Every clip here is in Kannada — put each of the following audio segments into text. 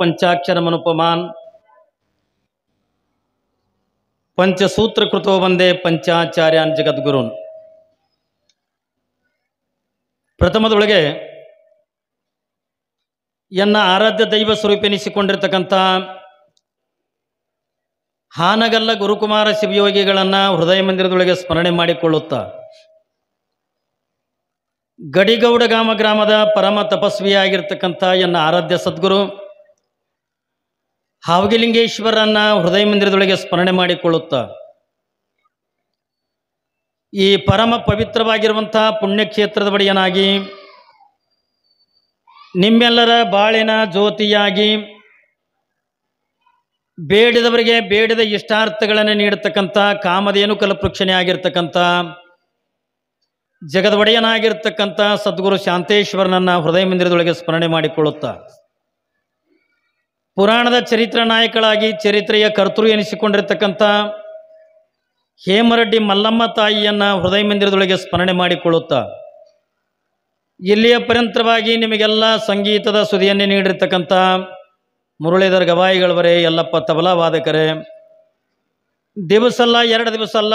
ಪಂಚಾಕ್ಷರ ಮನುಪಮಾನ್ ಪಂಚಸೂತ್ರಕೃತೋ ಒಂದೇ ಪಂಚಾಚಾರ್ಯಾನ್ ಜಗದ್ಗುರುನ್ ಪ್ರಥಮದೊಳಗೆ ಎನ್ನ ಆರಾಧ್ಯ ದೈವ ಸ್ವರೂಪೆನಿಸಿಕೊಂಡಿರ್ತಕ್ಕಂಥ ಹಾನಗಲ್ಲ ಗುರುಕುಮಾರ ಶಿವಯೋಗಿಗಳನ್ನು ಹೃದಯ ಮಂದಿರದೊಳಗೆ ಸ್ಮರಣೆ ಮಾಡಿಕೊಳ್ಳುತ್ತಾ ಗಡಿಗೌಡ ಗಾಮ ಗ್ರಾಮದ ಪರಮ ತಪಸ್ವಿಯಾಗಿರ್ತಕ್ಕಂಥ ಎನ್ನ ಆರಾಧ್ಯ ಸದ್ಗುರು ಹಾವಗಿಲಿಂಗೇಶ್ವರನ್ನ ಹೃದಯ ಮಂದಿರದೊಳಗೆ ಸ್ಮರಣೆ ಮಾಡಿಕೊಳ್ಳುತ್ತಾ ಈ ಪರಮ ಪವಿತ್ರವಾಗಿರುವಂತಹ ಪುಣ್ಯಕ್ಷೇತ್ರದ ಬಡಿಯನಾಗಿ ನಿಮ್ಮೆಲ್ಲರ ಬಾಳಿನ ಜ್ಯೋತಿಯಾಗಿ ಬೇಡಿದವರಿಗೆ ಬೇಡದ ಇಷ್ಟಾರ್ಥಗಳನ್ನು ನೀಡತಕ್ಕಂಥ ಕಾಮಧೇನು ಕಲಪೃಕ್ಷಣೆ ಆಗಿರ್ತಕ್ಕಂಥ ಜಗದ ಒಡೆಯನಾಗಿರ್ತಕ್ಕಂಥ ಸದ್ಗುರು ಶಾಂತೇಶ್ವರನನ್ನು ಹೃದಯ ಮಂದಿರದೊಳಗೆ ಸ್ಮರಣೆ ಮಾಡಿಕೊಳ್ಳುತ್ತಾ ಪುರಾಣದ ಚರಿತ್ರ ನಾಯಕಳಾಗಿ ಚರಿತ್ರೆಯ ಕರ್ತೃ ಎನಿಸಿಕೊಂಡಿರ್ತಕ್ಕಂಥ ಹೇಮರೆಡ್ಡಿ ಮಲ್ಲಮ್ಮ ತಾಯಿಯನ್ನು ಹೃದಯ ಮಂದಿರದೊಳಗೆ ಸ್ಮರಣೆ ಮಾಡಿಕೊಳ್ಳುತ್ತಾ ಇಲ್ಲಿಯ ಪರ್ಯಂತರವಾಗಿ ನಿಮಗೆಲ್ಲ ಸಂಗೀತದ ಸುದಿಯನ್ನೇ ನೀಡಿರ್ತಕ್ಕಂಥ ಮುರುಳೀಧರ ಗವಾಯಿಗಳವರೇ ಎಲ್ಲಪ್ಪ ತಬಲಾ ವಾದಕರೇ ದಿವಸಲ್ಲ ಎರಡು ದಿವಸಲ್ಲ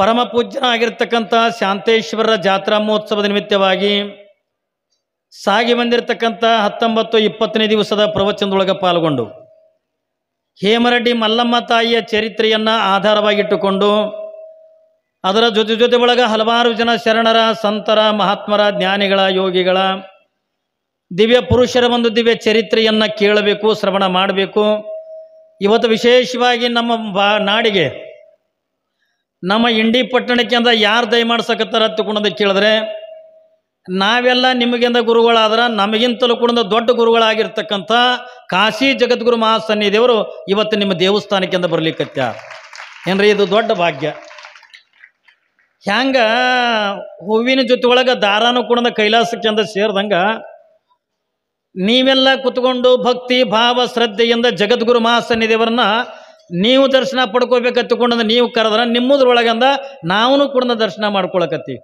ಪರಮ ಪೂಜ್ಯನಾಗಿರ್ತಕ್ಕಂಥ ಶಾಂತೇಶ್ವರರ ಜಾತ್ರಾ ಮಹೋತ್ಸವದ ನಿಮಿತ್ತವಾಗಿ ಸಾಗಿ ಬಂದಿರತಕ್ಕಂಥ ಹತ್ತೊಂಬತ್ತು ಇಪ್ಪತ್ತನೇ ದಿವಸದ ಪ್ರವಚನದೊಳಗೆ ಪಾಲ್ಗೊಂಡು ಹೇಮರಡ್ಡಿ ಮಲ್ಲಮ್ಮ ತಾಯಿಯ ಚರಿತ್ರೆಯನ್ನು ಆಧಾರವಾಗಿಟ್ಟುಕೊಂಡು ಅದರ ಜೊತೆ ಜೊತೆ ಒಳಗ ಹಲವಾರು ಜನ ಶರಣರ ಸಂತರ ಮಹಾತ್ಮರ ಜ್ಞಾನಿಗಳ ಯೋಗಿಗಳ ದಿವ್ಯ ಪುರುಷರ ಒಂದು ದಿವ್ಯ ಚರಿತ್ರೆಯನ್ನು ಕೇಳಬೇಕು ಶ್ರವಣ ಮಾಡಬೇಕು ಇವತ್ತು ವಿಶೇಷವಾಗಿ ನಮ್ಮ ಬಾ ನಾಡಿಗೆ ನಮ್ಮ ಇಂಡಿ ಪಟ್ಟಣಕ್ಕೆ ಅಂದ ಯಾರು ದಯಮಾಡ್ಸಕತ್ತಾರ ಕುಣದ ಕೇಳಿದ್ರೆ ನಾವೆಲ್ಲ ನಿಮಗಿಂದ ಗುರುಗಳಾದ್ರ ನಮಗಿಂತಲೂ ಕೂಡ ದೊಡ್ಡ ಗುರುಗಳಾಗಿರ್ತಕ್ಕಂಥ ಕಾಶಿ ಜಗದ್ಗುರು ದೇವರು ಇವತ್ತು ನಿಮ್ಮ ದೇವಸ್ಥಾನಕ್ಕಿಂದ ಬರ್ಲಿಕ್ಕತ್ಯ ಏನ್ರಿ ಇದು ದೊಡ್ಡ ಭಾಗ್ಯ ಹ್ಯಾಂಗ ಹೂವಿನ ಜೊತೆ ಒಳಗೆ ದಾರಾನು ಕೂಡ ಅಂದ ಸೇರಿದಂಗೆ ನೀವೆಲ್ಲ ಕುತ್ಕೊಂಡು ಭಕ್ತಿ ಭಾವ ಶ್ರದ್ಧೆಯಿಂದ ಜಗದ್ಗುರು ದೇವರನ್ನ ನೀವು ದರ್ಶನ ಅಂದ್ರೆ ನೀವು ಕರೆದ್ರೆ ನಿಮ್ಮದ್ರೊಳಗಂದ ನಾವು ಕೂಡ ದರ್ಶನ ಮಾಡ್ಕೊಳಕತ್ತೀವಿ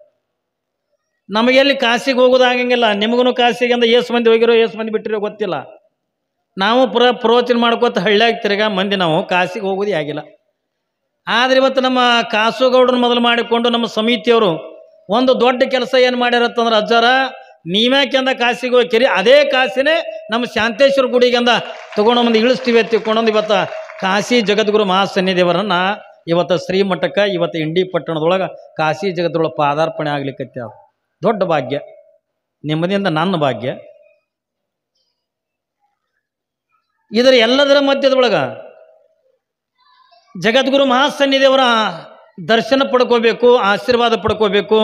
ಎಲ್ಲಿ ಕಾಸಿಗೆ ಹೋಗೋದು ಆಗಂಗಿಲ್ಲ ನಿಮಗೂ ಕಾಸಿಗೆ ಅಂದ ಏಸು ಮಂದಿ ಹೋಗಿರೋ ಏಸು ಮಂದಿ ಬಿಟ್ಟಿರೋ ಗೊತ್ತಿಲ್ಲ ನಾವು ಪುರ ಪ್ರವಚನ ಮಾಡ್ಕೋತ ಹಳ್ಳಿಯಾಗಿ ತಿರ್ಗ ಮಂದಿ ನಾವು ಕಾಸಿಗೆ ಹೋಗೋದೇ ಆಗಿಲ್ಲ ಆದ್ರೆ ಇವತ್ತು ನಮ್ಮ ಕಾಸುಗೌಡನ ಮೊದಲು ಮಾಡಿಕೊಂಡು ನಮ್ಮ ಸಮಿತಿಯವರು ಒಂದು ದೊಡ್ಡ ಕೆಲಸ ಏನು ಮಾಡ್ಯಾರತ್ತಂದ್ರೆ ಅಜ್ಜಾರ ನೀವ್ಯಾಕೆಂದ ಕಾಸಿಗೆ ಹೋಗ್ಕಿರಿ ಅದೇ ಕಾಸಿನೇ ನಮ್ಮ ಶಾಂತೇಶ್ವರ ಗುಡಿಗೆಂದ ತಗೊಂಡು ಮುಂದೆ ಇಳಿಸ್ತೀವಿ ತಿಳ್ಕೊಂಡೊಂದು ಇವತ್ತು ಕಾಶಿ ಜಗದ್ಗುರು ದೇವರನ್ನ ಇವತ್ತು ಶ್ರೀಮಠಕ್ಕೆ ಇವತ್ತು ಇಂಡಿ ಪಟ್ಟಣದೊಳಗೆ ಕಾಶಿ ಜಗದ್ರೊಳಗೆ ಪಾದಾರ್ಪಣೆ ಆಗ್ಲಿಕ್ಕೈತೆ ದೊಡ್ಡ ಭಾಗ್ಯ ನಿಮ್ಮದಿಂದ ನನ್ನ ಭಾಗ್ಯ ಇದರ ಎಲ್ಲದರ ಮಧ್ಯದೊಳಗ ಜಗದ್ಗುರು ದೇವರ ದರ್ಶನ ಪಡ್ಕೋಬೇಕು ಆಶೀರ್ವಾದ ಪಡ್ಕೋಬೇಕು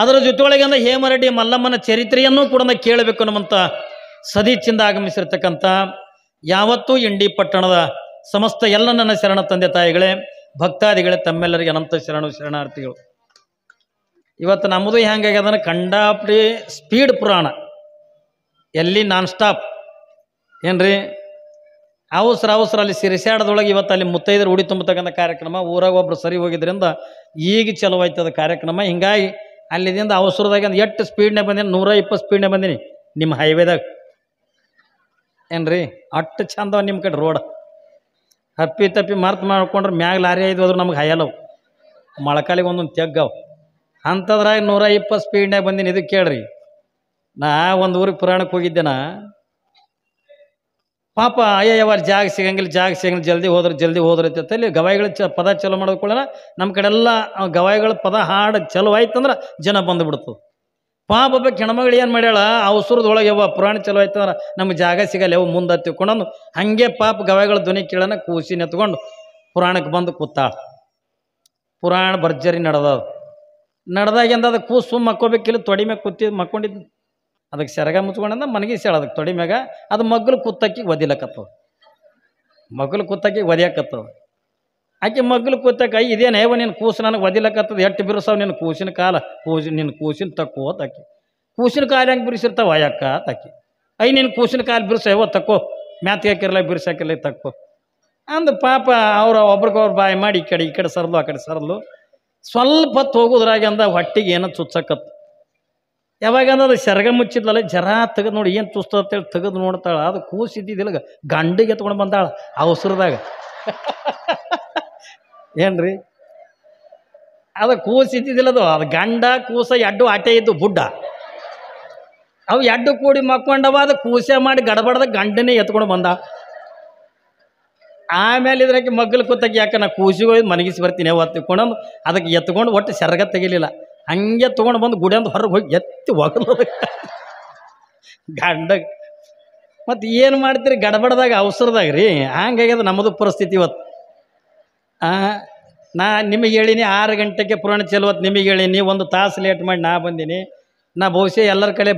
ಅದರ ಜೊತೆಯೊಳಗೆ ಅಂದ್ರೆ ಹೇಮರೆಡ್ಡಿ ಮಲ್ಲಮ್ಮನ ಚರಿತ್ರೆಯನ್ನು ಕೂಡ ಕೇಳಬೇಕು ಅನ್ನುವಂಥ ಸದೀಚಿಂದ ಆಗಮಿಸಿರ್ತಕ್ಕಂಥ ಯಾವತ್ತೂ ಇಂಡಿ ಪಟ್ಟಣದ ಸಮಸ್ತ ಎಲ್ಲ ನನ್ನ ಶರಣ ತಂದೆ ತಾಯಿಗಳೇ ಭಕ್ತಾದಿಗಳೇ ತಮ್ಮೆಲ್ಲರಿಗೆ ಅನಂತ ಶರಣು ಶರಣಾರ್ಥಿಗಳು ಇವತ್ತು ನಮ್ಮದು ಹೆಂಗಾಗ್ಯದನ್ನ ಕಂಡಾಪ್ರಿ ಸ್ಪೀಡ್ ಪುರಾಣ ಎಲ್ಲಿ ನಾನ್ ಸ್ಟಾಪ್ ಏನ್ರಿ ಅವಸರ ಅವಸರ ಅಲ್ಲಿ ಸಿರಿಸಾಡದೊಳಗೆ ಇವತ್ತು ಅಲ್ಲಿ ಮುತ್ತೈದರು ಉಡಿ ತುಂಬತಕ್ಕಂಥ ಕಾರ್ಯಕ್ರಮ ಊರಾಗ ಒಬ್ರು ಸರಿ ಹೋಗಿದ್ರಿಂದ ಈಗ ಚಲೋ ಆಯ್ತದ ಕಾರ್ಯಕ್ರಮ ಹಿಂಗಾಗಿ ಅಲ್ಲಿದಿಂದ ಅವಸರದಾಗ ಎಷ್ಟು ಸ್ಪೀಡ್ನೇ ಬಂದೀನಿ ನೂರ ಇಪ್ಪತ್ತು ಸ್ಪೀಡ್ನೇ ಬಂದೀನಿ ನಿಮ್ಮ ಹೈವೇದಾಗ ಏನು ಅಟ್ಟು ಚಂದವ ನಿಮ್ಮ ಕಡೆ ರೋಡ್ ಹಪ್ಪಿ ತಪ್ಪಿ ಮರ್ತು ಮಾಡ್ಕೊಂಡ್ರೆ ಮ್ಯಾಗ ಲಾರಿ ಐದು ಹೋದ್ರೆ ನಮ್ಗೆ ಹಯಲವು ಮೊಳಕಾಲಿಗೆ ಒಂದೊಂದು ತೆಗ್ಗವು ಅಂಥದ್ರಾಗ ನೂರ ಇಪ್ಪತ್ತು ಸ್ಪೀಡ್ನಾಗ ಬಂದೀನಿ ಇದು ಕೇಳ್ರಿ ನಾ ಒಂದು ಊರಿಗೆ ಪುರಾಣಕ್ಕೆ ಹೋಗಿದ್ದೇನ ಪಾಪ ಅಯ್ಯ ಜಾಗ ಸಿಗಂಗಿಲ್ಲ ಜಾಗ ಸಿಗಂಗಿಲ್ಲ ಜಲ್ದಿ ಹೋದ್ರೆ ಜಲ್ದಿ ಹೋದ್ರೆ ಅಲ್ಲಿ ಗವಾಯಿಗಳು ಚ ಪದ ಚಲೋ ಮಾಡೋದ್ಕೊಳ್ಳೋಣ ನಮ್ಮ ಕಡೆ ಎಲ್ಲ ಗವಾಯಿಗಳ ಪದ ಹಾಡು ಚಲೋ ಆಯ್ತಂದ್ರೆ ಜನ ಬಂದು ಪಾಪ ಕೆಣಮಗಳು ಏನು ಮಾಡ್ಯಾಳ ಅವಸರದೊಳಗೆ ಯವ್ವ ಪುರಾಣ ಚಲೋ ಅಂದ್ರೆ ನಮ್ಗೆ ಜಾಗ ಸಿಗಲ್ಲ ಯಾವ ಮುಂದೆ ತಿಳ್ಕೊಂಡು ಹಾಗೆ ಪಾಪ ಗವೆಗಳ ಧ್ವನಿ ಕೇಳೋಣ ಕೂಸಿ ನೆತ್ಕೊಂಡು ಪುರಾಣಕ್ಕೆ ಬಂದು ಕೂತಾಳ ಪುರಾಣ ಭರ್ಜರಿ ನಡೆದಾಗ ನಡೆದಾಗಿಂದ ಅದಕ್ಕೆ ಕೂಸು ಸುಮ್ಮ ಮಕ್ಕೋಬೇಕಿಲ್ಲ ತೊಡಿ ಮ್ಯಾಗ ಕೂತಿ ಮಕ್ಕೊಂಡಿದ್ದು ಅದಕ್ಕೆ ಸೆರಗ ಮುಚ್ಕೊಂಡಂದ ಮನಗಿಸ್ಯಾಳ ಅದಕ್ಕೆ ತೊಡಿ ಮ್ಯಾಗ ಅದು ಮಗ್ಗಲು ಕೂತಕ್ಕಿ ಒದಿಲಕತ್ತದ ಮಗ್ಗಲು ಕೂತಕ್ಕಿ ಒದಿಯಾಕತ್ತದ ಆಕೆ ಮಗ್ಲು ಕೂತಕ್ಕ ಇದೇನು ಯಾವ ನಿನ್ನ ಕೂಸು ನನಗೆ ಒದಿಲಕ್ಕತ್ತದ ಎಟ್ಟು ಬಿರುಸವ ನಿನ್ನ ಕೂಸಿನ ಕಾಲ ಕೂಸಿ ನಿನ್ನ ಕೂಸಿನ ತಕ್ಕೋ ತಕ್ಕಿ ಕೂಸಿನ ಕಾಲು ಹೆಂಗೆ ಬಿರ್ಸಿರ್ತಾವ ಅಯ್ಯಕ್ಕ ತಕ್ಕಿ ಐ ನಿನ್ನ ಕೂಸಿನ ಕಾಲು ಬಿರುಸವ ತಕ್ಕೋ ಮ್ಯಾತಿ ಹಾಕಿರಲ್ಲ ಬಿರ್ಸಾಕಿರಲ್ಲ ತಕ್ಕೋ ಅಂದ ಪಾಪ ಅವ್ರು ಒಬ್ರಿಗೊಬ್ರು ಬಾಯಿ ಮಾಡಿ ಈ ಕಡೆ ಈ ಕಡೆ ಸರಲು ಆ ಕಡೆ ಸರಲು ಸ್ವಲ್ಪ ಹೊತ್ತು ಅಂದ ಹೊಟ್ಟಿಗೆ ಏನೋ ಚುಚ್ಚಕತ್ತು ಅದು ಸೆರಗ ಮುಚ್ಚಿದ್ಲಲ್ಲ ಜರ ತೆಗೆದು ನೋಡಿ ಏನು ತುಸ್ತೇಳಿ ತೆಗೆದು ನೋಡ್ತಾಳೆ ಅದು ಕೂಸಿದ್ದಿದ್ದಿಲ್ಲ ಗಂಡಿಗೆ ಎತ್ಕೊಂಡು ಬಂದಾಳ ಅವಸರದಾಗ ಏನ್ರಿ ಅದು ಕೂಸಿದ್ದಿಲ್ಲ ಅದು ಅದು ಗಂಡ ಕೂಸ ಎಡ್ಡು ಆಟೆ ಇದ್ದು ಬುಡ್ಡ ಅವು ಎಡ್ಡು ಕೂಡಿ ಮಕ್ಕೊಂಡವ ಅದು ಕೂಸೆ ಮಾಡಿ ಗಡಬಡದ ಗಂಡನೇ ಎತ್ಕೊಂಡು ಬಂದ ಆಮೇಲೆ ಇದ್ರಕ್ಕೆ ಮಗ್ಗಲು ಕೂತಕ್ಕೆ ಯಾಕೆ ನಾ ಕೂಸಿಗೆ ಮನಗಿಸಿ ಬರ್ತೀನಿ ಅವತ್ತು ಅದಕ್ಕೆ ಎತ್ಕೊಂಡು ಒಟ್ಟು ಸೆರಗ ತೆಗಿಲಿಲ್ಲ ಹಂಗೆ ತೊಗೊಂಡು ಬಂದು ಗುಡಿಯಂದು ಹೊರಗೆ ಹೋಗಿ ಎತ್ತಿ ಒಗಲು ಗಂಡ ಮತ್ತು ಏನು ಮಾಡ್ತೀರಿ ಗಡಬಡದಾಗ ಅವಸರದಾಗ ರೀ ಹಂಗಾಗ್ಯದ ನಮ್ಮದು ಪರಿಸ್ಥಿತಿ ಇವತ್ತು ನಾ ನಿಮಗೆ ಹೇಳೀನಿ ಆರು ಗಂಟೆಗೆ ಪುರಾಣ ಚೆಲ್ವತ್ತು ನಿಮಗೆ ಹೇಳೀನಿ ಒಂದು ತಾಸು ಲೇಟ್ ಮಾಡಿ ನಾ ಬಂದೀನಿ ನಾ ಬಹುಶಃ ಎಲ್ಲರ ಕಡೆ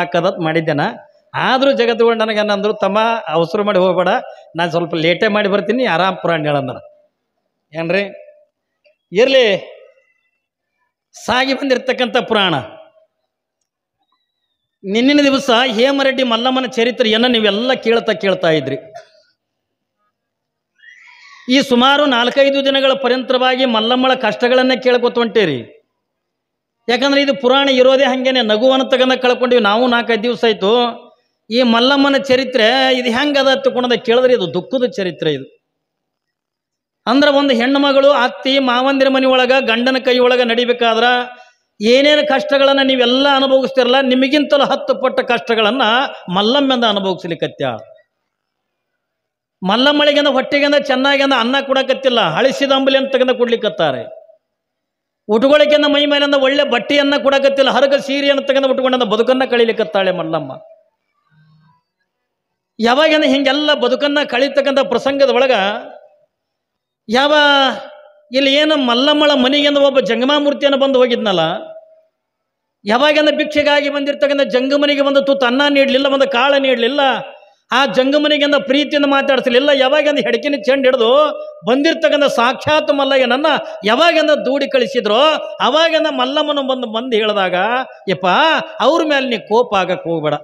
ಹಾಕೋದತ್ ಮಾಡಿದ್ದೇನ ಆದರೂ ಜಗತ್ತುಗಳು ನನಗೆ ಅನ್ನಂದ್ರು ತಮ್ಮ ಅವಸರ ಮಾಡಿ ಹೋಗ್ಬೇಡ ನಾನು ಸ್ವಲ್ಪ ಲೇಟೇ ಮಾಡಿ ಬರ್ತೀನಿ ಆರಾಮ್ ಪುರಾಣ ಹೇಳಂದ್ರೆ ಏನ್ರಿ ಇರಲಿ ಸಾಗಿ ಬಂದಿರ್ತಕ್ಕಂಥ ಪುರಾಣ ನಿನ್ನಿನ ದಿವಸ ಹೇಮರೆಡ್ಡಿ ಮಲ್ಲಮ್ಮನ ಚರಿತ್ರೆಯನ್ನು ನೀವೆಲ್ಲ ಕೇಳ್ತಾ ಕೇಳ್ತಾ ಇದ್ರಿ ಈ ಸುಮಾರು ನಾಲ್ಕೈದು ದಿನಗಳ ಪರ್ಯಂತರವಾಗಿ ಮಲ್ಲಮ್ಮಳ ಕಷ್ಟಗಳನ್ನ ಕೇಳ್ಕೊತ ಯಾಕಂದ್ರೆ ಇದು ಪುರಾಣ ಇರೋದೇ ಹಾಗೇನೆ ನಗುವನ್ನು ಕಳ್ಕೊಂಡಿವಿ ನಾವು ನಾಲ್ಕೈದು ದಿವಸ ಆಯಿತು ಈ ಮಲ್ಲಮ್ಮನ ಚರಿತ್ರೆ ಇದು ಹೆಂಗದ ತಗೊಂಡ ಕೇಳಿದ್ರೆ ಇದು ದುಃಖದ ಚರಿತ್ರೆ ಇದು ಅಂದ್ರೆ ಒಂದು ಹೆಣ್ಣು ಮಗಳು ಅತ್ತಿ ಮಾವಂದಿರ ಮನೆ ಗಂಡನ ಕೈ ಒಳಗೆ ನಡಿಬೇಕಾದ್ರೆ ಏನೇನು ಕಷ್ಟಗಳನ್ನು ನೀವೆಲ್ಲ ಅನುಭವಿಸ್ತಿರಲ್ಲ ನಿಮಗಿಂತಲೂ ಹತ್ತು ಪಟ್ಟ ಕಷ್ಟಗಳನ್ನು ಮಲ್ಲಮ್ಮಿಂದ ಅನುಭವಿಸ್ಲಿಕ್ಕತ್ಯ ಮಲ್ಲಮ್ಮಳಿಗೆಂದ ಹೊಟ್ಟೆಗೆಂದ ಚೆನ್ನಾಗಿಂದ ಅನ್ನ ಕೊಡಕತ್ತಿಲ್ಲ ಹಳಿಸಿದ ಅಂಬಲಿಯನ್ನು ತೆಗೆದು ಕೊಡ್ಲಿಕ್ಕತ್ತಾರೆ ಉಟ್ಕೊಳ್ಳಿಕೆಂದ ಮೈ ಮೇಲಿಂದ ಒಳ್ಳೆ ಬಟ್ಟೆಯನ್ನ ಕೊಡಕತ್ತಿಲ್ಲ ಹರಗ ಸೀರೆಯನ್ನು ತೆಗೆದು ಉಟ್ಕೊಂಡ ಬದುಕನ್ನು ಕಳಿಲಿಕ್ಕತ್ತಾಳೆ ಮಲ್ಲಮ್ಮ ಯಾವಾಗಿಂದ ಹಿಂಗೆಲ್ಲ ಬದುಕನ್ನು ಕಳೀತಕ್ಕಂಥ ಪ್ರಸಂಗದ ಒಳಗೆ ಯಾವ ಇಲ್ಲಿ ಏನು ಮಲ್ಲಮ್ಮಳ ಮನೆಗೆಂದು ಒಬ್ಬ ಜಂಗಮಾಮೂರ್ತಿಯನ್ನು ಬಂದು ಹೋಗಿದ್ನಲ್ಲ ಯಾವಾಗೆಂದ ಭಿಕ್ಷೆಗಾಗಿ ಬಂದಿರ್ತಕ್ಕಂಥ ಜಂಗಮನಿಗೆ ಒಂದು ತುತ್ತು ಅನ್ನ ನೀಡಲಿಲ್ಲ ಒಂದು ಕಾಳ ನೀಡಲಿಲ್ಲ ಆ ಜಂಗಮನಿಗೆಂದ ಪ್ರೀತಿಯಿಂದ ಮಾತಾಡಿಸಲಿಲ್ಲ ಯಾವಾಗೆಂದ ಹೆಡಕಿನ ಚೆಂಡ್ ಹಿಡಿದು ಬಂದಿರ್ತಕ್ಕಂಥ ಸಾಕ್ಷಾತ್ ಮಲ್ಲಯ್ಯನನ್ನ ಯಾವಾಗೆಂದ ದೂಡಿ ಕಳಿಸಿದ್ರೋ ಅವಾಗಂದ ಮಲ್ಲಮ್ಮನ ಬಂದು ಬಂದು ಹೇಳಿದಾಗ ಯಪ್ಪ ಅವ್ರ ಮೇಲೆ ನೀ ಕೋಪ ಆಗಕ್ಕೆ ಹೋಗ್ಬೇಡ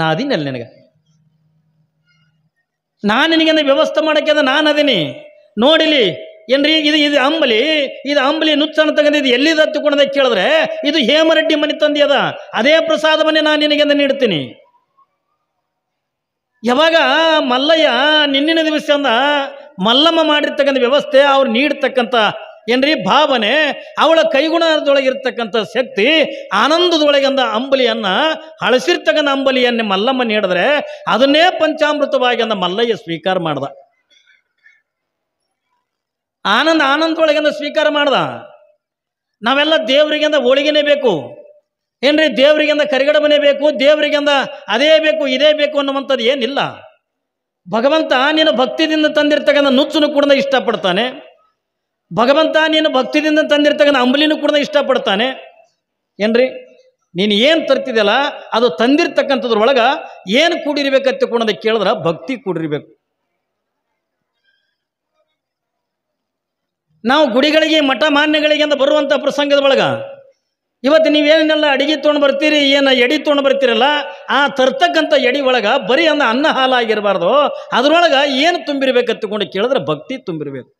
ನಾ ಅದಿನಲ್ಲ ನಿನಗೆ ನಾನು ನಿನಗೆ ವ್ಯವಸ್ಥೆ ಮಾಡೋಕ್ಕೆ ನಾನು ಅದೀನಿ ನೋಡಿಲಿ ಏನ್ರಿ ಇದು ಇದು ಅಂಬಲಿ ಇದು ಅಂಬಲಿ ನುಚ್ಚನ್ನು ತಗೊಂಡು ಇದು ಎಲ್ಲಿದ ಹತ್ತುಕೊಂಡದ ಕೇಳಿದ್ರೆ ಇದು ಹೇಮರೆಡ್ಡಿ ಮನೆ ಅದ ಅದೇ ಪ್ರಸಾದವನ್ನೇ ನಾನು ನಿನಗೆಂದ ನೀಡ್ತೀನಿ ಯಾವಾಗ ಮಲ್ಲಯ್ಯ ನಿನ್ನಿನ ಅಂದ ಮಲ್ಲಮ್ಮ ಮಾಡಿರ್ತಕ್ಕಂಥ ವ್ಯವಸ್ಥೆ ಅವ್ರು ನೀಡ್ತಕ್ಕಂಥ ಏನ್ರಿ ಭಾವನೆ ಅವಳ ಕೈಗುಣದೊಳಗಿರ್ತಕ್ಕಂಥ ಶಕ್ತಿ ಆನಂದದೊಳಗಂದ ಅಂಬಲಿಯನ್ನ ಹಳಸಿರ್ತಕ್ಕಂಥ ಅಂಬಲಿಯನ್ನೇ ಮಲ್ಲಮ್ಮ ನೀಡಿದ್ರೆ ಅದನ್ನೇ ಪಂಚಾಮೃತವಾಗಿ ಅಂದ ಮಲ್ಲಯ್ಯ ಸ್ವೀಕಾರ ಮಾಡ್ದ ಆನಂದ ಆನಂದೊಳಗಿಂದ ಸ್ವೀಕಾರ ಮಾಡ್ದ ನಾವೆಲ್ಲ ದೇವರಿಗಿಂದ ಹೋಳಿಗೆನೇ ಬೇಕು ಏನ್ರಿ ದೇವರಿಗಿಂದ ಮನೆ ಬೇಕು ದೇವರಿಗಿಂದ ಅದೇ ಬೇಕು ಇದೇ ಬೇಕು ಅನ್ನುವಂಥದ್ದು ಏನಿಲ್ಲ ಭಗವಂತ ನೀನು ಭಕ್ತಿದಿಂದ ತಂದಿರ್ತಕ್ಕಂಥ ನುಚ್ಚನ್ನು ಕೂಡ ಇಷ್ಟಪಡ್ತಾನೆ ಭಗವಂತ ನೀನು ಭಕ್ತಿದಿಂದ ತಂದಿರ್ತಕ್ಕಂಥ ಅಂಬಲಿನೂ ಕೂಡ ಇಷ್ಟಪಡ್ತಾನೆ ಏನ್ರಿ ನೀನು ಏನು ತರ್ತಿದೆಯಲ್ಲ ಅದು ತಂದಿರ್ತಕ್ಕಂಥದ್ರೊಳಗೆ ಏನು ಕೂಡಿರ್ಬೇಕಂತ ಕೂಡ ಕೇಳಿದ್ರೆ ಭಕ್ತಿ ಕೂಡಿರಬೇಕು ನಾವು ಗುಡಿಗಳಿಗೆ ಮಠ ಮಾನ್ಯಗಳಿಗೆ ಅಂತ ಬರುವಂಥ ಪ್ರಸಂಗದ ಒಳಗ ಇವತ್ತು ನೀವೇನೆಲ್ಲ ಅಡಿಗೆ ತೊಗೊಂಡು ಬರ್ತೀರಿ ಏನು ಎಡಿ ತೊಗೊಂಡು ಬರ್ತೀರಲ್ಲ ಆ ತರ್ತಕ್ಕಂಥ ಎಡಿ ಒಳಗೆ ಬರೀ ಅಂದ ಅನ್ನ ಹಾಲಾಗಿರಬಾರ್ದು ಅದರೊಳಗೆ ಏನು ತುಂಬಿರ್ಬೇಕು ಅಂತಕೊಂಡು ಕೇಳಿದ್ರೆ ಭಕ್ತಿ ತುಂಬಿರ್ಬೇಕು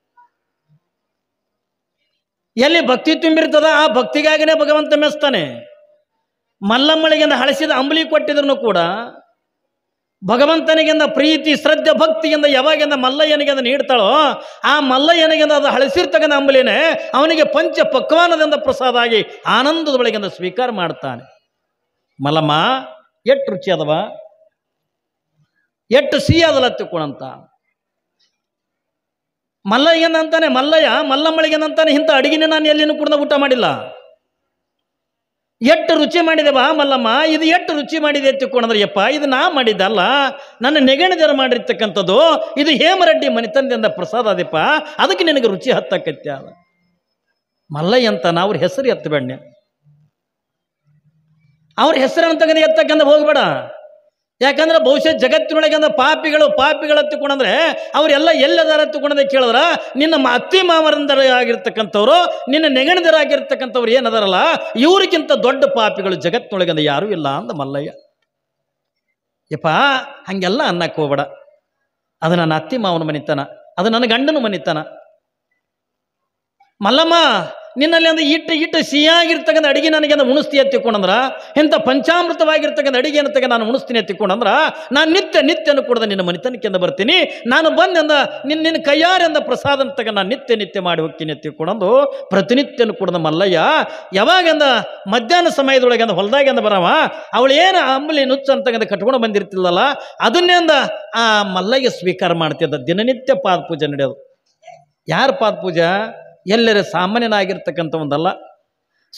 ಎಲ್ಲಿ ಭಕ್ತಿ ತುಂಬಿರ್ತದ ಆ ಭಕ್ತಿಗಾಗಿನೇ ಭಗವಂತ ಮೆಸ್ತಾನೆ ಮಲ್ಲಮ್ಮಳಿಗಿಂದ ಹಳಸಿದ ಅಂಬಲಿ ಕೊಟ್ಟಿದ್ರು ಕೂಡ ಭಗವಂತನಿಗಿಂದ ಪ್ರೀತಿ ಶ್ರದ್ಧೆ ಭಕ್ತಿಯಿಂದ ಯಾವಾಗಿಂದ ಮಲ್ಲಯ್ಯನಿಗಿಂದ ನೀಡ್ತಾಳೋ ಆ ಮಲ್ಲಯ್ಯನಿಗಿಂದ ಅದು ಹಳಸಿರ್ತಕ್ಕಂಥ ಅಂಬಲಿನೇ ಅವನಿಗೆ ಪಂಚ ಪಕ್ವಾನದಿಂದ ಪ್ರಸಾದ ಆಗಿ ಆನಂದದ ಒಳಗಿಂದ ಸ್ವೀಕಾರ ಮಾಡ್ತಾನೆ ಮಲ್ಲಮ್ಮ ಎಟ್ಟು ರುಚಿ ಅದವ ಎಷ್ಟು ಸಿಹಿ ಅದಲ್ಲ ತಿಳ್ಕೊಳಂತ ಮಲ್ಲಯ್ಯನಂತಾನೆ ಮಲ್ಲಯ್ಯ ಮಲ್ಲಮ್ಮಳಿಗೆನಂತಾನೆ ಇಂಥ ಅಡಿಗೆನ ನಾನು ಎಲ್ಲಿನೂ ಕೂಡ ಊಟ ಮಾಡಿಲ್ಲ ಎಷ್ಟು ರುಚಿ ಮಾಡಿದೆ ಬಾ ಮಲ್ಲಮ್ಮ ಇದು ಎಷ್ಟು ರುಚಿ ಮಾಡಿದೆ ತಿಳ್ಕೊಂಡ್ರೆ ಯಪ್ಪ ಇದು ನಾ ಮಾಡಿದ್ದಲ್ಲ ನನ್ನ ನೆಗಣಿದರ ಮಾಡಿರ್ತಕ್ಕಂಥದ್ದು ಇದು ಹೇಮರೆಡ್ಡಿ ಮನೆತನದಿಂದ ಪ್ರಸಾದ ಅದಪ್ಪ ಅದಕ್ಕೆ ನಿನಗೆ ರುಚಿ ಹತ್ತಕ್ಕೈತೆ ಅಲ್ಲ ಮಲ್ಲಯ್ಯ ಅಂತ ನಾ ಅವ್ರ ಹೆಸರು ಎತ್ತಬೇಡ ಅವ್ರ ಹೆಸರನ್ನು ತೆಗೆದು ಎತ್ತಕ್ಕಂತ ಹೋಗ್ಬೇಡ ಯಾಕಂದ್ರೆ ಬಹುಶಃ ಜಗತ್ತಿನೊಳಗೆ ಅಂದ್ರೆ ಪಾಪಿಗಳು ಪಾಪಿಗಳು ಹತ್ತಿಕೊಂಡಂದ್ರೆ ಅವರೆಲ್ಲ ಎಲ್ಲದಾರ ಹತ್ತಿಕೊಂಡಂದ್ರೆ ಕೇಳಿದ್ರ ನಿನ್ನ ಅತ್ತಿ ಮಾಮರಂದರ ಆಗಿರ್ತಕ್ಕಂಥವ್ರು ನಿನ್ನ ನೆಗಣದರಾಗಿರ್ತಕ್ಕಂಥವ್ರು ಏನದಾರಲ್ಲ ಇವರಿಗಿಂತ ದೊಡ್ಡ ಪಾಪಿಗಳು ಜಗತ್ತಿನೊಳಗೆ ಅಂದ್ರೆ ಯಾರೂ ಇಲ್ಲ ಅಂದ ಮಲ್ಲಯ್ಯ ಯಪ್ಪ ಹಂಗೆಲ್ಲ ಅನ್ನಕ್ಕೆ ಹೋಗ್ಬೇಡ ಅದು ನನ್ನ ಅತ್ತಿ ಮಾವನ ಮನಿತನ ಅದು ನನ್ನ ಗಂಡನ ಮನಿತನ ಮಲ್ಲಮ್ಮ ನಿನ್ನಲ್ಲಿ ಅಂದ್ರೆ ಇಟ್ಟು ಇಟ್ಟು ಸಿಹಿಯಾಗಿರ್ತಕ್ಕಂಥ ಅಡಿಗೆ ನನಗೆ ಅಂದ್ರೆ ಉಣಿಸ್ತೀಯ ತಿಕ್ಕೊಂಡಂದ್ರ ಇಂಥ ಪಂಚಾಮೃತವಾಗಿರ್ತಕ್ಕಂಥ ಅಡಿಗೆ ಅಂತ ನಾನು ಉಣಿಸ್ತೀನಿ ತಿಕ್ಕೊಂಡಂದ್ರ ನಾನು ನಿತ್ಯ ನಿತ್ಯನ ಕೊಡದ ನಿನ್ನ ಮನಿತನಕ್ಕಿಂದ ಬರ್ತೀನಿ ನಾನು ಬಂದೆಂದ ನಿನ್ನ ನಿನ್ನ ಕೈಯಾರೆಂದ ಪ್ರಸಾದ ಅಂತಕ್ಕ ನಾನು ನಿತ್ಯ ನಿತ್ಯ ಮಾಡಿ ಹೋಗ್ತೀನಿ ತಿಕ್ಕೊಂಡು ಪ್ರತಿನಿತ್ಯನ ಕೊಡದ ಮಲ್ಲಯ್ಯ ಯಾವಾಗಂದ ಮಧ್ಯಾಹ್ನ ಸಮಯದೊಳಗೆ ಅಂದ ಹೊಲದಾಗ ಅಂದ ಬರವ ಅವಳು ಏನು ಅಂಬಲಿ ನುಚ್ಚು ಅಂತಕ್ಕಂಥ ಕಟ್ಕೊಂಡು ಬಂದಿರ್ತಿಲ್ಲಲ್ಲ ಅದನ್ನೇ ಅಂದ ಆ ಮಲ್ಲಯ್ಯ ಸ್ವೀಕಾರ ಮಾಡ್ತಿದ್ದ ದಿನನಿತ್ಯ ಪಾದ ಪೂಜೆ ನಡೆಯೋದು ಯಾರ ಪಾದ ಪೂಜಾ ಎಲ್ಲರ ಸಾಮಾನ್ಯನಾಗಿರ್ತಕ್ಕಂಥ ಒಂದಲ್ಲ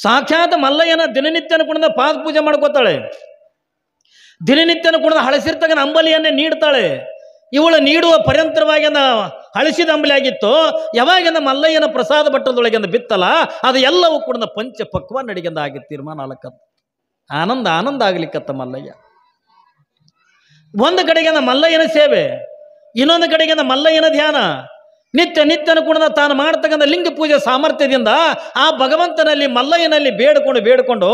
ಸಾಕ್ಷಾತ್ ಮಲ್ಲಯ್ಯನ ದಿನನಿತ್ಯನ ಕುಣದ ಪಾದ ಪೂಜೆ ಮಾಡ್ಕೋತಾಳೆ ದಿನನಿತ್ಯನ ಕುಣದ ಹಳಸಿರ್ತಕ್ಕ ಅಂಬಲಿಯನ್ನೇ ನೀಡ್ತಾಳೆ ಇವಳು ನೀಡುವ ಪರ್ಯಂತರವಾಗಿ ಹಳಿಸಿದ ಅಂಬಲಿ ಆಗಿತ್ತು ಯಾವಾಗಿಂದ ಮಲ್ಲಯ್ಯನ ಪ್ರಸಾದ ಭಟ್ಟದೊಳಗಿಂದ ಬಿತ್ತಲ್ಲ ಅದು ಎಲ್ಲವೂ ಕೂಡ ಪಂಚ ಪಕ್ವ ನಡಿಗೆಂದ ಆಗಿ ತೀರ್ಮಾನ ಆನಂದ ಆನಂದ ಆಗ್ಲಿಕ್ಕತ್ತ ಮಲ್ಲಯ್ಯ ಒಂದು ಕಡೆಗೆ ಮಲ್ಲಯ್ಯನ ಸೇವೆ ಇನ್ನೊಂದು ಕಡೆಗೆ ಮಲ್ಲಯ್ಯನ ಧ್ಯಾನ ನಿತ್ಯ ನಿತ್ಯನ ಗುಣದ ತಾನು ಮಾಡ್ತಕ್ಕಂಥ ಲಿಂಗ ಪೂಜೆ ಸಾಮರ್ಥ್ಯದಿಂದ ಆ ಭಗವಂತನಲ್ಲಿ ಮಲ್ಲಯ್ಯನಲ್ಲಿ ಬೇಡ್ಕೊಂಡು ಬೇಡಿಕೊಂಡು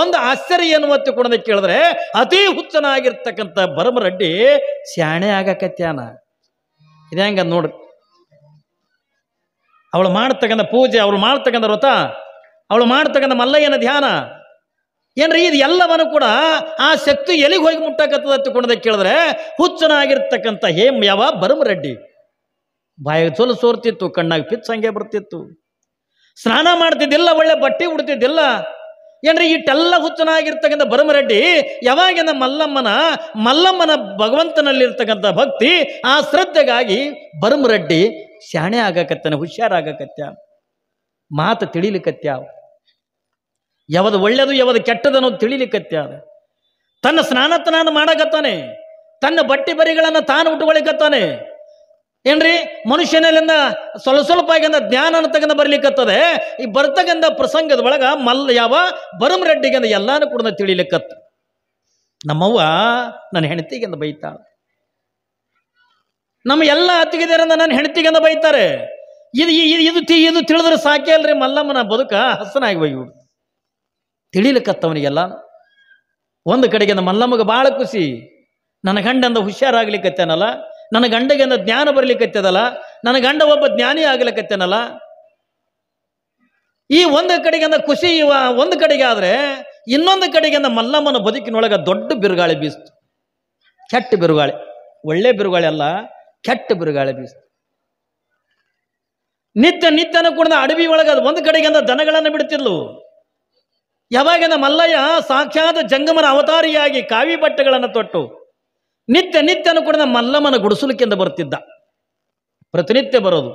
ಒಂದು ಆಶ್ಚರ್ಯ ಎನ್ನುವತ್ತು ಕೂಡ ಕೇಳಿದ್ರೆ ಅತಿ ಹುಚ್ಚನಾಗಿರ್ತಕ್ಕಂಥ ಭರಮರಡ್ಡಿ ಶ್ಯಾಣೆ ಆಗಕತ್ಯಾನ ಇದು ಹೆಂಗ ಅವಳು ಮಾಡ್ತಕ್ಕಂಥ ಪೂಜೆ ಅವಳು ಮಾಡ್ತಕ್ಕಂಥ ವ್ರತ ಅವಳು ಮಾಡ್ತಕ್ಕಂಥ ಮಲ್ಲಯ್ಯನ ಧ್ಯಾನ ಏನ್ರಿ ಇದು ಎಲ್ಲವನ್ನು ಕೂಡ ಆ ಶಕ್ತಿ ಎಲ್ಲಿಗೆ ಹೋಗಿ ಮುಟ್ಟಕತ್ತದ ತಿಳ್ಕೊಂಡದ ಕೇಳಿದ್ರೆ ಹುಚ್ಚನಾಗಿರ್ತಕ್ಕಂಥ ಹೇಮ್ ಯಾವ ಬಾಯಿಗೆ ಚೊಲು ಸೋರ್ತಿತ್ತು ಕಣ್ಣಾಗ ಹಂಗೆ ಬರ್ತಿತ್ತು ಸ್ನಾನ ಮಾಡ್ತಿದ್ದಿಲ್ಲ ಒಳ್ಳೆ ಬಟ್ಟೆ ಉಡ್ತಿದ್ದಿಲ್ಲ ಏನ್ರಿ ಇಟ್ಟೆಲ್ಲ ಹುಚ್ಚನಾಗಿರ್ತಕ್ಕಂಥ ಭರಮರೆಡ್ಡಿ ಯಾವಾಗಿನ ಮಲ್ಲಮ್ಮನ ಮಲ್ಲಮ್ಮನ ಭಗವಂತನಲ್ಲಿರ್ತಕ್ಕಂಥ ಭಕ್ತಿ ಆ ಶ್ರದ್ಧೆಗಾಗಿ ಭರಮರೆಡ್ಡಿ ಶಾಣೆ ಆಗಕತ್ತಾನೆ ಹುಷಾರಾಗಕತ್ಯ ಮಾತು ತಿಳಿಲಿಕ್ಕತ್ಯಾವ ಯಾವ್ದು ಒಳ್ಳೆಯದು ಯಾವ್ದು ಕೆಟ್ಟದನ್ನೋದು ತಿಳಿಲಿಕ್ಕತ್ಯಾವ ತನ್ನ ಸ್ನಾನ ಮಾಡಕತ್ತಾನೆ ತನ್ನ ಬಟ್ಟೆ ಬರಿಗಳನ್ನು ತಾನು ಉಟ್ಕೊಳ್ಳಿಕ್ಕತ್ತಾನೆ ಏನ್ರಿ ಮನುಷ್ಯನಲ್ಲಿಂದ ಸ್ವಲ್ಪ ಸ್ವಲ್ಪ ಆಗಿಂದ ಜ್ಞಾನ ಅಂತ ಬರ್ಲಿಕ್ಕತ್ತದೆ ಈ ಬರ್ತಕ್ಕಂಥ ಪ್ರಸಂಗದ ಒಳಗ ಮಲ್ಲ ಯಾವ ಬರಮ್ ರೆಡ್ಡಿಗಿಂದ ಎಲ್ಲಾನು ಕೂಡ ತಿಳಿಲಿಕ್ಕತ್ತ ನಮ್ಮವ್ವ ನನ್ನ ಹೆಣತಿಗೆಂದ ಬೈತಾಳ ನಮ್ಮ ಎಲ್ಲ ಅತ್ತಿಗೆದರಿಂದ ನನ್ನ ಹೆಣತಿಗೆಂದ ಬೈತಾರೆ ಇದು ಇದು ಇದು ತಿಳಿದ್ರೆ ಸಾಕೇ ಅಲ್ರಿ ಮಲ್ಲಮ್ಮನ ಬದುಕ ಹಸನಾಗಿ ಬೈಬಿಡು ತಿಳಿಲಿಕ್ಕತ್ತವನಿಗೆಲ್ಲ ಒಂದು ಕಡೆಗೆ ಮಲ್ಲಮ್ಮಗೆ ಭಾಳ ಖುಷಿ ನನ್ನ ಗಂಡಂದ ಹುಷಾರಾಗ್ಲಿಕ್ಕತ್ತೇನಲ್ಲ ನನ್ನ ಗಂಡಗೆ ಅಂದ ಜ್ಞಾನ ಬರಲಿಕ್ಕತ್ತದಲ್ಲ ನನ್ನ ಗಂಡ ಒಬ್ಬ ಜ್ಞಾನಿ ಆಗ್ಲಿಕ್ಕತ್ತೇನಲ್ಲ ಈ ಒಂದು ಕಡೆಗೆ ಅಂದ ಖುಷಿ ಇವ ಒಂದು ಕಡೆಗೆ ಆದರೆ ಇನ್ನೊಂದು ಕಡೆಗೆ ಅಂದ ಮಲ್ಲಮ್ಮನ ಬದುಕಿನೊಳಗೆ ದೊಡ್ಡ ಬಿರುಗಾಳಿ ಬೀಸ್ತು ಕೆಟ್ಟ ಬಿರುಗಾಳಿ ಒಳ್ಳೆ ಬಿರುಗಾಳಿ ಅಲ್ಲ ಕೆಟ್ಟ ಬಿರುಗಾಳಿ ಬೀಸ್ತು ನಿತ್ಯ ನಿತ್ಯನ ಕೂಡ ಅಡವಿ ಒಳಗೆ ಒಂದು ಕಡೆಗೆ ಅಂದ ದನಗಳನ್ನು ಬಿಡ್ತಿದ್ಲು ಯಾವಾಗ ಮಲ್ಲಯ್ಯ ಸಾಕ್ಷಾತ್ ಜಂಗಮನ ಅವತಾರಿಯಾಗಿ ಕಾವಿ ಬಟ್ಟೆಗಳನ್ನು ತೊಟ್ಟು ನಿತ್ಯ ನಿತ್ಯನು ಕೂಡ ಮಲ್ಲಮ್ಮನ ಗುಡಿಸಲಿಕ್ಕೆಂದು ಬರ್ತಿದ್ದ ಪ್ರತಿನಿತ್ಯ ಬರೋದು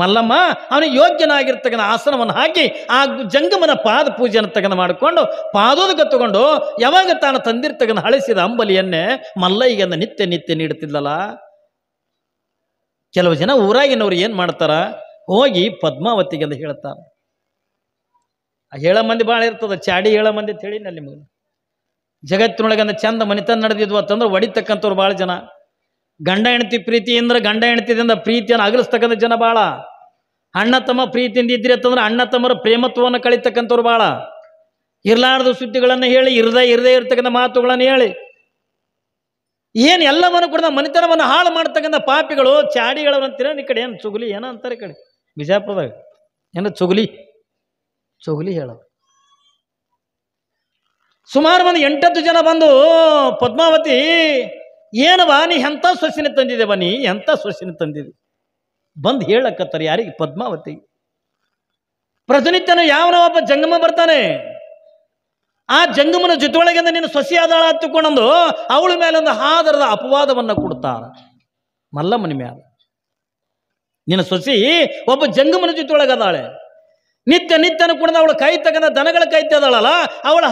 ಮಲ್ಲಮ್ಮ ಅವನಿಗೆ ಯೋಗ್ಯನಾಗಿರ್ತಕ್ಕಂಥ ಆಸನವನ್ನು ಹಾಕಿ ಆ ಜಂಗಮನ ಪಾದ ಪೂಜೆಯನ್ನು ತಗೊಂಡು ಮಾಡಿಕೊಂಡು ಪಾದೋದಕ್ಕೆ ತಗೊಂಡು ಯಾವಾಗ ತಾನು ತಂದಿರ್ತಕ್ಕಂಥ ಹಳಿಸಿದ ಅಂಬಲಿಯನ್ನೇ ಮಲ್ಲಯ್ಯನ ನಿತ್ಯ ನಿತ್ಯ ನೀಡುತ್ತಿದ್ದಲ್ಲ ಕೆಲವು ಜನ ಊರಾಗಿನವ್ರು ಏನು ಮಾಡ್ತಾರ ಹೋಗಿ ಅಂತ ಹೇಳ್ತಾರೆ ಹೇಳ ಮಂದಿ ಭಾಳ ಇರ್ತದೆ ಚಾಡಿ ಹೇಳ ಮಂದಿ ಅಂತ ಹೇಳಿ ನಿಮಗೆ ಜಗತ್ತಿನೊಳಗಂದ ಚಂದ ಮನಿತನ ನಡೆದಿದ್ವು ಅಂತಂದ್ರೆ ಒಡಿತಕ್ಕಂಥವ್ರು ಭಾಳ ಜನ ಗಂಡ ಹೆಂಡತಿ ಪ್ರೀತಿಯಿಂದ ಗಂಡ ಹೆಂಡತಿದಿಂದ ಪ್ರೀತಿಯನ್ನು ಅಗಲಿಸ್ತಕ್ಕಂಥ ಜನ ಭಾಳ ಅಣ್ಣ ತಮ್ಮ ಪ್ರೀತಿಯಿಂದ ಇದ್ರಿ ಅಂತಂದ್ರೆ ಅಣ್ಣ ತಮ್ಮರ ಪ್ರೇಮತ್ವವನ್ನು ಕಳಿತಕ್ಕಂಥವ್ರು ಭಾಳ ಇರ್ಲಾರ್ದ ಸುದ್ದಿಗಳನ್ನು ಹೇಳಿ ಇರದೆ ಇರದೇ ಇರ್ತಕ್ಕಂಥ ಮಾತುಗಳನ್ನು ಹೇಳಿ ಏನು ಎಲ್ಲವನ್ನು ಕೂಡ ಮನಿತನವನ್ನು ಹಾಳು ಮಾಡ್ತಕ್ಕಂಥ ಪಾಪಿಗಳು ಚಾಡಿಗಳವಂತೀರ ಈ ಕಡೆ ಏನು ಚುಗುಲಿ ಏನೋ ಅಂತಾರೆ ಈ ಕಡೆ ಬಿಜಾಪುರದಾಗ ಏನೋ ಚುಗುಲಿ ಚುಗುಲಿ ಹೇಳೋದು ಸುಮಾರು ಒಂದು ಎಂಟತ್ತು ಜನ ಬಂದು ಪದ್ಮಾವತಿ ಏನು ಏನವ ನೀ ಎಂಥ ಸೊಸಿನ ತಂದಿದೆ ಬನ್ನಿ ಎಂಥ ಸೊಸಿನ ತಂದಿದೆ ಬಂದು ಹೇಳಕ್ಕತ್ತಾರೆ ಯಾರಿಗೆ ಪದ್ಮಾವತಿ ಪ್ರತಿನಿತ್ಯನ ಯಾವನ ಒಬ್ಬ ಜಂಗಮ ಬರ್ತಾನೆ ಆ ಜಂಗಮನ ಜೊತೆಯೊಳಗಿಂದ ನೀನು ಸೊಸಿಯಾದಾಳ ಹತ್ತಿಕೊಂಡಂದು ಅವಳ ಮೇಲೆ ಒಂದು ಆಧಾರದ ಅಪವಾದವನ್ನು ಕೊಡ್ತಾರ ಮಲ್ಲಮ್ಮನ ಮೇಲೆ ನಿನ್ನ ಸೊಸಿ ಒಬ್ಬ ಜಂಗಮನ ಜೊತೆಯೊಳಗದಾಳೆ ನಿತ್ಯ ನಿತ್ಯನು ಕುಡಿದ ಅವಳ ಕೈ ತಗೊಂಡ ದನಗಳ ಕೈ ತೆದಳಲ್ಲ ಅವಳ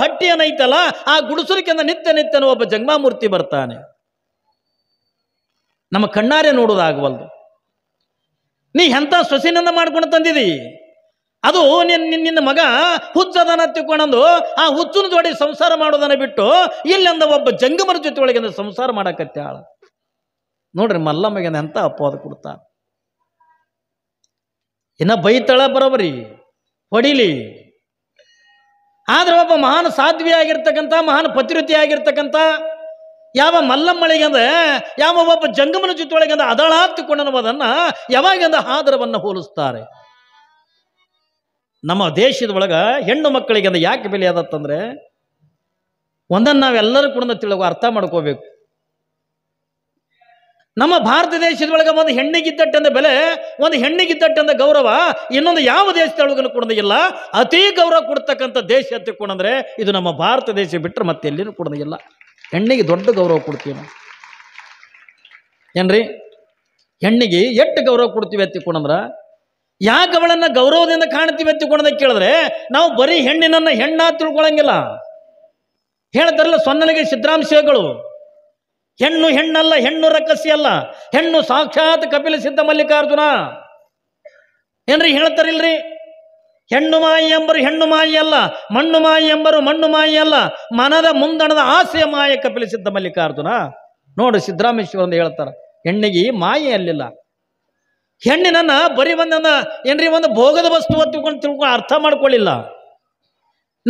ಐತಲ್ಲ ಆ ಗುಡಿಸಲಿಕ್ಕೆ ನಿತ್ಯ ನಿತ್ಯನು ಒಬ್ಬ ಜಂಗಮಾಮೂರ್ತಿ ಬರ್ತಾನೆ ನಮ್ಮ ಕಣ್ಣಾರೆ ನೋಡೋದಾಗವಲ್ದು ನೀ ಎಂಥ ಸೊಸಿನಿಂದ ಮಾಡ್ಕೊಂಡು ತಂದಿದಿ ಅದು ನಿನ್ನ ನಿನ್ನ ಮಗ ಹುಚ್ಚದನ ತಿಕ್ಕೊಂಡು ಆ ಹುಚ್ಚನ ಜೋಡಿ ಸಂಸಾರ ಮಾಡೋದನ್ನ ಬಿಟ್ಟು ಇಲ್ಲಿಂದ ಒಬ್ಬ ಜಂಗಮರ ಜೊತೆ ಒಳಗಿಂದ ಸಂಸಾರ ಮಾಡಕತ್ತೆ ಆಳ ನೋಡ್ರಿ ಮಲ್ಲಮ್ಮಗೆಂದ ಎಂಥ ಅಪವಾದ ಕೊಡ್ತಾನೆ ಇನ್ನ ಬೈತಾಳ ಬರೋಬರಿ ಹೊಡಿಲಿ ಆದರೆ ಒಬ್ಬ ಮಹಾನ್ ಸಾಧ್ವಿ ಆಗಿರ್ತಕ್ಕಂಥ ಮಹಾನ್ ಪತಿವೃತ್ತಿ ಆಗಿರ್ತಕ್ಕಂಥ ಯಾವ ಮಲ್ಲಮ್ಮಳಿಗಂದ್ರೆ ಯಾವ ಒಬ್ಬ ಜಂಗಮನ ಜೊತೆಯೊಳಗಂದ ಅದಳಾತ್ತಿಕೊಂಡನ್ನುವುದನ್ನು ಯಾವಾಗಂದ ಆದರವನ್ನು ಹೋಲಿಸ್ತಾರೆ ನಮ್ಮ ದೇಶದ ಒಳಗೆ ಹೆಣ್ಣು ಮಕ್ಕಳಿಗೆ ಯಾಕೆ ಬೆಲೆ ಆದತ್ತಂದ್ರೆ ಒಂದನ್ನು ನಾವೆಲ್ಲರೂ ಕೂಡ ತಿಳಿದು ಅರ್ಥ ಮಾಡ್ಕೋಬೇಕು ನಮ್ಮ ಭಾರತ ದೇಶದೊಳಗೆ ಒಂದು ಹೆಣ್ಣಿಗಿದ್ದಟ್ಟಂದ ಬೆಲೆ ಒಂದು ಹೆಣ್ಣಿಗಿದ್ದಟ್ಟಂದ ಗೌರವ ಇನ್ನೊಂದು ಯಾವ ದೇಶದೊಳಗೂ ಕೊಡೋದಿಲ್ಲ ಅತಿ ಗೌರವ ಕೊಡ್ತಕ್ಕಂಥ ದೇಶ ಅಂತ ಇದು ನಮ್ಮ ಭಾರತ ದೇಶ ಬಿಟ್ಟರೆ ಮತ್ತೆ ಎಲ್ಲಿನೂ ಕೊಡೋದಿಲ್ಲ ಹೆಣ್ಣಿಗೆ ದೊಡ್ಡ ಗೌರವ ಕೊಡ್ತೀವಿ ನಾವು ಏನ್ರಿ ಹೆಣ್ಣಿಗೆ ಎಷ್ಟು ಗೌರವ ಕೊಡ್ತೀವಿ ಎತ್ತಿಕೊಂಡಂದ್ರೆ ಯಾಕೆ ಅವಳನ್ನು ಗೌರವದಿಂದ ಕಾಣ್ತೀವಿ ಎತ್ತಿಕೊಂಡಂತ ಕೇಳಿದ್ರೆ ನಾವು ಬರೀ ಹೆಣ್ಣಿನನ್ನು ಹೆಣ್ಣ ತಿಳ್ಕೊಳಂಗಿಲ್ಲ ಹೇಳ್ತಾರಲ್ಲ ಸೊನ್ನಲಿಗೆ ಸಿದ್ರಾಂಶಗಳು ಹೆಣ್ಣು ಹೆಣ್ಣಲ್ಲ ಹೆಣ್ಣು ರಕ್ಕಸಿ ಅಲ್ಲ ಹೆಣ್ಣು ಸಾಕ್ಷಾತ್ ಕಪಿಲ ಸಿದ್ಧ ಮಲ್ಲಿಕಾರ್ಜುನ ಏನ್ರಿ ಹೇಳ್ತಾರಿಲ್ರಿ ಹೆಣ್ಣು ಮಾಯಿ ಎಂಬರು ಹೆಣ್ಣು ಮಾಯಿ ಅಲ್ಲ ಮಣ್ಣು ಮಾಯಿ ಎಂಬರು ಮಣ್ಣು ಮಾಯಿ ಅಲ್ಲ ಮನದ ಮುಂದಣದ ಆಸೆಯ ಮಾಯ ಕಪಿಲ ಸಿದ್ಧ ಮಲ್ಲಿಕಾರ್ಜುನ ನೋಡು ಸಿದ್ದರಾಮೇಶ್ವರ ಅಂತ ಹೇಳ್ತಾರೆ ಹೆಣ್ಣಿಗೆ ಮಾಯೆ ಅಲ್ಲಿಲ್ಲ ಹೆಣ್ಣಿನನ್ನ ಬರೀ ಒಂದನ್ನ ಏನ್ರಿ ಒಂದು ಭೋಗದ ವಸ್ತು ತಿಳ್ಕೊಂಡು ತಿಳ್ಕೊಂಡು ಅರ್ಥ ಮಾಡ್ಕೊಳ್ಳಿಲ್ಲ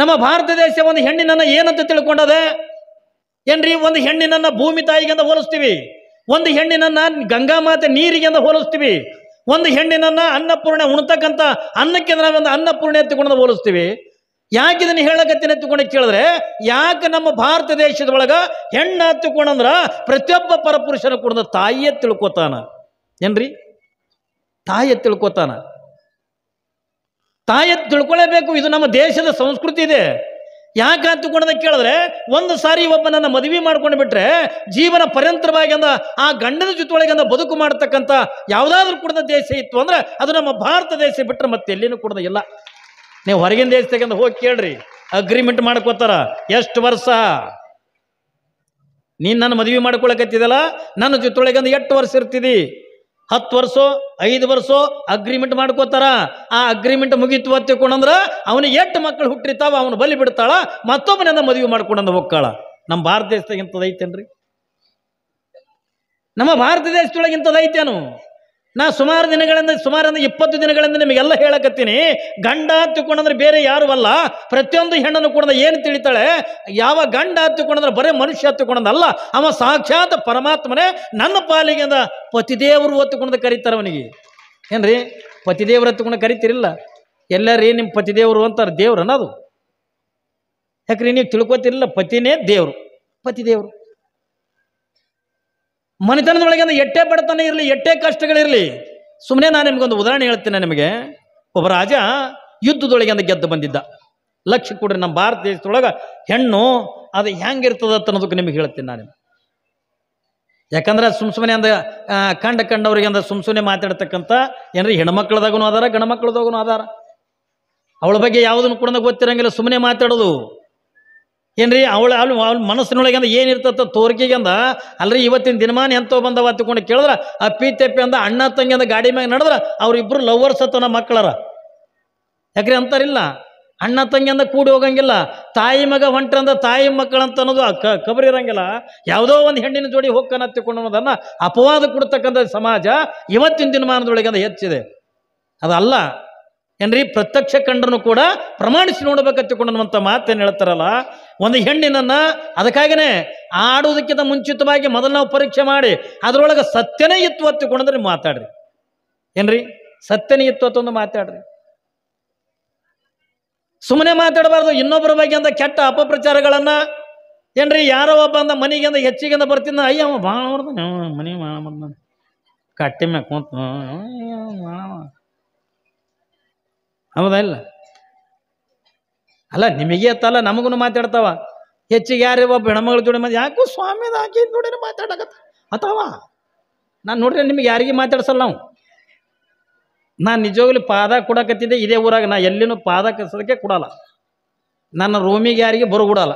ನಮ್ಮ ಭಾರತ ದೇಶ ಒಂದು ಹೆಣ್ಣಿನನ್ನ ಏನಂತ ತಿಳ್ಕೊಂಡದೆ ಏನ್ರಿ ಒಂದು ಹೆಣ್ಣಿನನ್ನ ಭೂಮಿ ತಾಯಿಗೆಂದ ಹೋಲಿಸ್ತೀವಿ ಒಂದು ಹೆಣ್ಣಿನನ್ನ ಗಂಗಾ ಮಾತೆ ನೀರಿಗೆಂದ ಹೋಲಿಸ್ತೀವಿ ಒಂದು ಹೆಣ್ಣಿನನ್ನ ಅನ್ನಪೂರ್ಣೆ ಉಣ್ತಕ್ಕಂತ ಅನ್ನಕ್ಕೆ ಒಂದು ಅನ್ನಪೂರ್ಣೆ ಎತ್ತಿಕೊಂಡು ಹೋಲಿಸ್ತೀವಿ ಯಾಕೆ ಇದನ್ನು ಹೇಳಕತ್ತಿನ ಎತ್ತಿಕೊಂಡು ಕೇಳಿದ್ರೆ ಯಾಕೆ ನಮ್ಮ ಭಾರತ ದೇಶದ ಒಳಗ ಹೆಣ್ಣು ಹತ್ತಿಕೊಂಡಂದ್ರ ಪ್ರತಿಯೊಬ್ಬ ಪರಪುರುಷನ ಕೂಡ ತಾಯಿಯೇ ತಿಳ್ಕೊತಾನ ಏನ್ರಿ ತಾಯಿ ತಿಳ್ಕೊತಾನ ತಾಯಿ ತಿಳ್ಕೊಳ್ಳೇಬೇಕು ಇದು ನಮ್ಮ ದೇಶದ ಸಂಸ್ಕೃತಿ ಇದೆ ಯಾಕೆ ಅಂತಕೊಂಡದ ಕೇಳಿದ್ರೆ ಒಂದು ಸಾರಿ ಒಬ್ಬ ನನ್ನ ಮದುವೆ ಮಾಡ್ಕೊಂಡು ಬಿಟ್ರೆ ಜೀವನ ಪರ್ಯಂತರವಾಗಿ ಅಂದ ಆ ಗಂಡನ ಜೊತೆ ಅಂದ ಬದುಕು ಮಾಡತಕ್ಕಂಥ ಯಾವುದಾದ್ರೂ ಕೂಡ ದೇಶ ಇತ್ತು ಅಂದ್ರೆ ಅದು ನಮ್ಮ ಭಾರತ ದೇಶ ಬಿಟ್ಟರೆ ಮತ್ತೆ ಎಲ್ಲಿನೂ ಕೂಡ ಇಲ್ಲ ನೀವು ಹೊರಗಿನ ದೇಶದಾಗಂದ ಹೋಗಿ ಕೇಳ್ರಿ ಅಗ್ರಿಮೆಂಟ್ ಮಾಡ್ಕೋತಾರ ಎಷ್ಟು ವರ್ಷ ನೀನು ನನ್ನ ಮದುವೆ ಮಾಡ್ಕೊಳಕತ್ತಿದಲ್ಲ ನನ್ನ ಅಂದ ಎಷ್ಟು ವರ್ಷ ಇರ್ತಿದಿ ಹತ್ತು ವರ್ಷ ಐದು ವರ್ಷ ಅಗ್ರಿಮೆಂಟ್ ಮಾಡ್ಕೋತಾರ ಆ ಅಗ್ರಿಮೆಂಟ್ ಮುಗಿತು ಅಂದ್ರೆ ಅವನಿಗೆ ಎಷ್ಟು ಮಕ್ಕಳು ಹುಟ್ಟಿರ್ತಾವ ಅವನು ಬಲಿ ಬಿಡ್ತಾಳ ಮತ್ತೊಬ್ಬನಿಂದ ಮದುವೆ ಮಾಡ್ಕೊಂಡಂದ ಹೋಗ್ತಾಳ ನಮ್ಮ ಭಾರತ ದೇಶದಾಗ ಇಂಥದ್ದು ಐತೇನ್ರಿ ನಮ್ಮ ಭಾರತ ದೇಶದೊಳಗೆ ಇಂಥದ್ದು ಐತೇನು ನಾ ಸುಮಾರು ದಿನಗಳಿಂದ ಸುಮಾರು ಅಂದ್ರೆ ಇಪ್ಪತ್ತು ದಿನಗಳಿಂದ ನಿಮಗೆಲ್ಲ ಹೇಳಕತ್ತೀನಿ ಗಂಡ ತಿಳ್ಕೊಂಡಂದ್ರೆ ಬೇರೆ ಯಾರು ಅಲ್ಲ ಪ್ರತಿಯೊಂದು ಹೆಣ್ಣನ್ನು ಕೂಡ ಏನು ತಿಳಿತಾಳೆ ಯಾವ ಗಂಡ ಹತ್ತಿಕೊಂಡಂದ್ರೆ ಬರೇ ಮನುಷ್ಯ ಅಲ್ಲ ಅವ ಸಾಕ್ಷಾತ್ ಪರಮಾತ್ಮನೇ ನನ್ನ ಪಾಲಿಗೆ ಅಂದ ಪತಿದೇವರು ಹೊತ್ತುಕೊಂಡು ಕರೀತಾರೆ ಅವನಿಗೆ ಏನ್ರಿ ಪತಿದೇವರು ಹತ್ತಿಕೊಂಡು ಕರಿತಿರಿಲ್ಲ ಎಲ್ಲರೀ ನಿಮ್ಮ ಪತಿದೇವರು ಅಂತಾರೆ ದೇವ್ರು ಅನ್ನೋದು ಯಾಕ್ರಿ ನೀವು ತಿಳ್ಕೊತಿರಲಿಲ್ಲ ಪತಿನೇ ದೇವರು ಪತಿದೇವರು ಮನೆತನದೊಳಗೆ ಅಂದ್ರೆ ಎಟ್ಟೆ ಬಡತನ ಇರಲಿ ಎಟ್ಟೆ ಕಷ್ಟಗಳಿರಲಿ ಸುಮ್ಮನೆ ನಾನು ನಿಮಗೊಂದು ಉದಾಹರಣೆ ಹೇಳ್ತೀನಿ ನಿಮಗೆ ಒಬ್ಬ ರಾಜ ಯುದ್ಧದೊಳಗೆ ಅಂದ್ರೆ ಗೆದ್ದು ಬಂದಿದ್ದ ಲಕ್ಷ ಕೊಡ್ರಿ ನಮ್ಮ ಭಾರತ ದೇಶದೊಳಗೆ ಹೆಣ್ಣು ಅದು ಹೆಂಗಿರ್ತದ ಅನ್ನೋದಕ್ಕೆ ನಿಮಗೆ ಹೇಳ್ತೀನಿ ನಾನು ಯಾಕಂದ್ರೆ ಸುಮ್ ಸುಮ್ಮನೆ ಅಂದ ಕಂಡ ಕಂಡವ್ರಿಗೆ ಅಂದ್ರೆ ಸುಮ್ ಸುಮ್ಮನೆ ಮಾತಾಡ್ತಕ್ಕಂಥ ಏನ್ರಿ ಹೆಣ್ಮಕ್ಳದಾಗೂ ಆಧಾರ ಗಣಮಕ್ಳದಾಗೂ ಆಧಾರ ಅವಳ ಬಗ್ಗೆ ಯಾವುದನ್ನು ಕೂಡ ಗೊತ್ತಿರಂಗಿಲ್ಲ ಸುಮ್ಮನೆ ಮಾತಾಡೋದು ಏನ್ರಿ ರೀ ಅವಳು ಅವ್ಳ ಮನಸ್ಸಿನೊಳಗೆ ಅಂದ್ರೆ ಏನಿರ್ತತ್ತ ಅಲ್ರಿ ಇವತ್ತಿನ ದಿನಮಾನ ಎಂತೋ ಬಂದವ ಕೇಳಿದ್ರ ಕೇಳಿದ್ರೆ ಅಪ್ಪಿ ತೆಪ್ಪಿ ಅಂದ ಅಣ್ಣ ತಂಗಿ ಅಂದ ಗಾಡಿ ಮ್ಯಾಗ ನಡೆದ್ರೆ ಅವ್ರಿಬ್ರು ಲವರ್ಸ್ ಅತ್ತ ನಮ್ಮ ಮಕ್ಕಳರ ಯಾಕ್ರಿ ಅಂತಾರಿಲ್ಲ ಅಣ್ಣ ತಂಗಿ ಅಂದ ಕೂಡಿ ಹೋಗಂಗಿಲ್ಲ ತಾಯಿ ಮಗ ಹೊಂಟಂದ ತಾಯಿ ಮಕ್ಕಳಂತ ಅನ್ನೋದು ಕಬರಿ ಇರಂಗಿಲ್ಲ ಯಾವುದೋ ಒಂದು ಹೆಣ್ಣಿನ ಜೋಡಿ ಹೋಗ್ಕನ ಅತ್ತಿಕೊಂಡು ಅನ್ನೋದನ್ನು ಅಪವಾದ ಕೊಡ್ತಕ್ಕಂಥ ಸಮಾಜ ಇವತ್ತಿನ ದಿನಮಾನದೊಳಗೆ ಹೆಚ್ಚಿದೆ ಅದಲ್ಲ ಏನ್ರಿ ಪ್ರತ್ಯಕ್ಷ ಕಂಡರೂ ಕೂಡ ಪ್ರಮಾಣಿಸಿ ನೋಡಬೇಕಂತ ಮಾತೇನು ಹೇಳ್ತಾರಲ್ಲ ಒಂದು ಹೆಣ್ಣಿನನ್ನು ಅದಕ್ಕಾಗಿಯೇ ಆಡುವುದಕ್ಕಿಂತ ಮುಂಚಿತವಾಗಿ ಮೊದಲು ನಾವು ಪರೀಕ್ಷೆ ಮಾಡಿ ಅದರೊಳಗೆ ಸತ್ಯನೇ ಇತ್ತು ಅತ್ತಿಕೊಂಡ್ರೆ ಮಾತಾಡ್ರಿ ಏನ್ರಿ ಸತ್ಯನೇ ಇತ್ತು ಅತ್ತೊಂದು ಮಾತಾಡ್ರಿ ಸುಮ್ಮನೆ ಮಾತಾಡಬಾರ್ದು ಇನ್ನೊಬ್ಬರ ಬಗ್ಗೆ ಅಂತ ಕೆಟ್ಟ ಅಪಪ್ರಚಾರಗಳನ್ನು ಏನ್ರಿ ಯಾರೋ ಒಬ್ಬ ಅಂದ ಹೆಚ್ಚಿಗೆ ಅಂದ ಬರ್ತಿದ್ದ ಅಯ್ಯ ಅವ ಭಾಳ ಮನೆ ಮಾಡ ಕಟ್ಟಿ ಕಟ್ಟಿ ಕೂತ್ ಮಾಡ ಹೌದಾ ಇಲ್ಲ ಅಲ್ಲ ನಿಮಗೆ ಅತ್ತಲ್ಲ ನಮಗೂ ಮಾತಾಡ್ತಾವ ಹೆಚ್ಚಿಗೆ ಯಾರು ಒಬ್ಬ ಹೆಣ್ಮಗಳ ಜೋಡಿ ಮತ್ತೆ ಯಾಕೋ ಸ್ವಾಮಿದ ಹಾಕಿ ಜೋಡಿನ ಮಾತಾಡಕತ್ತ ಅಥವ ನಾನು ನೋಡ್ರಿ ನಿಮ್ಗೆ ಯಾರಿಗೆ ಮಾತಾಡ್ಸಲ್ಲ ನಾವು ನಾನು ನಿಜವಾಗ್ಲೂ ಪಾದ ಕೊಡಕತ್ತಿದ್ದೆ ಇದೇ ಊರಾಗ ನಾ ಎಲ್ಲಿನೂ ಪಾದ ಕಸೋದಕ್ಕೆ ಕೊಡಲ್ಲ ನನ್ನ ರೂಮಿಗೆ ಯಾರಿಗೆ ಬರಗೂಡಲ್ಲ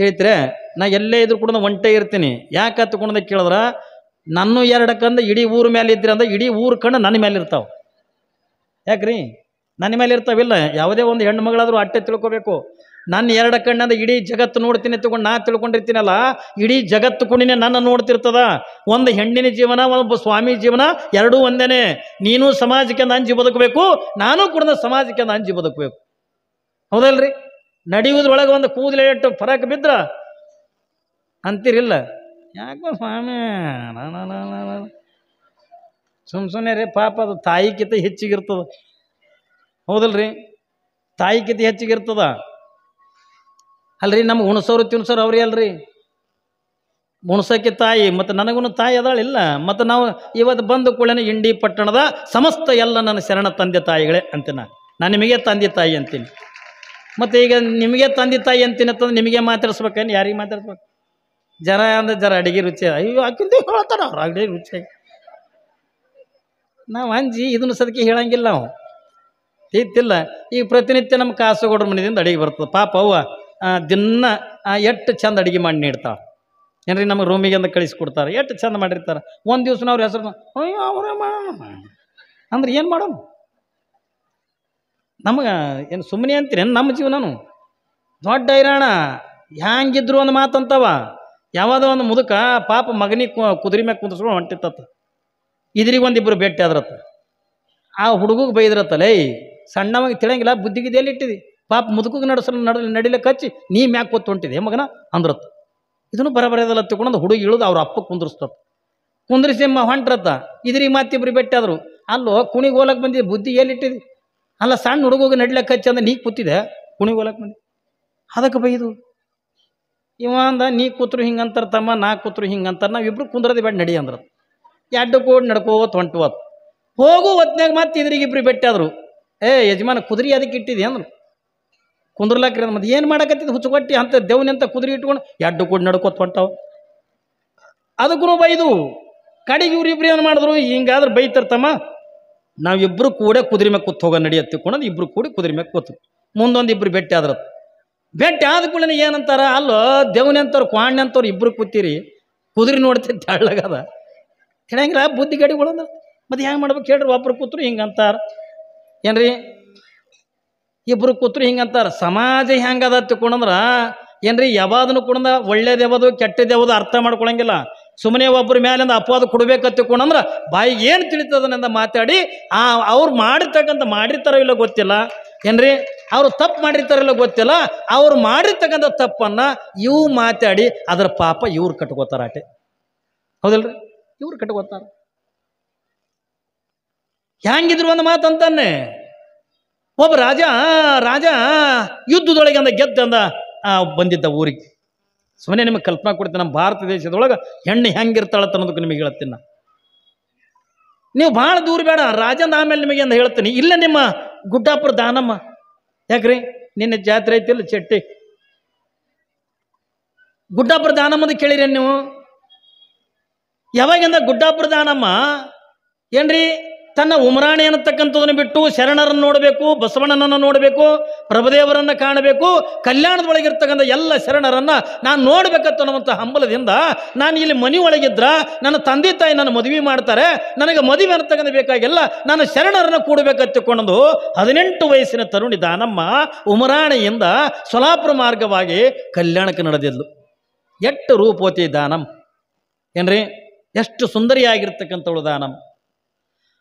ಹೇಳ್ತರೆ ನಾ ಎಲ್ಲೇ ಇದ್ರು ಕೂಡ ಒಂಟೆ ಇರ್ತೀನಿ ಯಾಕೆ ಹತ್ಕೊಂಡ್ದೆ ಕೇಳಿದ್ರೆ ನನ್ನ ಎರಡಕ್ಕಂದ್ರೆ ಇಡೀ ಊರ ಮೇಲೆ ಇದ್ರೆ ಅಂದ್ರೆ ಇಡೀ ಊರು ಕಣ್ಣು ನನ್ನ ಮೇಲೆ ಇರ್ತಾವೆ ಯಾಕ್ರಿ ನನ್ನ ಮೇಲೆ ಇರ್ತಾವಿಲ್ಲ ಯಾವುದೇ ಒಂದು ಹೆಣ್ಣು ಮಗಳಾದರೂ ಅಟ್ಟೆ ತಿಳ್ಕೋಬೇಕು ನನ್ನ ಎರಡು ಕಣ್ಣಂದ ಇಡೀ ಜಗತ್ತು ನೋಡ್ತೀನಿ ತಗೊಂಡು ನಾ ತಿಳ್ಕೊಂಡಿರ್ತೀನಲ್ಲ ಇಡೀ ಜಗತ್ತು ಕುಣಿನೇ ನನ್ನ ನೋಡ್ತಿರ್ತದ ಒಂದು ಹೆಣ್ಣಿನ ಜೀವನ ಒಂದು ಸ್ವಾಮಿ ಜೀವನ ಎರಡೂ ಒಂದೇನೆ ನೀನು ಸಮಾಜಕ್ಕೆ ಅಂಜಿ ಬದುಕಬೇಕು ನಾನು ಕೂಡ ಸಮಾಜಕ್ಕೆ ಅಂಜಿ ಬದುಕಬೇಕು ಹೌದಲ್ರಿ ನಡೆಯುವುದ್ರೊಳಗೆ ಒಂದು ಎಟ್ಟು ಫರಕ್ ಬಿದ್ರ ಅಂತೀರಿಲ್ಲ ಯಾಕೋ ಸ್ವಾಮಿ ಸುಮ್ ಸುಮ್ಮನೆ ರೀ ಪಾಪ ಅದು ತಾಯಿ ಕಿತ ಹೆಚ್ಚಿಗಿರ್ತದೆ ಹೌದಲ್ರಿ ತಾಯಿ ಕಿತ ಹೆಚ್ಚಿಗಿರ್ತದ ಅಲ್ರಿ ನಮ್ಗೆ ಉಣಸೋರು ತಿನ್ಸೋರು ಅವ್ರಿ ಅಲ್ರಿ ಮುಣಸಕ್ಕೆ ತಾಯಿ ಮತ್ತು ನನಗೂ ತಾಯಿ ಅದಾಳಿಲ್ಲ ಮತ್ತು ನಾವು ಇವತ್ತು ಬಂದು ಕೂಡ ಇಂಡಿ ಪಟ್ಟಣದ ಸಮಸ್ತ ಎಲ್ಲ ನನ್ನ ಶರಣ ತಂದೆ ತಾಯಿಗಳೇ ಅಂತೀನಿ ನಾನು ನಿಮಗೆ ತಂದೆ ತಾಯಿ ಅಂತೀನಿ ಮತ್ತು ಈಗ ನಿಮಗೆ ತಂದೆ ತಾಯಿ ಅಂತೀನಿ ಅಂತಂದ್ರೆ ನಿಮಗೆ ಮಾತಾಡ್ಸ್ಬೇಕೇನು ಯಾರಿಗೆ ಮಾತಾಡ್ಸ್ಬೇಕು ಜರ ಅಂದ್ರೆ ಜರ ಅಡುಗೆ ರುಚಿ ಅಯ್ಯೋ ಹಾಕಿದ್ದೆ ಹೇಳ್ತಾರೆ ಅವ್ರು ಅಡುಗೆ ರುಚಿಯಾಗಿ ನಾವು ಅಂಜಿ ಇದನ್ನು ಸದಕ್ಕೆ ಹೇಳಂಗಿಲ್ಲ ನಾವು ಇತ್ತಿಲ್ಲ ಈಗ ಪ್ರತಿನಿತ್ಯ ನಮ್ಮ ಕಾಸುಗೌಡ್ರ ಮನೆಯಿಂದ ಅಡಿಗೆ ಬರ್ತದೆ ಪಾಪ ಅವ್ವ ದಿನ ಎಷ್ಟು ಚಂದ ಅಡಿಗೆ ಮಾಡಿ ನೀಡ್ತಾಳೆ ಏನ್ರಿ ನಮಗೆ ರೂಮಿಗೆ ಅಂದ ಕಳಿಸ್ಕೊಡ್ತಾರೆ ಎಷ್ಟು ಚಂದ ಮಾಡಿರ್ತಾರೆ ಒಂದು ದಿವ್ಸ ಅವ್ರ ಹೆಸರು ಅಯ್ಯೋ ಅವರೇ ಮಾಡೋಣ ಅಂದ್ರೆ ಏನು ಮಾಡೋಣ ನಮಗೆ ಏನು ಸುಮ್ಮನೆ ಅಂತೀರೇನು ನಮ್ಮ ಜೀವನನು ದೊಡ್ಡ ಹೈರಾಣ ಹ್ಯಾಂಗಿದ್ರು ಒಂದು ಮಾತಂತವ ಯಾವುದೋ ಒಂದು ಮುದುಕ ಪಾಪ ಮಗನಿಗೆ ಕುದುರೆ ಮ್ಯಾಗ ಕುಂದಿಸ್ಕೊಂಡು ಹೊಂಟಿತ್ತ ಇದ್ರಿಗೆ ಒಂದಿಬ್ಬರು ಭೇಟಿ ಆದ್ರತ್ತ ಆ ಹುಡುಗಗೆ ಬೈದ್ರತ್ತಲೇ ಸಣ್ಣವಾಗಿ ತಿಳಂಗಿಲ್ಲ ಬುದ್ಧಿಗೆ ಇಟ್ಟಿದಿ ಪಾಪ ಮುದುಕಿಗೆ ನಡೆಸಲು ನಡ ನಡಿಲಿಕ್ಕೆ ಕಚ್ಚಿ ನೀ ಮ್ಯಾಕ್ ಕೂತ್ ಹೊಂಟಿದೆ ಮಗನ ಅಂದ್ರತ್ತ ಇದನ್ನು ಬರಬರದಲ್ಲ ತಿಳ್ಕೊಂಡು ಹುಡುಗಿ ಇಳಿದು ಅವ್ರ ಅಪ್ಪ ಕುಂದ್ರಿಸ್ತತ್ತ ಕುಂದ್ರಿಸಿ ಹೊಂಟ್ರತ್ತ ಇದ್ರಿಗೆ ಮತ್ತಿಬ್ರು ಭೇಟಿ ಆದರು ಅಲ್ಲೋ ಕುಣಿಗೆ ಹೋಲಕ್ಕೆ ಬಂದಿದೆ ಬುದ್ಧಿ ಎಲ್ಲಿಟ್ಟಿದೆ ಅಲ್ಲ ಸಣ್ಣ ಹುಡುಗ ನಡಿಲಿಕ್ಕೆ ಕಚ್ಚಿ ಅಂದ್ರೆ ನೀ ಕೂತಿದೆ ಕುಣಿಗೆ ಹೋಲಕ್ಕೆ ಬಂದಿ ಅದಕ್ಕೆ ಬೈದು ಇವ ಅಂದ ನೀ ಕೂತ್ರು ಹಿಂಗೆ ತಮ್ಮ ನಾ ಕೂತ್ರು ಹಿಂಗೆ ನಾವು ಇಬ್ರು ಕುಂದ್ರದೆ ಬೇಡ ನಡಿ ಅಂದ್ರೆ ಎಡ್ಡು ಕೂಡ ನಡ್ಕೋತ ಹೊಂಟು ಹೋಗು ಹೊತ್ತಿನಾಗ ಮತ್ತೆ ಇಬ್ರು ಬೆಟ್ಟಾದ್ರು ಏ ಯಜಮಾನ ಕುದುರೆ ಅದಕ್ಕೆ ಇಟ್ಟಿದೆ ಅಂದ್ರು ಕುಂದ್ರಲಾಕ್ರಿ ಮತ್ತೆ ಏನು ಮಾಡಕತ್ತಿದ್ದು ಹುಚ್ಚುಕೊಟ್ಟಿ ಅಂತ ದೇವ್ನಂತ ಕುದುರೆ ಇಟ್ಕೊಂಡು ಎಡ್ಡು ಕೂಡ ನಡ್ಕೋತ ಹೊಂಟವ ಅದಕ್ಕೂ ಬೈದು ಕಡೆಗೆ ಇವ್ರಿಬ್ರು ಏನು ಮಾಡಿದ್ರು ಹಿಂಗಾದ್ರೆ ಬೈತರ್ತಮ್ಮ ನಾವಿಬ್ಬರು ಕೂಡ ಕುದುರೆ ಮೇಲೆ ಕೂತ್ ಹೋಗೋ ನಡಿಯತ್ತೆ ಕೊಡೋದು ಇಬ್ಬರು ಕೂಡಿ ಕುದುರೆ ಮ್ಯಾಗೆ ಕೂತು ಮುಂದೊಂದು ಇಬ್ಬರು ಭೇಟಿ ಆದ್ರ ಆದ ಕೂಡಲೇ ಏನಂತಾರ ಅಲ್ಲೋ ದೇವನೆ ಅಂತವ್ರು ಕ್ವಾಣ್ಯಂತವ್ರು ಇಬ್ಬರು ಕೂತೀರಿ ಕುದುರೆ ನೋಡ್ತಿದ್ದೆ ತಿಳಿಯಂಗಿಲ್ಲ ಬುದ್ಧಿ ಅಂದ್ರೆ ಮತ್ತೆ ಹೆಂಗೆ ಮಾಡ್ಬೇಕು ಹೇಳ್ರಿ ಒಬ್ಬರು ಕೂತ್ರು ಹಿಂಗೆ ಅಂತಾರೆ ಏನು ರೀ ಇಬ್ಬರು ಕೂತ್ರು ಹಿಂಗೆ ಅಂತಾರೆ ಸಮಾಜ ಹೆಂಗದ ತಿಳ್ಕೊಂಡಂದ್ರೆ ಏನು ರೀ ಯಾವಾದನ್ನು ಕೂಡ ಒಳ್ಳೇದು ಯಾವುದು ಅರ್ಥ ಮಾಡ್ಕೊಳಂಗಿಲ್ಲ ಸುಮ್ಮನೆ ಒಬ್ಬರ ಮೇಲಿಂದ ಅಪವಾದ ಕೊಡಬೇಕು ತಿಳ್ಕೊಂಡಂದ್ರೆ ಬಾಯಿಗೆ ಏನು ತಿಳಿತದನ್ನ ಮಾತಾಡಿ ಆ ಅವ್ರು ಮಾಡಿರ್ತಕ್ಕಂಥ ಮಾಡಿರ್ತಾರೋ ಇಲ್ಲ ಗೊತ್ತಿಲ್ಲ ಏನ್ರಿ ಅವರು ತಪ್ಪು ಮಾಡಿರ್ತಾರಲ್ಲ ಗೊತ್ತಿಲ್ಲ ಅವ್ರು ಮಾಡಿರ್ತಕ್ಕಂಥ ತಪ್ಪನ್ನು ಇವು ಮಾತಾಡಿ ಅದರ ಪಾಪ ಇವ್ರು ಕಟ್ಕೋತಾರಾಟೆ ಹೌದಲ್ರಿ ಇವ್ರು ಕಟ್ಕೋತಾರ ಹೆಂಗಿದ್ರು ಒಂದು ಮಾತು ಅಂತಾನೆ ಒಬ್ಬ ರಾಜ ರಾಜ ಯುದ್ಧದೊಳಗೆ ಅಂದ ಗೆದ್ದಂದ ಬಂದಿದ್ದ ಊರಿಗೆ ಸುಮ್ಮನೆ ನಿಮಗೆ ಕಲ್ಪನಾ ಕೊಡ್ತೀನಿ ನಮ್ಮ ಭಾರತ ದೇಶದೊಳಗೆ ಹೆಣ್ಣು ಹೆಂಗಿರ್ತಾಳತ್ತ ಅನ್ನೋದಕ್ಕೆ ನಿಮಗೆ ಹೇಳ್ತೀನಿ ನೀವು ಭಾಳ ದೂರ ಬೇಡ ರಾಜನ ಆಮೇಲೆ ನಿಮಗೆ ಅಂತ ಹೇಳ್ತೀನಿ ಇಲ್ಲ ನಿಮ್ಮ ಗುಡ್ಡಾಪುರ ದಾನಮ್ಮ ಯಾಕ್ರಿ ನಿನ್ನೆ ಜಾತ್ರೆ ಐತಿಲ್ಲ ಚಟ್ಟಿ ಗುಡ್ಡಾಪುರ ದಾನಮ್ಮದ ಕೇಳಿರೇನು ನೀವು ಯಾವಾಗಿಂದ ದಾನಮ್ಮ ಏನ್ರಿ ತನ್ನ ಉಮರಾಣಿ ಅನ್ನತಕ್ಕಂಥದನ್ನು ಬಿಟ್ಟು ಶರಣರನ್ನು ನೋಡಬೇಕು ಬಸವಣ್ಣನನ್ನು ನೋಡಬೇಕು ಪ್ರಭುದೇವರನ್ನು ಕಾಣಬೇಕು ಕಲ್ಯಾಣದೊಳಗಿರ್ತಕ್ಕಂಥ ಎಲ್ಲ ಶರಣರನ್ನು ನಾನು ಅನ್ನುವಂಥ ಹಂಬಲದಿಂದ ನಾನು ಇಲ್ಲಿ ಮನೆ ಒಳಗಿದ್ರ ನನ್ನ ತಂದೆ ತಾಯಿ ನನ್ನ ಮದುವೆ ಮಾಡ್ತಾರೆ ನನಗೆ ಮದುವೆ ಅನ್ನತಕ್ಕಂಥ ಬೇಕಾಗಿಲ್ಲ ನಾನು ಶರಣರನ್ನು ಕೂಡಬೇಕತ್ತಿಕೊಂಡು ಹದಿನೆಂಟು ವಯಸ್ಸಿನ ತರುಣಿ ದಾನಮ್ಮ ಉಮರಾಣಿಯಿಂದ ಸೊಲಾಪುರ ಮಾರ್ಗವಾಗಿ ಕಲ್ಯಾಣಕ್ಕೆ ನಡೆದಿದ್ಲು ಎಟ್ಟು ರೂಪೋತಿ ದಾನಮ್ಮ ಏನ್ರಿ ಎಷ್ಟು ಸುಂದರಿಯಾಗಿರ್ತಕ್ಕಂಥವಳು ದಾನಮ್ಮ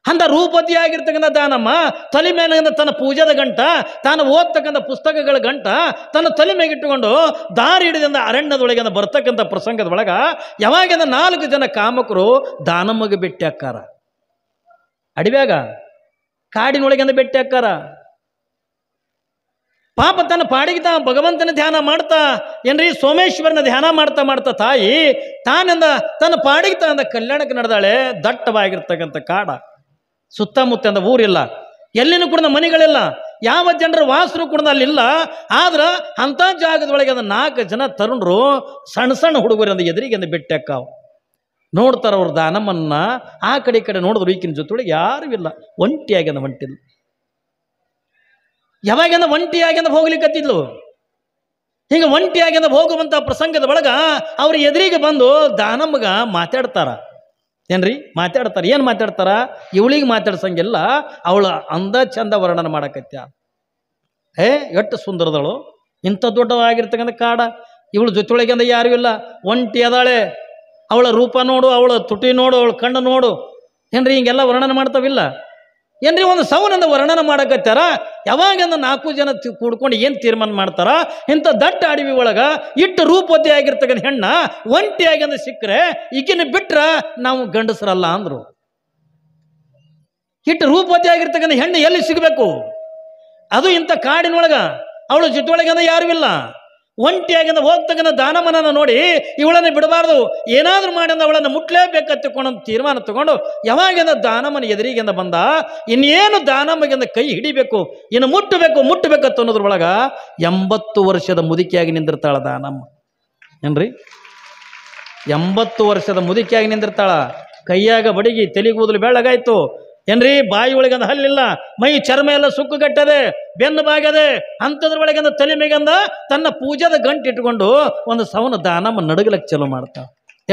ಅಂದ ರೂಪತಿಯಾಗಿರ್ತಕ್ಕಂಥ ದಾನಮ್ಮ ತಲೆ ತನ್ನ ಪೂಜಾದ ಗಂಟ ತಾನು ಓದ್ತಕ್ಕಂಥ ಪುಸ್ತಕಗಳ ಗಂಟ ತನ್ನ ತಲೆ ಇಟ್ಟುಕೊಂಡು ದಾರಿ ಹಿಡಿದಿಂದ ಅರಣ್ಯದೊಳಗಿಂದ ಬರ್ತಕ್ಕಂಥ ಪ್ರಸಂಗದ ಒಳಗೆ ಯಾವಾಗಿಂದ ನಾಲ್ಕು ಜನ ಕಾಮಕರು ದಾನಮ್ಮಗೆ ಭೇಟಿ ಹಾಕಾರ ಅಡಿವ್ಯಾಗ ಕಾಡಿನೊಳಗಿಂದ ಬೆಟ್ಟಿ ಹಾಕಾರ ಪಾಪ ತನ್ನ ಪಾಡಿಗೆ ತಾ ಭಗವಂತನ ಧ್ಯಾನ ಮಾಡ್ತಾ ಏನ್ರಿ ಸೋಮೇಶ್ವರನ ಧ್ಯಾನ ಮಾಡ್ತಾ ಮಾಡ್ತಾ ತಾಯಿ ತಾನಂದ ತನ್ನ ಪಾಡಿಗೆ ತಾನಂದ ಕಲ್ಯಾಣಕ್ಕೆ ನಡೆದಾಳೆ ದಟ್ಟವಾಗಿರ್ತಕ್ಕಂಥ ಕಾಡ ಸುತ್ತಮುತ್ತ ಅಂದ ಊರಿಲ್ಲ ಎಲ್ಲಿನೂ ಕೂಡ ಮನೆಗಳಿಲ್ಲ ಯಾವ ಜನರ ವಾಸರು ಕೂಡ ಅಲ್ಲಿಲ್ಲ ಆದ್ರೆ ಅಂಥ ಜಾಗದೊಳಗೆ ಅಂದ ನಾಲ್ಕು ಜನ ತರುಣರು ಸಣ್ಣ ಸಣ್ಣ ಹುಡುಗರು ಅಂದ ಎದುರಿಗೆ ಅಂದ ಬೆಟ್ಟಿ ಹಾಕಾವು ನೋಡ್ತಾರ ಅವ್ರ ದಾನಮ್ಮನ್ನ ಆ ಕಡೆ ಈ ಕಡೆ ನೋಡಿದ್ರು ಈಕಿನ ಜೊತೆ ಯಾರೂ ಇಲ್ಲ ಒಂಟಿಯಾಗಿ ಅಂದ ಹೊಂಟಿಲ್ಲ ಯಾವಾಗಂದ ಒಂಟಿಯಾಗಿಂದ ಹೋಗ್ಲಿಕ್ಕತ್ತಿದ್ಲು ಹೀಗೆ ಒಂಟಿಯಾಗಿಂದ ಹೋಗುವಂಥ ಪ್ರಸಂಗದ ಬಳಗ ಅವ್ರ ಎದುರಿಗೆ ಬಂದು ದಾನಮ್ಮಗ ಮಾತಾಡ್ತಾರ ಏನ್ರಿ ಮಾತಾಡ್ತಾರ ಏನು ಮಾತಾಡ್ತಾರ ಇವಳಿಗೆ ಮಾತಾಡ್ಸಂಗೆಲ್ಲ ಅವಳ ಅಂದ ಚಂದ ವರ್ಣನೆ ಮಾಡಕತ್ಯ ಏ ಎಷ್ಟು ಸುಂದರದಳು ಇಂಥ ದೊಡ್ಡದಾಗಿರ್ತಕ್ಕಂಥ ಕಾಡ ಇವಳು ಜೊತೆಯೊಳಗಿಂದ ಯಾರು ಇಲ್ಲ ಒಂಟಿ ಅದಾಳೆ ಅವಳ ರೂಪ ನೋಡು ಅವಳ ತುಟಿ ನೋಡು ಅವಳ ಕಣ್ಣು ನೋಡು ಏನ್ರಿ ಹಿಂಗೆಲ್ಲ ವರ್ಣನೆ ಮಾಡ್ತಾವಿಲ್ಲ ಏನ್ರಿ ಒಂದು ಸವನಂದ ವರ್ಣನ ಮಾಡಕತ್ತಾರ ಯಾವಾಗ ನಾಲ್ಕು ಜನ ಕೂಡ್ಕೊಂಡು ಏನು ತೀರ್ಮಾನ ಮಾಡ್ತಾರ ಇಂಥ ದಟ್ಟ ಅಡವಿ ಒಳಗೆ ಇಟ್ಟು ರೂಪತಿ ಆಗಿರ್ತಕ್ಕಂಥ ಹೆಣ್ಣ ಒಂಟಿಯಾಗಿ ಅಂದ್ರೆ ಸಿಕ್ಕರೆ ಈಗಿನ ಬಿಟ್ರ ನಾವು ಗಂಡಸರಲ್ಲ ಅಂದರು ಇಟ್ಟು ರೂಪತಿ ಆಗಿರ್ತಕ್ಕಂಥ ಹೆಣ್ಣು ಎಲ್ಲಿ ಸಿಗಬೇಕು ಅದು ಇಂಥ ಕಾಡಿನೊಳಗ ಅವಳು ಅಂದ್ರೆ ಯಾರು ಇಲ್ಲ ಒಂಟಿಯಾಗಿಂದ ಹೋಗ್ತಕ್ಕಂಥ ದಾನಮನನ ನೋಡಿ ಇವಳನ್ನು ಬಿಡಬಾರ್ದು ಏನಾದರೂ ಮಾಡಿಂದ ಅವಳನ್ನು ಮುಟ್ಲೇಬೇಕತ್ತಿಕೊಂಡು ತೀರ್ಮಾನ ತಗೊಂಡು ಯಾವಾಗಿಂದ ದಾನಮನ ಎದುರಿಗಿಂದ ಬಂದ ಇನ್ನೇನು ದಾನಮ್ಮಗಿಂದ ಕೈ ಹಿಡಿಬೇಕು ಇನ್ನು ಮುಟ್ಟಬೇಕು ಮುಟ್ಟಬೇಕತ್ತು ಅನ್ನೋದ್ರೊಳಗ ಎಂಬತ್ತು ವರ್ಷದ ಮುದುಕಿಯಾಗಿ ನಿಂದಿರ್ತಾಳ ದಾನಮ್ಮ ಏನ್ರಿ ಎಂಬತ್ತು ವರ್ಷದ ಮುದುಕಿಯಾಗಿ ನಿಂದಿರ್ತಾಳ ಕೈಯಾಗ ಬಡಿಗಿ ತಲೆಗೂದಲು ಬೆಳ್ಳಗಾಯ್ತು ಏನ್ರಿ ಬಾಯಿ ಒಳಗಂದ ಹಲ್ಲಿಲ್ಲ ಮೈ ಚರ್ಮ ಎಲ್ಲ ಸುಕ್ಕುಗಟ್ಟದೆ ಬೆನ್ನು ಬಾಗದೆ ಒಳಗಂದ ತಲೆ ಮೇಗಂದ ತನ್ನ ಪೂಜಾದ ಗಂಟು ಇಟ್ಕೊಂಡು ಒಂದು ಸವನ ದಾನಮ್ಮ ನಡಗಲಕ್ಕೆ ಚಲೋ ಮಾಡ್ತಾ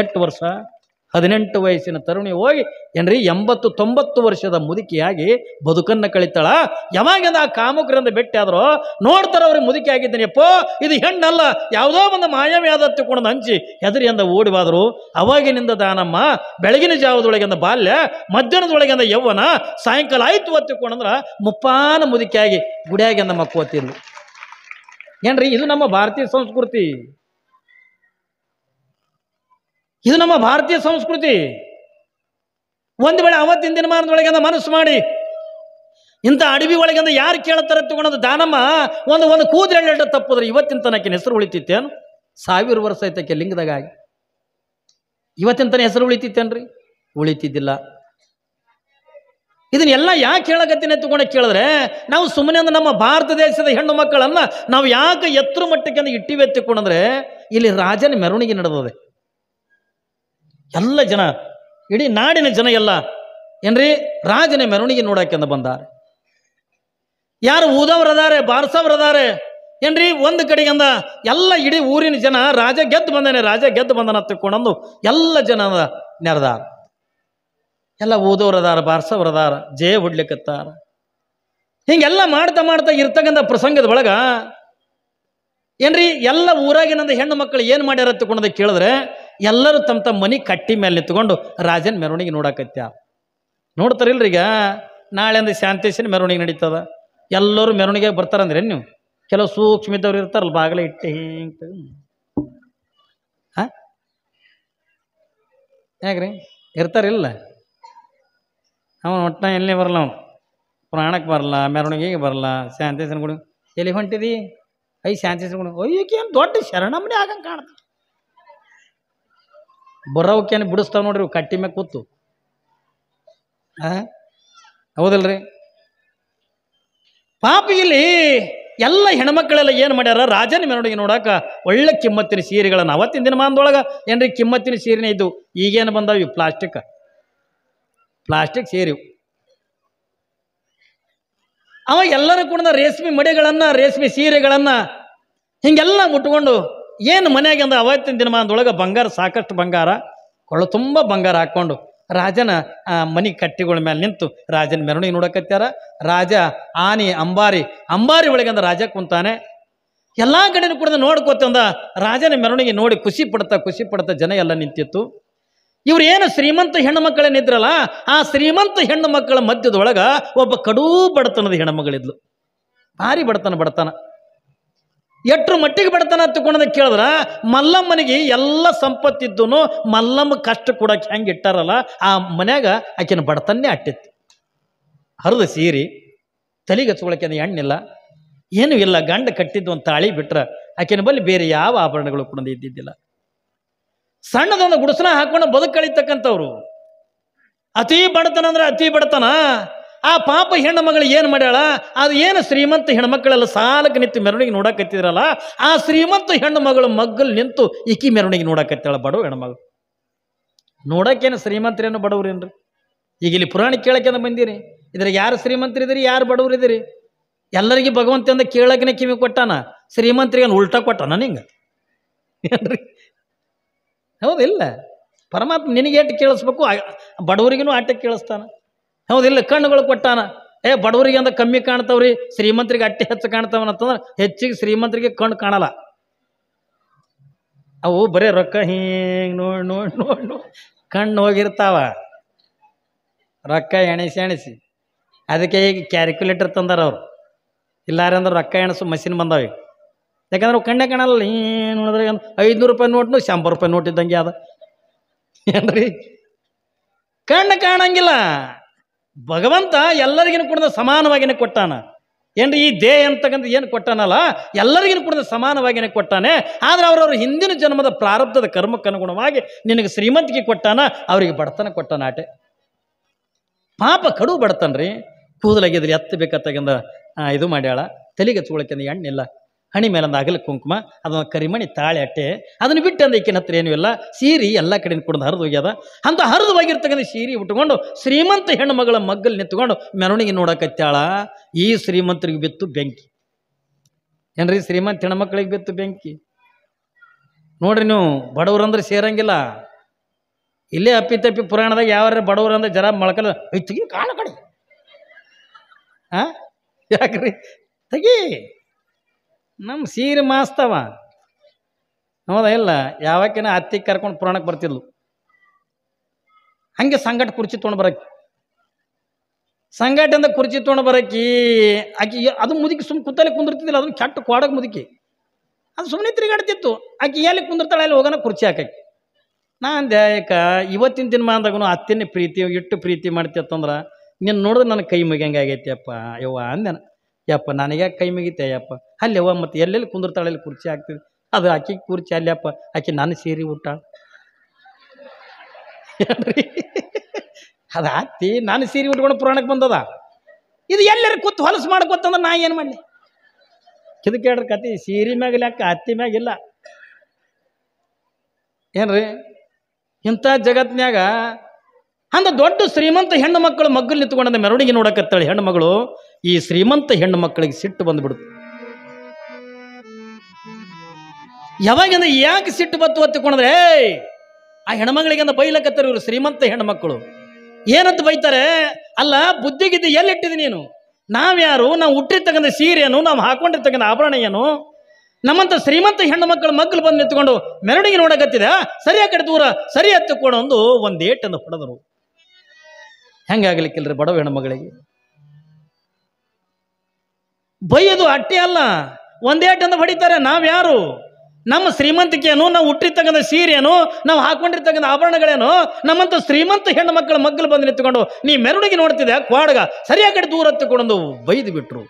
ಎಟ್ಟು ವರ್ಷ ಹದಿನೆಂಟು ವಯಸ್ಸಿನ ತರುಣಿ ಹೋಗಿ ಏನ್ರಿ ಎಂಬತ್ತು ತೊಂಬತ್ತು ವರ್ಷದ ಮುದುಕಿಯಾಗಿ ಬದುಕನ್ನು ಕಳಿತಾಳ ಯಾವಾಗಿಂದ ಆ ಕಾಮುಕರಿಂದ ಭೇಟಿ ನೋಡ್ತಾರೆ ನೋಡ್ತಾರೋ ಅವ್ರಿಗೆ ಮುದುಕಿ ಆಗಿದ್ದೀನಿ ಅಪ್ಪೋ ಇದು ಹೆಣ್ಣಲ್ಲ ಯಾವುದೋ ಒಂದು ಮಾಯಮೆ ಆದ ತಿಳ್ಕೊಂಡು ಹಂಚಿ ಹೆದರಿ ಅಂದ ಓಡಿವಾದರು ಅವಾಗಿನಿಂದ ದಾನಮ್ಮ ಬೆಳಗಿನ ಜಾವದೊಳಗಿಂದ ಬಾಲ್ಯ ಮಧ್ಯಾಹ್ನದೊಳಗಿಂದ ಯೌವನ ಸಾಯಂಕಾಲ ಆಯಿತು ಒತ್ತಿಕೊಂಡಂದ್ರೆ ಮುಪ್ಪಾನ ಮುದುಕಿಯಾಗಿ ಗುಡಿಯಾಗಿಂದ ಮಕ್ಕೋತಿರ್ಲಿ ಏನ್ರಿ ಇದು ನಮ್ಮ ಭಾರತೀಯ ಸಂಸ್ಕೃತಿ ಇದು ನಮ್ಮ ಭಾರತೀಯ ಸಂಸ್ಕೃತಿ ಒಂದು ವೇಳೆ ಅವತ್ತಿನ ದಿನಮಾನದೊಳಗಿಂದ ಮನುಷ್ಯ ಮನಸ್ಸು ಮಾಡಿ ಇಂಥ ಅಡವಿ ಒಳಗಿಂದ ಯಾರು ಕೇಳುತ್ತಾರೆ ತಗೊಂಡದು ದಾನಮ್ಮ ಒಂದು ಒಂದು ಕೂದಲು ಎಳ್ಳೆಡ್ಡ ತಪ್ಪಿದ್ರೆ ಇವತ್ತಿನ ತನಕ ಹೆಸರು ಉಳಿತಿತ್ತೇನು ಸಾವಿರ ವರ್ಷ ಐತಕ್ಕೆ ಲಿಂಗದಾಗ ಆಗಿ ಇವತ್ತಿನ ತನ ಹೆಸರು ಉಳಿತಿತ್ತೇನ್ರಿ ಉಳಿತಿದ್ದಿಲ್ಲ ಇದನ್ನೆಲ್ಲ ಯಾಕೆ ಹೇಳಕತ್ತಿನ ತಗೊಂಡು ಕೇಳಿದ್ರೆ ನಾವು ಸುಮ್ಮನೆ ಅಂದ್ರೆ ನಮ್ಮ ಭಾರತ ದೇಶದ ಹೆಣ್ಣು ಮಕ್ಕಳನ್ನು ನಾವು ಯಾಕೆ ಎತ್ತರ ಮಟ್ಟಕ್ಕೆ ಇಟ್ಟಿವೆ ಎತ್ತಿಕೊಂಡಂದ್ರೆ ಇಲ್ಲಿ ರಾಜನ ಮೆರವಣಿಗೆ ನಡೆದದೆ ಎಲ್ಲ ಜನ ಇಡೀ ನಾಡಿನ ಜನ ಎಲ್ಲ ಏನ್ರಿ ರಾಜನ ಮೆರವಣಿಗೆ ಅಂತ ಬಂದಾರೆ ಯಾರು ಊದವ್ರದಾರೆ ಬಾರ್ಸವ್ರದಾರೆ ಏನ್ರಿ ಒಂದು ಅಂದ ಎಲ್ಲ ಇಡೀ ಊರಿನ ಜನ ರಾಜ ಗೆದ್ದು ಬಂದನೆ ರಾಜ ಗೆದ್ದು ಬಂದನ ತಕ್ಕೊಂಡಂದು ಎಲ್ಲ ಜನ ನೆರೆದಾರ ಎಲ್ಲ ಓದೋರದಾರ ಬಾರ್ಸವ್ರದಾರ ಜಯ ಹೊಡ್ಲಿಕ್ಕತ್ತಾರ ಹಿಂಗೆಲ್ಲ ಮಾಡ್ತಾ ಮಾಡ್ತಾ ಇರ್ತಕ್ಕಂಥ ಪ್ರಸಂಗದ ಒಳಗ ಏನ್ರಿ ಎಲ್ಲ ಊರಾಗಿನಂದ ಹೆಣ್ಣು ಮಕ್ಕಳು ಏನು ಮಾಡ್ಯಾರ ತಿಳ್ಕೊಂಡದ ಕೇಳಿದ್ರೆ ಎಲ್ಲರೂ ತಮ್ಮ ತಮ್ಮ ಮನೆ ಕಟ್ಟಿ ಮೇಲೆ ನಿಂತ್ಕೊಂಡು ರಾಜನ ಮೆರವಣಿಗೆ ನೋಡಕತ್ಯಾರ ನೋಡ್ತಾರಿಲ್ರಿ ಈಗ ನಾಳೆ ಅಂದ್ರೆ ಶಾಂತೇಶನ ಮೆರವಣಿಗೆ ನಡೀತದ ಎಲ್ಲರೂ ಮೆರವಣಿಗೆ ಬರ್ತಾರಂದ್ರೆ ನೀವು ಕೆಲವು ಸೂಕ್ಷ್ಮ ಇರ್ತಾರಲ್ಲ ಬಾಗಲೇ ಇಟ್ಟು ಹಿಂಗೆ ಹಾಂ ಇರ್ತಾರಿಲ್ಲ ಅವನು ಒಟ್ಟ ಎಲ್ಲಿ ಬರಲ್ಲ ಅವನು ಪ್ರಾಣಕ್ಕೆ ಬರಲ್ಲ ಮೆರವಣಿಗೆಗೆ ಬರಲ್ಲ ಶಾಂತೇಶನ ಗುಡಿ ಎಲ್ಲಿ ಹೊಂಟಿದಿ ಐ ಶಾಂತೇಶನ ಗುಡಿ ಅಯ್ಯಕ್ಕೆ ಏನು ದೊಡ್ಡ ಶರಣಮ್ಮನೇ ಆಗಂಗೆ ಕಾಣ್ತಾರೆ ಬರೋಕೇನು ಬಿಡಿಸ್ತಾವೆ ನೋಡ್ರಿ ಇವು ಕಟ್ಟಿ ಮ್ಯಾಗ ಕೂತು ಹಾಂ ಹೌದಲ್ರಿ ಪಾಪ ಇಲ್ಲಿ ಎಲ್ಲ ಹೆಣ್ಮಕ್ಳೆಲ್ಲ ಏನು ಮಾಡ್ಯಾರ ರಾಜನ ಮೆರವಣಿಗೆ ನೋಡಕ್ಕೆ ಒಳ್ಳೆ ಕಿಮ್ಮತ್ತಿನ ಸೀರೆಗಳನ್ನು ಅವತ್ತಿನ ದಿನಮಾನದೊಳಗೆ ಏನ್ರಿ ಕಿಮ್ಮತ್ತಿನ ಸೀರೆನೇ ಇದ್ದು ಈಗೇನು ಬಂದಾವ ಇವು ಪ್ಲಾಸ್ಟಿಕ್ ಪ್ಲಾಸ್ಟಿಕ್ ಸೀರೆ ಅವ ಎಲ್ಲರೂ ಕೂಡ ರೇಷ್ಮೆ ಮಡಿಗಳನ್ನು ರೇಷ್ಮೆ ಸೀರೆಗಳನ್ನು ಹಿಂಗೆಲ್ಲ ಮುಟ್ಕೊಂಡು ಏನು ಮನೆಯಾಗಿಂದ ಅವತ್ತಿನ ದಿನಮಾನದೊಳಗೆ ಬಂಗಾರ ಸಾಕಷ್ಟು ಬಂಗಾರ ಕೊಳ್ಳ ತುಂಬ ಬಂಗಾರ ಹಾಕ್ಕೊಂಡು ರಾಜನ ಮನೆ ಕಟ್ಟಿಗಳ ಮೇಲೆ ನಿಂತು ರಾಜನ ಮೆರವಣಿಗೆ ನೋಡಕತ್ಯಾರ ರಾಜ ಆನೆ ಅಂಬಾರಿ ಅಂಬಾರಿ ಒಳಗಂದ ರಾಜ ಕುಂತಾನೆ ಎಲ್ಲ ಕಡೆನೂ ಕೂಡ ನೋಡ್ಕೊತಂದ ರಾಜನ ಮೆರವಣಿಗೆ ನೋಡಿ ಖುಷಿ ಪಡ್ತಾ ಖುಷಿ ಪಡ್ತಾ ಜನ ಎಲ್ಲ ನಿಂತಿತ್ತು ಇವ್ರು ಏನು ಶ್ರೀಮಂತ ಹೆಣ್ಣು ಮಕ್ಕಳೇನಿದ್ರಲ್ಲ ಆ ಶ್ರೀಮಂತ ಹೆಣ್ಣು ಮಕ್ಕಳ ಮಧ್ಯದೊಳಗೆ ಒಬ್ಬ ಕಡೂ ಬಡತನದ ಹೆಣ್ಣು ಮಗಳಿದ್ಲು ಭಾರಿ ಬಡತನ ಬಡತನ ಎಟ್ರ ಮಟ್ಟಿಗೆ ಬಡತನ ಹತ್ತುಕೊಂಡದ ಕೇಳಿದ್ರೆ ಮಲ್ಲಮ್ಮನಿಗೆ ಎಲ್ಲ ಸಂಪತ್ತಿದ್ದು ಮಲ್ಲಮ್ಮ ಕಷ್ಟ ಕೊಡೋಕೆ ಹೆಂಗೆ ಇಟ್ಟಾರಲ್ಲ ಆ ಮನ್ಯಾಗ ಆಕಿನ ಬಡತನೇ ಅಟ್ಟಿತ್ತು ಹರಿದ ಸೀರಿ ತಲೆಗೆ ಹಚ್ಕೊಳಕೆ ಎಣ್ಣಿಲ್ಲ ಏನೂ ಇಲ್ಲ ಗಂಡ ಕಟ್ಟಿದ್ದು ಒಂದು ತಾಳಿ ಬಿಟ್ರೆ ಆಕಿನ ಬಳಿ ಬೇರೆ ಯಾವ ಆಭರಣಗಳು ಕೂಡ ಇದ್ದಿದ್ದಿಲ್ಲ ಸಣ್ಣದೊಂದು ಗುಡಿಸನ ಹಾಕೊಂಡು ಬದುಕಳಿತಕ್ಕಂಥವ್ರು ಅತೀ ಅತಿ ಬಡತನ ಅಂದ್ರೆ ಅತಿ ಬಡತನ ಆ ಪಾಪ ಹೆಣ್ಣು ಮಗಳು ಏನು ಮಾಡ್ಯಾಳ ಅದು ಏನು ಶ್ರೀಮಂತ ಹೆಣ್ಮಕ್ಳೆಲ್ಲ ಸಾಲಕ್ಕೆ ನಿಂತು ಮೆರವಣಿಗೆ ನೋಡಕತ್ತಿದ್ರಲ್ಲ ಆ ಶ್ರೀಮಂತ ಹೆಣ್ಣು ಮಗಳು ಮಗ್ಗಲ್ ನಿಂತು ಈಕಿ ಮೆರವಣಿಗೆ ನೋಡಕತ್ತಾಳ ಬಡವ ಹೆಣ್ಮಗಳು ನೋಡಕ್ಕೇನು ಶ್ರೀಮಂತರೇನು ಬಡವ್ರೇನ್ರಿ ಈಗ ಇಲ್ಲಿ ಪುರಾಣ ಕೇಳೋಕೆಂದ ಬಂದಿರಿ ಇದ್ರಾಗ ಯಾರು ಶ್ರೀಮಂತರಿದ್ದೀರಿ ಯಾರು ಬಡವರಿದ್ದೀರಿ ಎಲ್ಲರಿಗೂ ಅಂದ ಕೇಳಕ್ಕೆ ಕಿವಿ ಕೊಟ್ಟಾನ ಶ್ರೀಮಂತರಿಗೆ ಉಲ್ಟಾ ಕೊಟ್ಟಾನ ನಿಂಗೆ ಏನ್ರಿ ಹೌದಿಲ್ಲ ಪರಮಾತ್ಮ ನಿನಗೆ ಎಟ್ಟು ಕೇಳಿಸ್ಬೇಕು ಬಡವರಿಗೂ ಆಟ ಕೇಳಿಸ್ತಾನೆ ಹೌದಿಲ್ಲ ಕಣ್ಣುಗಳು ಕೊಟ್ಟಾನ ಏ ಬಡವರಿಗೆ ಅಂದ್ರೆ ಕಮ್ಮಿ ಕಾಣ್ತಾವ್ರಿ ಶ್ರೀಮಂತರಿಗೆ ಅಟ್ಟಿ ಹೆಚ್ಚು ಕಾಣ್ತಾವನಂತಂದ್ರೆ ಹೆಚ್ಚಿಗೆ ಶ್ರೀಮಂತರಿಗೆ ಕಣ್ಣು ಕಾಣಲ್ಲ ಅವು ಬರೀ ರೊಕ್ಕ ಹಿಂಗೆ ನೋಡಿ ನೋಡಿ ನೋಡಿ ಕಣ್ಣು ಹೋಗಿರ್ತಾವ ರೊಕ್ಕ ಎಣಿಸಿ ಎಣಿಸಿ ಅದಕ್ಕೆ ಈಗ ಕ್ಯಾಲ್ಕುಲೇಟರ್ ತಂದಾರ ಅವ್ರು ಇಲ್ಲಾರೆ ಅಂದ್ರೆ ರೊಕ್ಕ ಎಣಸು ಮಷಿನ್ ಬಂದಾವೆ ಯಾಕಂದ್ರೆ ಕಣ್ಣೆ ಕಾಣಲ್ಲ ಏನು ನೋಡಿದ್ರೆ ಐದುನೂರು ರೂಪಾಯಿ ನೋಟ್ನು ಶಂಬರ್ ರೂಪಾಯಿ ನೋಟ್ ಇದ್ದಂಗೆ ಅದ ಏನ್ರಿ ಕಣ್ಣು ಕಾಣಂಗಿಲ್ಲ ಭಗವಂತ ಎಲ್ಲರಿಗಿನ ಕೂಡ ಸಮಾನವಾಗಿನ ಕೊಟ್ಟಾನ ಏನ್ರಿ ಈ ದೇಹ ಅಂತಕ್ಕಂಥ ಏನು ಕೊಟ್ಟಾನಲ್ಲ ಎಲ್ಲರಿಗಿನ ಕೂಡ ಸಮಾನವಾಗಿನೇ ಕೊಟ್ಟಾನೆ ಆದರೆ ಅವರವ್ರ ಹಿಂದಿನ ಜನ್ಮದ ಪ್ರಾರಬ್ಧದ ಕರ್ಮಕ್ಕನುಗುಣವಾಗಿ ನಿನಗೆ ಶ್ರೀಮಂತಿಗೆ ಕೊಟ್ಟಾನ ಅವರಿಗೆ ಬಡತನ ಕೊಟ್ಟಾನ ಪಾಪ ಕಡು ಬಡತನ್ರಿ ಕೂದಲಾಗಿದ್ರೆ ಬೇಕತ್ತಾಗಿಂದ ಇದು ಮಾಡ್ಯಾಳ ತಲೆಗೆ ಎಣ್ಣೆ ಇಲ್ಲ ಹಣಿ ಮೇಲೊಂದು ಆಗಲಿ ಕುಂಕುಮ ಅದು ಕರಿಮಣಿ ತಾಳೆ ಅಟ್ಟೆ ಅದನ್ನು ಬಿಟ್ಟು ಅಂದ ಈಕಿನ ಹತ್ರ ಏನೂ ಇಲ್ಲ ಸೀರೆ ಎಲ್ಲ ಕಡೆಯಿಂದ ಕುಡ್ದು ಹರಿದು ಹೋಗ್ಯದ ಅಂತ ಹರಿದು ಹೋಗಿರ್ತಕ್ಕಂಥ ಸೀರೆ ಉಟ್ಕೊಂಡು ಶ್ರೀಮಂತ ಹೆಣ್ಣು ಮಗಳ ಮಗ್ಗಲ್ಲಿ ನಿಂತ್ಕೊಂಡು ಮೆರವಣಿಗೆ ನೋಡಕತ್ತಾಳ ಈ ಶ್ರೀಮಂತರಿಗೆ ಬಿತ್ತು ಬೆಂಕಿ ಏನ್ರಿ ಶ್ರೀಮಂತ ಹೆಣ್ಮಕ್ಳಿಗೆ ಬಿತ್ತು ಬೆಂಕಿ ನೋಡ್ರಿ ನೀವು ಬಡವರಂದ್ರೆ ಸೇರಂಗಿಲ್ಲ ಇಲ್ಲೇ ಅಪ್ಪಿ ತಪ್ಪಿ ಪುರಾಣದಾಗ ಯಾವ ಅಂದ್ರೆ ಜರ ಮೊಳಕಲ್ಲ ಹೆಚ್ಚಿಗೆ ಕಾಣ ಕಡೆ ಹಾಂ ಯಾಕ್ರಿ ತಗಿ ನಮ್ಮ ಸೀರೆ ಮಾಸ್ತವ ಹೌದಾ ಇಲ್ಲ ಯಾವಕ್ಕಿನ ಅತ್ತಿಗೆ ಕರ್ಕೊಂಡು ಪುರಾಣಕ್ಕೆ ಬರ್ತಿದ್ಲು ಹಂಗೆ ಸಂಗಟ ಕುರ್ಚಿ ತೊಗೊಂಡು ಬರಕ್ಕೆ ಅಂದ ಕುರ್ಚಿ ತೊಗೊಂಡು ಬರಕ್ಕೆ ಆಕೆ ಅದು ಮುದುಕಿ ಸುಮ್ಮನೆ ಕುತ್ತಲೆ ಕುಂದಿರ್ತಿದ್ದಿಲ್ಲ ಅದನ್ನ ಕೆಟ್ಟ ಕೊಡಕ್ಕೆ ಮುದುಕಿ ಅದು ಸುಮ್ಮನೆ ತಿರುಗಾಡ್ತಿತ್ತು ಆಕೆ ಎಲ್ಲಿ ಕುಂದಿರ್ತಾಳೆ ಅಲ್ಲಿ ಹೋಗೋಣ ಕುರ್ಚಿ ಹಾಕಕ್ಕೆ ನಾನು ದ್ಯಾಯಕ ಇವತ್ತಿನ ದಿನಮಾನದಾಗೂ ಅತ್ತಿನ ಪ್ರೀತಿ ಇಟ್ಟು ಪ್ರೀತಿ ಮಾಡ್ತಿತ್ತಂದ್ರೆ ನಿನ್ನ ನೋಡಿದ್ರೆ ನನ್ನ ಕೈ ಮುಗಿಯಂಗೆ ಆಗೈತಿ ಅಪ್ಪ ಯವ್ವ ಅಂದೆನ ಯಪ್ಪ ನನಗೆ ಕೈ ಮುಗಿತೆ ಯಪ್ಪ ಅಲ್ಲೆವ್ವ ಮತ್ತು ಎಲ್ಲೆಲ್ಲಿ ಕುಂದಿರ್ತಾಳೆ ಅಲ್ಲಿ ಕುರ್ಚಿ ಹಾಕ್ತೀವಿ ಅದು ಆಕಿ ಕುರ್ಚಿ ಅಲ್ಲಪ್ಪ ಆಕೆ ನನ್ನ ಸೀರೆ ಊಟ ಅದು ಅತ್ತಿ ನಾನು ಸೀರೆ ಉಟ್ಕೊಂಡು ಪುರಾಣಕ್ಕೆ ಬಂದದ ಇದು ಎಲ್ಲರೂ ಕೂತು ಹೊಲಸು ಮಾಡ್ಕೊತಂದ್ರೆ ನಾ ಏನು ಮಾಡಲಿ ಕಿದು ಕೇಳ್ರಿ ಕತಿ ಸೀರೆ ಮ್ಯಾಗ ಲೆಕ್ಕ ಹತ್ತಿ ಮ್ಯಾಗಿಲ್ಲ ಏನ್ರಿ ಇಂಥ ಜಗತ್ನ್ಯಾಗ ಅಂದ ದೊಡ್ಡ ಶ್ರೀಮಂತ ಹೆಣ್ಣು ಮಕ್ಕಳು ಮಗ್ಗಲು ನಿಂತ್ಕೊಂಡಂದ ಮೆರವಣಿಗೆ ನೋಡಕತ್ತಾಳೆ ಹೆಣ್ಣು ಮಗಳು ಈ ಶ್ರೀಮಂತ ಹೆಣ್ಣು ಮಕ್ಕಳಿಗೆ ಸಿಟ್ಟು ಬಂದ್ಬಿಡ್ತು ಯಾವಾಗಿಂದ ಯಾಕೆ ಸಿಟ್ಟು ಬತ್ತು ಒತ್ತಿಕೊಂಡ್ರೆ ಆ ಹೆಣ್ಮಗಳಿಗಂದ ಬೈಲಕತ್ತಾರೆ ಇವರು ಶ್ರೀಮಂತ ಮಕ್ಕಳು ಏನಂತ ಬೈತಾರೆ ಅಲ್ಲ ಬುದ್ಧಿಗಿದ್ದು ಎಲ್ಲಿಟ್ಟಿದಿ ನೀನು ನಾವ್ಯಾರು ನಾವು ಹುಟ್ಟಿರ್ತಕ್ಕಂಥ ಸೀರೆಯನ್ನು ಸೀರೆನು ನಾವು ಹಾಕೊಂಡಿರ್ತಕ್ಕಂಥ ಆಭರಣ ಏನು ನಮ್ಮಂತ ಶ್ರೀಮಂತ ಹೆಣ್ಣು ಮಕ್ಕಳು ಮಕ್ಕಳು ಬಂದು ನಿಂತ್ಕೊಂಡು ಮೆರವಣಿಗೆ ನೋಡಕತ್ತಿದ ಸರಿ ಆ ಕಡೆ ದೂರ ಸರಿ ಹತ್ತುಕೊಂಡು ಒಂದು ಒಂದೇಟನ್ನು ಹೊಡೆದರು ಹೆಂಗಾಗಲಿಕ್ಕಿಲ್ರಿ ಬಡವ ಹೆಣ್ಮಗಳಿಗೆ ಬೈಯೋದು ಅಟ್ಟೆ ಅಲ್ಲ ಒಂದೇ ಅಂತ ಹೊಡಿತಾರೆ ನಾವ್ಯಾರು ನಮ್ಮ ಶ್ರೀಮಂತಿಕೆಯನು ನಾವು ಹುಟ್ಟಿರ್ತಕ್ಕಂಥ ಏನು ನಾವು ಹಾಕೊಂಡಿರ್ತಕ್ಕಂಥ ಆಭರಣಗಳೇನು ನಮ್ಮಂತ ಶ್ರೀಮಂತ ಹೆಣ್ಣು ಮಕ್ಕಳು ಮಗ್ಗಲು ಬಂದು ನಿಂತ್ಕೊಂಡು ನೀ ಮೆರವಣಿಗೆ ನೋಡ್ತಿದ್ದೆ ಕ್ವಾಡ್ಗ ಸರಿಯಾಗಿ ಕಡೆ ದೂರ ಹತ್ತಿಕೊಂಡು ಬೈದು ಬಿಟ್ರು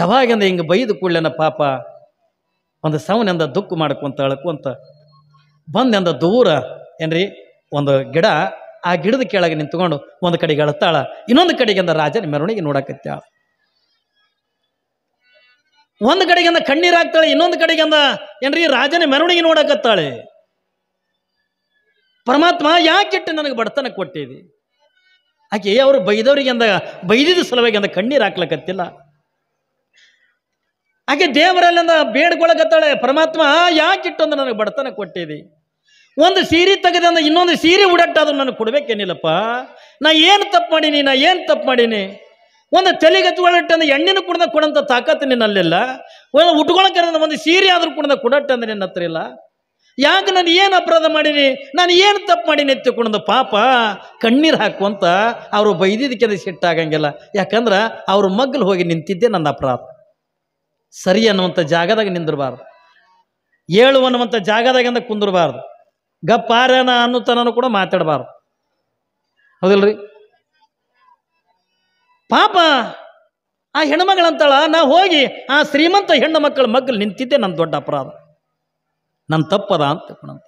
ಯಾವಾಗಂದ್ರೆ ಹಿಂಗೆ ಬೈದು ಕೂಡಲೇನ ಪಾಪ ಒಂದು ಎಂದ ದುಃಖ ಮಾಡ್ಕೊಂತ ಅಳ್ಕೊಂತ ಬಂದೆಂದ ದೂರ ಏನ್ರಿ ಒಂದು ಗಿಡ ಆ ಗಿಡದ ಕೆಳಗೆ ನಿಂತ್ಕೊಂಡು ಒಂದು ಕಡೆಗೆ ಅಳತಾಳ ಇನ್ನೊಂದು ಕಡೆಗೆ ಅಂದ ರಾಜನ ಮೆರವಣಿಗೆ ನೋಡಕತ್ತಾಳ ಒಂದು ಕಡೆಗಿಂದ ಹಾಕ್ತಾಳೆ ಇನ್ನೊಂದು ಕಡೆಗಿಂದ ಏನ್ರಿ ರಾಜನ ಮೆರವಣಿಗೆ ನೋಡಕತ್ತಾಳೆ ಪರಮಾತ್ಮ ಯಾಕೆಟ್ಟು ನನಗೆ ಬಡತನ ಕೊಟ್ಟಿದೆ ಆಕೆ ಅವರು ಬೈದವ್ರಿಗೆ ಅಂದಾಗ ಬೈದಿದ್ದ ಸಲುವಾಗಿ ಅಂದ ಕಣ್ಣೀರು ಹಾಕ್ಲಕತ್ತಿಲ್ಲ ಆಕೆ ದೇವರಲ್ಲಿಂದ ಬೇಡ್ಕೊಳಕತ್ತಾಳೆ ಪರಮಾತ್ಮ ಯಾಕಿಟ್ಟೊಂದು ನನಗೆ ಬಡತನ ಕೊಟ್ಟಿದೆ ಒಂದು ಸೀರೆ ತೆಗೆದಂದ ಇನ್ನೊಂದು ಸೀರೆ ಉಡಟ್ಟಾದ್ರೂ ನನಗೆ ಕೊಡ್ಬೇಕೇನಿಲ್ಲಪ್ಪ ನಾ ಏನು ತಪ್ಪು ಮಾಡೀನಿ ನಾ ಏನು ತಪ್ಪು ಮಾಡೀನಿ ಒಂದು ಅಂದ್ರೆ ಎಣ್ಣೆನ ಕುಡ್ದ ಕೊಡಂತ ತಾಕತ್ತು ನಿನ್ನಲ್ಲಿಲ್ಲ ಒಂದು ಉಟ್ಕೊಳಕ್ಕೆ ಒಂದು ಸೀರೆ ಆದರೂ ಕುಡ್ದ ಅಂದ್ರೆ ನಿನ್ನ ಹತ್ರ ಇಲ್ಲ ಯಾಕೆ ನಾನು ಏನು ಅಪರಾಧ ಮಾಡೀನಿ ನಾನು ಏನು ತಪ್ಪು ಮಾಡೀನಿ ಎತ್ತಿಕೊಂಡ ಪಾಪ ಕಣ್ಣೀರು ಹಾಕುವಂತ ಅವರು ಬೈದಿದ್ದಕ್ಕೆ ಸಿಟ್ಟಾಗಂಗಿಲ್ಲ ಯಾಕಂದ್ರೆ ಅವ್ರ ಮಗ್ಗಲು ಹೋಗಿ ನಿಂತಿದ್ದೆ ನನ್ನ ಅಪರಾಧ ಸರಿ ಅನ್ನುವಂಥ ಜಾಗದಾಗ ನಿಂದಿರಬಾರ್ದು ಏಳು ಅನ್ನುವಂಥ ಜಾಗದಾಗಿಂದ ಕುಂದಿರಬಾರ್ದು ಗಪ್ಪಾರನ ಅನ್ನುತ್ತಾನೂ ಕೂಡ ಮಾತಾಡಬಾರ್ದು ಹೌದಲ್ರಿ ಪಾಪ ಆ ಹೆಣ್ಮಗಳಂತಾಳ ನಾ ಹೋಗಿ ಆ ಶ್ರೀಮಂತ ಹೆಣ್ಣು ಮಕ್ಕಳ ಮಗ್ಗಲು ನಿಂತಿದ್ದೆ ನನ್ನ ದೊಡ್ಡ ಅಪರಾಧ ನನ್ನ ತಪ್ಪದ ಅಂತ ತಿಳ್ಕೊಂಡಂತ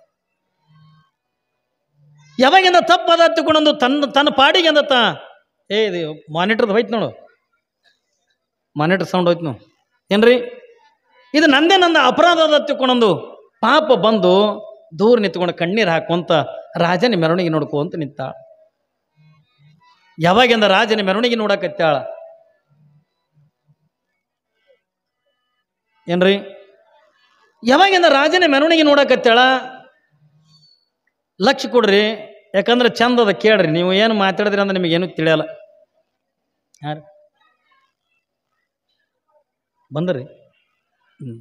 ಯಾವಾಗಿಂದ ತಪ್ಪದ ತಿಳ್ಕೊಂಡಂದು ತನ್ನ ತನ್ನ ಪಾಡಿಗೆ ಅಂದತ್ತ ಏ ಇದು ಮಾನಿಟ್ರದ್ದು ಹೋಯ್ತು ನೋಡು ಮಾನಿಟ್ರ್ ಸೌಂಡ್ ಹೋಯ್ತು ನೋಡು ಏನ್ರಿ ಇದು ನಂದೇ ನನ್ನ ಅಪರಾಧ ಅದ ಪಾಪ ಬಂದು ದೂರ ನಿಂತ್ಕೊಂಡು ಕಣ್ಣೀರು ಹಾಕುವಂತ ರಾಜನ ಮೆರವಣಿಗೆ ನೋಡ್ಕೋ ಅಂತ ನಿಂತಾಳ ಯಾವಾಗಿಂದ ರಾಜನ ಮೆರವಣಿಗೆ ನೋಡಕತ್ತಾಳ ಏನ್ರಿ ಯಾವಾಗಿಂದ ರಾಜನ ಮೆರವಣಿಗೆ ನೋಡಕತ್ತಾಳ ಲಕ್ಷ ಕೊಡ್ರಿ ಯಾಕಂದ್ರೆ ಚಂದ ಅದ ಕೇಳ್ರಿ ನೀವು ಏನು ಮಾತಾಡಿದ್ರಿ ಅಂದ್ರೆ ನಿಮಗೇನು ತಿಳಿಯಲ್ಲ ಯಾರು ಬಂದ್ರಿ ಹ್ಞೂ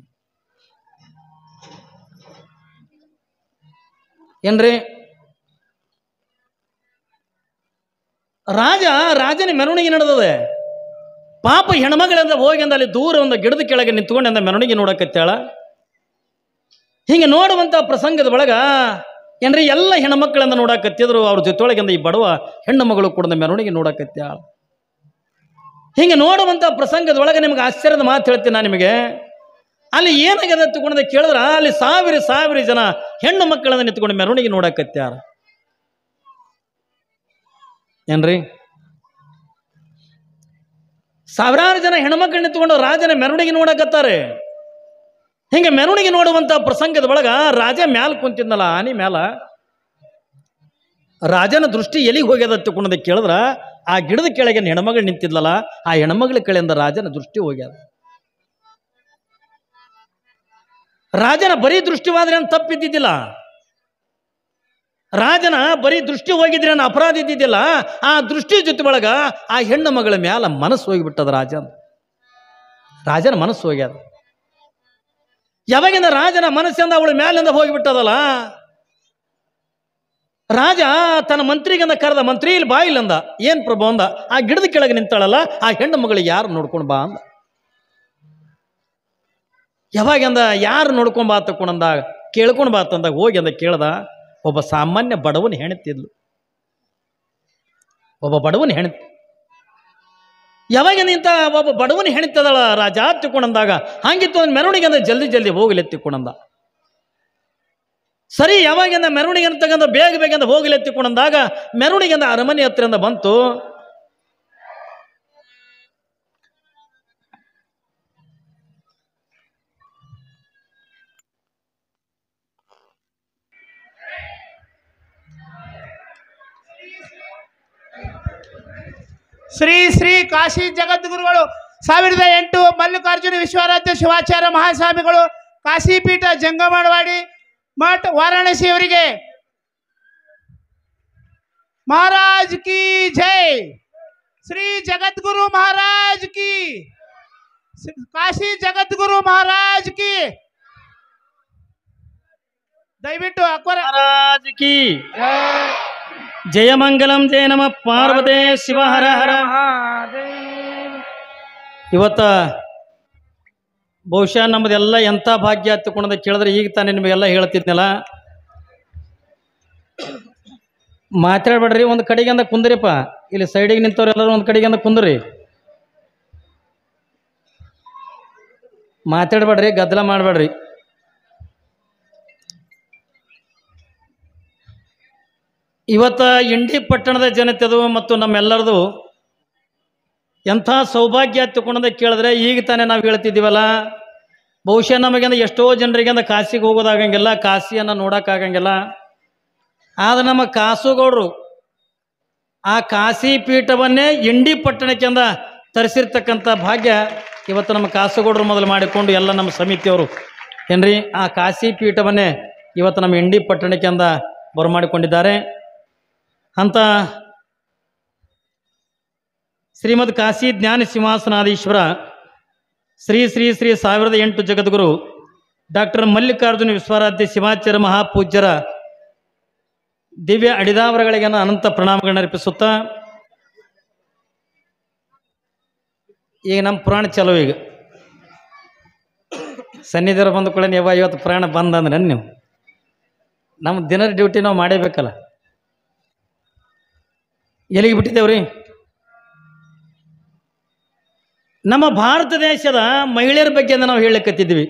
ಏನ್ರಿ ರಾಜ ರಾಜನ ಮೆರವಣಿಗೆ ನಡೆದದೆ ಪಾಪ ಹೆಣ್ಮಗಳಿಂದ ಹೋಗಿಂದ ಅಲ್ಲಿ ದೂರ ಒಂದು ಗಿಡದ ಕೆಳಗೆ ನಿಂತ್ಕೊಂಡು ಅಂದ ಮೆರವಣಿಗೆ ನೋಡಕತ್ತಾಳ ಹಿಂಗೆ ನೋಡುವಂಥ ಪ್ರಸಂಗದ ಒಳಗ ಏನ್ರಿ ಎಲ್ಲ ಹೆಣ್ಮಕ್ಳಂದ ನೋಡಕತ್ತಿದ್ರು ಅವ್ರ ಜೊತೆಯೊಳಗಿಂದ ಈ ಬಡವ ಹೆಣ್ಣು ಮಗಳು ಕೂಡ ಮೆರವಣಿಗೆ ನೋಡಕತ್ತಾಳ ಹಿಂಗೆ ನೋಡುವಂಥ ಪ್ರಸಂಗದ ಒಳಗೆ ನಿಮ್ಗೆ ಆಶ್ಚರ್ಯದ ಮಾತು ಹೇಳ್ತೀನಿ ನಾನು ನಿಮಗೆ ಅಲ್ಲಿ ಏನಾಗ್ಯದ ತಿಳ್ಕೊಂಡೆ ಕೇಳಿದ್ರೆ ಅಲ್ಲಿ ಸಾವಿರ ಸಾವಿರ ಜನ ಹೆಣ್ಣು ಮಕ್ಕಳಿಂದ ನಿಂತ್ಕೊಂಡು ಮೆರವಣಿಗೆ ನೋಡಕತ್ಯಾರ ಏನ್ರಿ ಸಾವಿರಾರು ಜನ ಹೆಣ್ಮಕ್ಳನ್ನ ತಗೊಂಡು ರಾಜನ ಮೆರವಣಿಗೆ ನೋಡಕತ್ತಾರೆ ಹಿಂಗೆ ಮೆರವಣಿಗೆ ನೋಡುವಂತ ಪ್ರಸಂಗದ ಒಳಗ ರಾಜ ಮ್ಯಾಲ ಕುಂತಿದ್ನಲ್ಲ ಆನಿ ಮ್ಯಾಲ ರಾಜನ ದೃಷ್ಟಿ ಎಲ್ಲಿಗೆ ಹೋಗ್ಯದ ತಗೊಂಡದ ಕೇಳಿದ್ರ ಆ ಗಿಡದ ಕೆಳಗೆ ಹೆಣ್ಮಗಳು ನಿಂತಿದ್ಲಲ್ಲ ಆ ಹೆಣ್ಮಗಳ ಕೆಳೆಯಿಂದ ರಾಜನ ದೃಷ್ಟಿ ಹೋಗ್ಯದ ರಾಜನ ಬರೀ ದೃಷ್ಟಿವಾದ್ರೆ ಏನು ತಪ್ಪಿದ್ದಿದ್ದಿಲ್ಲ ರಾಜನ ಬರೀ ದೃಷ್ಟಿ ಹೋಗಿದ್ರೆ ನಾನು ಅಪರಾಧ ಇದ್ದಿದ್ದಿಲ್ಲ ಆ ದೃಷ್ಟಿ ಜೊತೆ ಒಳಗ ಆ ಹೆಣ್ಣು ಮಗಳ ಮ್ಯಾಲ ಮನಸ್ಸು ಹೋಗಿಬಿಟ್ಟದ ರಾಜನ ರಾಜನ ಮನಸ್ಸು ಹೋಗ್ಯದ ಯಾವಾಗಿಂದ ರಾಜನ ಮನಸ್ಸಿಂದ ಅವಳ ಮ್ಯಾಲಿಂದ ಹೋಗಿಬಿಟ್ಟದಲ್ಲ ರಾಜ ತನ್ನ ಮಂತ್ರಿಗಿಂದ ಕರೆದ ಮಂತ್ರಿ ಇಲ್ಲಿ ಇಲ್ಲಂದ ಏನು ಪ್ರಭು ಅಂದ ಆ ಗಿಡದ ಕೆಳಗೆ ನಿಂತಾಳಲ್ಲ ಆ ಹೆಣ್ಣು ಮಗಳಿಗೆ ಯಾರು ನೋಡ್ಕೊಂಡು ಬಾ ಅಂದ ಯಾವಾಗಿಂದ ಯಾರು ನೋಡ್ಕೊಂಬಾ ತಕೊಂಡಂದ ಕೇಳ್ಕೊಂಡು ಬಾ ತಂದಾಗ ಹೋಗಿ ಅಂದ ಕೇಳ್ದ ಒಬ್ಬ ಸಾಮಾನ್ಯ ಬಡವನ ಹೆಣತಿದ್ಲು ಒಬ್ಬ ಬಡವನ ಹೆಣತಿ ಯಾವಾಗ ನಿಂತ ಒಬ್ಬ ಬಡವನ ಹೆಣತದಳ ರಾಜ ತಿಳ್ಕೊಂಡಂದಾಗ ಹಂಗಿತ್ತು ಒಂದು ಮೆರವಣಿಗೆ ಅಂದ್ರೆ ಜಲ್ದಿ ಜಲ್ದಿ ಹೋಗಲಿ ಸರಿ ಯಾವಾಗಿಂದ ಮೆರವಣಿಗೆ ಅಂತಕ್ಕಂಥ ಬೇಗ ಬೇಗಂದ ಹೋಗಲಿ ಮೆರವಣಿಗೆ ಮೆರವಣಿಗೆಂದ ಅರಮನೆ ಹತ್ತಿರಿಂದ ಬಂತು ಶ್ರೀ ಶ್ರೀ ಕಾಶಿ ಜಗದ್ಗುರುಗಳು ಸಾವಿರದ ಎಂಟು ಮಲ್ಲಿಕಾರ್ಜುನ ವಿಶ್ವರಾಧ್ಯ ಶಿವಾಚಾರ್ಯ ಮಹಾಸ್ವಾಮಿಗಳು ಕಾಶಿಪೀಠ ಜಂಗಮವಾಡಿ ಮಠ ವಾರಾಣಸಿಯವರಿಗೆ ಮಹಾರಾಜ್ ಕಿ ಜೈ ಶ್ರೀ ಜಗದ್ಗುರು ಮಹಾರಾಜ್ ಕಿ ಕಾಶಿ ಜಗದ್ಗುರು ಮಹಾರಾಜ್ ಕಿ ದಯವಿಟ್ಟು ಅಕ್ಬರ್ ಮಹಾರಾಜ್ ಕಿ ಜಯಮಂಗಲಂ ಜಯ ನಮ ಪಾರ್ವತೆ ಶಿವ ಹರ ಹರ ಇವತ್ತ ಬಹುಶಃ ನಮ್ಮದೆಲ್ಲ ಎಂಥ ಭಾಗ್ಯ ಹತ್ತಿಕೊಂಡಂತ ಕೇಳಿದ್ರೆ ಈಗ ತಾನೇ ನಿಮಗೆಲ್ಲ ಹೇಳ್ತಿದ್ನಲ್ಲ ಮಾತಾಡ್ಬೇಡ್ರಿ ಒಂದು ಕಡೆಗೆ ಅಂದ ಕುಂದ್ರಿಪ್ಪ ಇಲ್ಲಿ ಸೈಡಿಗೆ ನಿಂತವ್ರು ಎಲ್ಲರೂ ಒಂದು ಕಡೆಗೆ ಅಂದ ಕುಂದ್ರಿ ಮಾತಾಡ್ಬೇಡ್ರಿ ಗದ್ದಲ ಮಾಡಬೇಡ್ರಿ ಇವತ್ತು ಇಂಡಿ ಪಟ್ಟಣದ ಜನತೆದು ಮತ್ತು ನಮ್ಮೆಲ್ಲರದು ಎಂಥ ಸೌಭಾಗ್ಯ ತಗೊಂಡಂತ ಕೇಳಿದ್ರೆ ಈಗ ತಾನೇ ನಾವು ಹೇಳ್ತಿದ್ದೀವಲ್ಲ ಬಹುಶಃ ನಮಗೆಂದ ಎಷ್ಟೋ ಜನರಿಗೆಂದ ಕಾಶಿಗೆ ಹೋಗೋದಾಗಂಗಿಲ್ಲ ಕಾಶಿಯನ್ನು ನೋಡೋಕ್ಕಾಗಂಗಿಲ್ಲ ಆದರೆ ನಮ್ಮ ಕಾಸುಗೌಡರು ಆ ಕಾಶಿ ಪೀಠವನ್ನೇ ಇಂಡಿ ಪಟ್ಟಣಕ್ಕೆಂದ ತರಿಸಿರ್ತಕ್ಕಂಥ ಭಾಗ್ಯ ಇವತ್ತು ನಮ್ಮ ಕಾಸುಗೌಡರು ಮೊದಲು ಮಾಡಿಕೊಂಡು ಎಲ್ಲ ನಮ್ಮ ಸಮಿತಿಯವರು ಏನ್ರಿ ಆ ಕಾಶಿ ಪೀಠವನ್ನೇ ಇವತ್ತು ನಮ್ಮ ಇಂಡಿ ಪಟ್ಟಣಕ್ಕೆಂದ ಬರಮಾಡಿಕೊಂಡಿದ್ದಾರೆ ಅಂತ ಶ್ರೀಮದ್ ಕಾಶಿ ಜ್ಞಾನ ಸಿಂಹಾಸನಾದೀಶ್ವರ ಶ್ರೀ ಶ್ರೀ ಶ್ರೀ ಸಾವಿರದ ಎಂಟು ಜಗದ್ಗುರು ಡಾಕ್ಟರ್ ಮಲ್ಲಿಕಾರ್ಜುನ ವಿಶ್ವರಾಧ್ಯ ಶಿವಾಚಾರ್ಯ ಮಹಾಪೂಜ್ಯರ ದಿವ್ಯ ಅಡಿದಾವರಗಳಿಗೆ ಅನಂತ ಪ್ರಣಾಮಗಳನ್ನು ಅರ್ಪಿಸುತ್ತ ಈಗ ನಮ್ಮ ಪುರಾಣ ಚಲೋ ಈಗ ಸನ್ನಿಧಿರ ಬಂದ ಕೂಡ ನೀವು ಇವತ್ತು ಪುರಾಣ ಬಂದಂದ್ರೆ ನೀವು ನಮ್ಮ ದಿನದ ಡ್ಯೂಟಿ ನಾವು ಮಾಡೇಬೇಕಲ್ಲ ಎಲ್ಲಿಗೆ ಬಿಟ್ಟಿದ್ದೇವ್ರಿ ನಮ್ಮ ಭಾರತ ದೇಶದ ಮಹಿಳೆಯರ ಬಗ್ಗೆ ನಾವು ಹೇಳಕತ್ತಿದ್ವಿ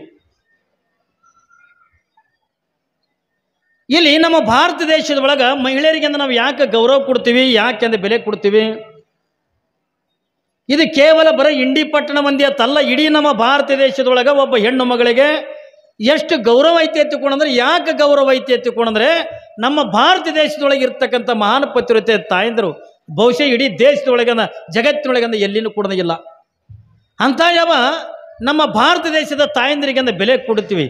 ಇಲ್ಲಿ ನಮ್ಮ ಭಾರತ ದೇಶದ ಒಳಗೆ ಮಹಿಳೆಯರಿಗೆ ನಾವು ಯಾಕೆ ಗೌರವ ಕೊಡ್ತೀವಿ ಯಾಕೆಂದ್ರೆ ಬೆಲೆ ಕೊಡ್ತೀವಿ ಇದು ಕೇವಲ ಬರೀ ಇಂಡಿ ಪಟ್ಟಣ ಮಂದಿ ತಲ್ಲ ಇಡೀ ನಮ್ಮ ಭಾರತ ದೇಶದೊಳಗೆ ಒಬ್ಬ ಹೆಣ್ಣು ಮಗಳಿಗೆ ಎಷ್ಟು ಗೌರವ ಐತಿ ಎತ್ತಿಕೊಂಡಂದ್ರೆ ಯಾಕೆ ಗೌರವ ಐತಿ ಎತ್ತಿಕೊಂಡಂದ್ರೆ ನಮ್ಮ ಭಾರತ ದೇಶದೊಳಗೆ ಇರ್ತಕ್ಕಂಥ ಮಹಾನ್ ಪತ್ರಿಕೆ ತಾಯಂದರು ಬಹುಶಃ ಇಡೀ ದೇಶದೊಳಗನ ಜಗತ್ತಿನೊಳಗನ್ನ ಎಲ್ಲಿನೂ ಕೂಡ ಇಲ್ಲ ಯಾವ ನಮ್ಮ ಭಾರತ ದೇಶದ ತಾಯಂದರಿಗೆಂದ ಬೆಲೆ ಕೊಡುತ್ತೀವಿ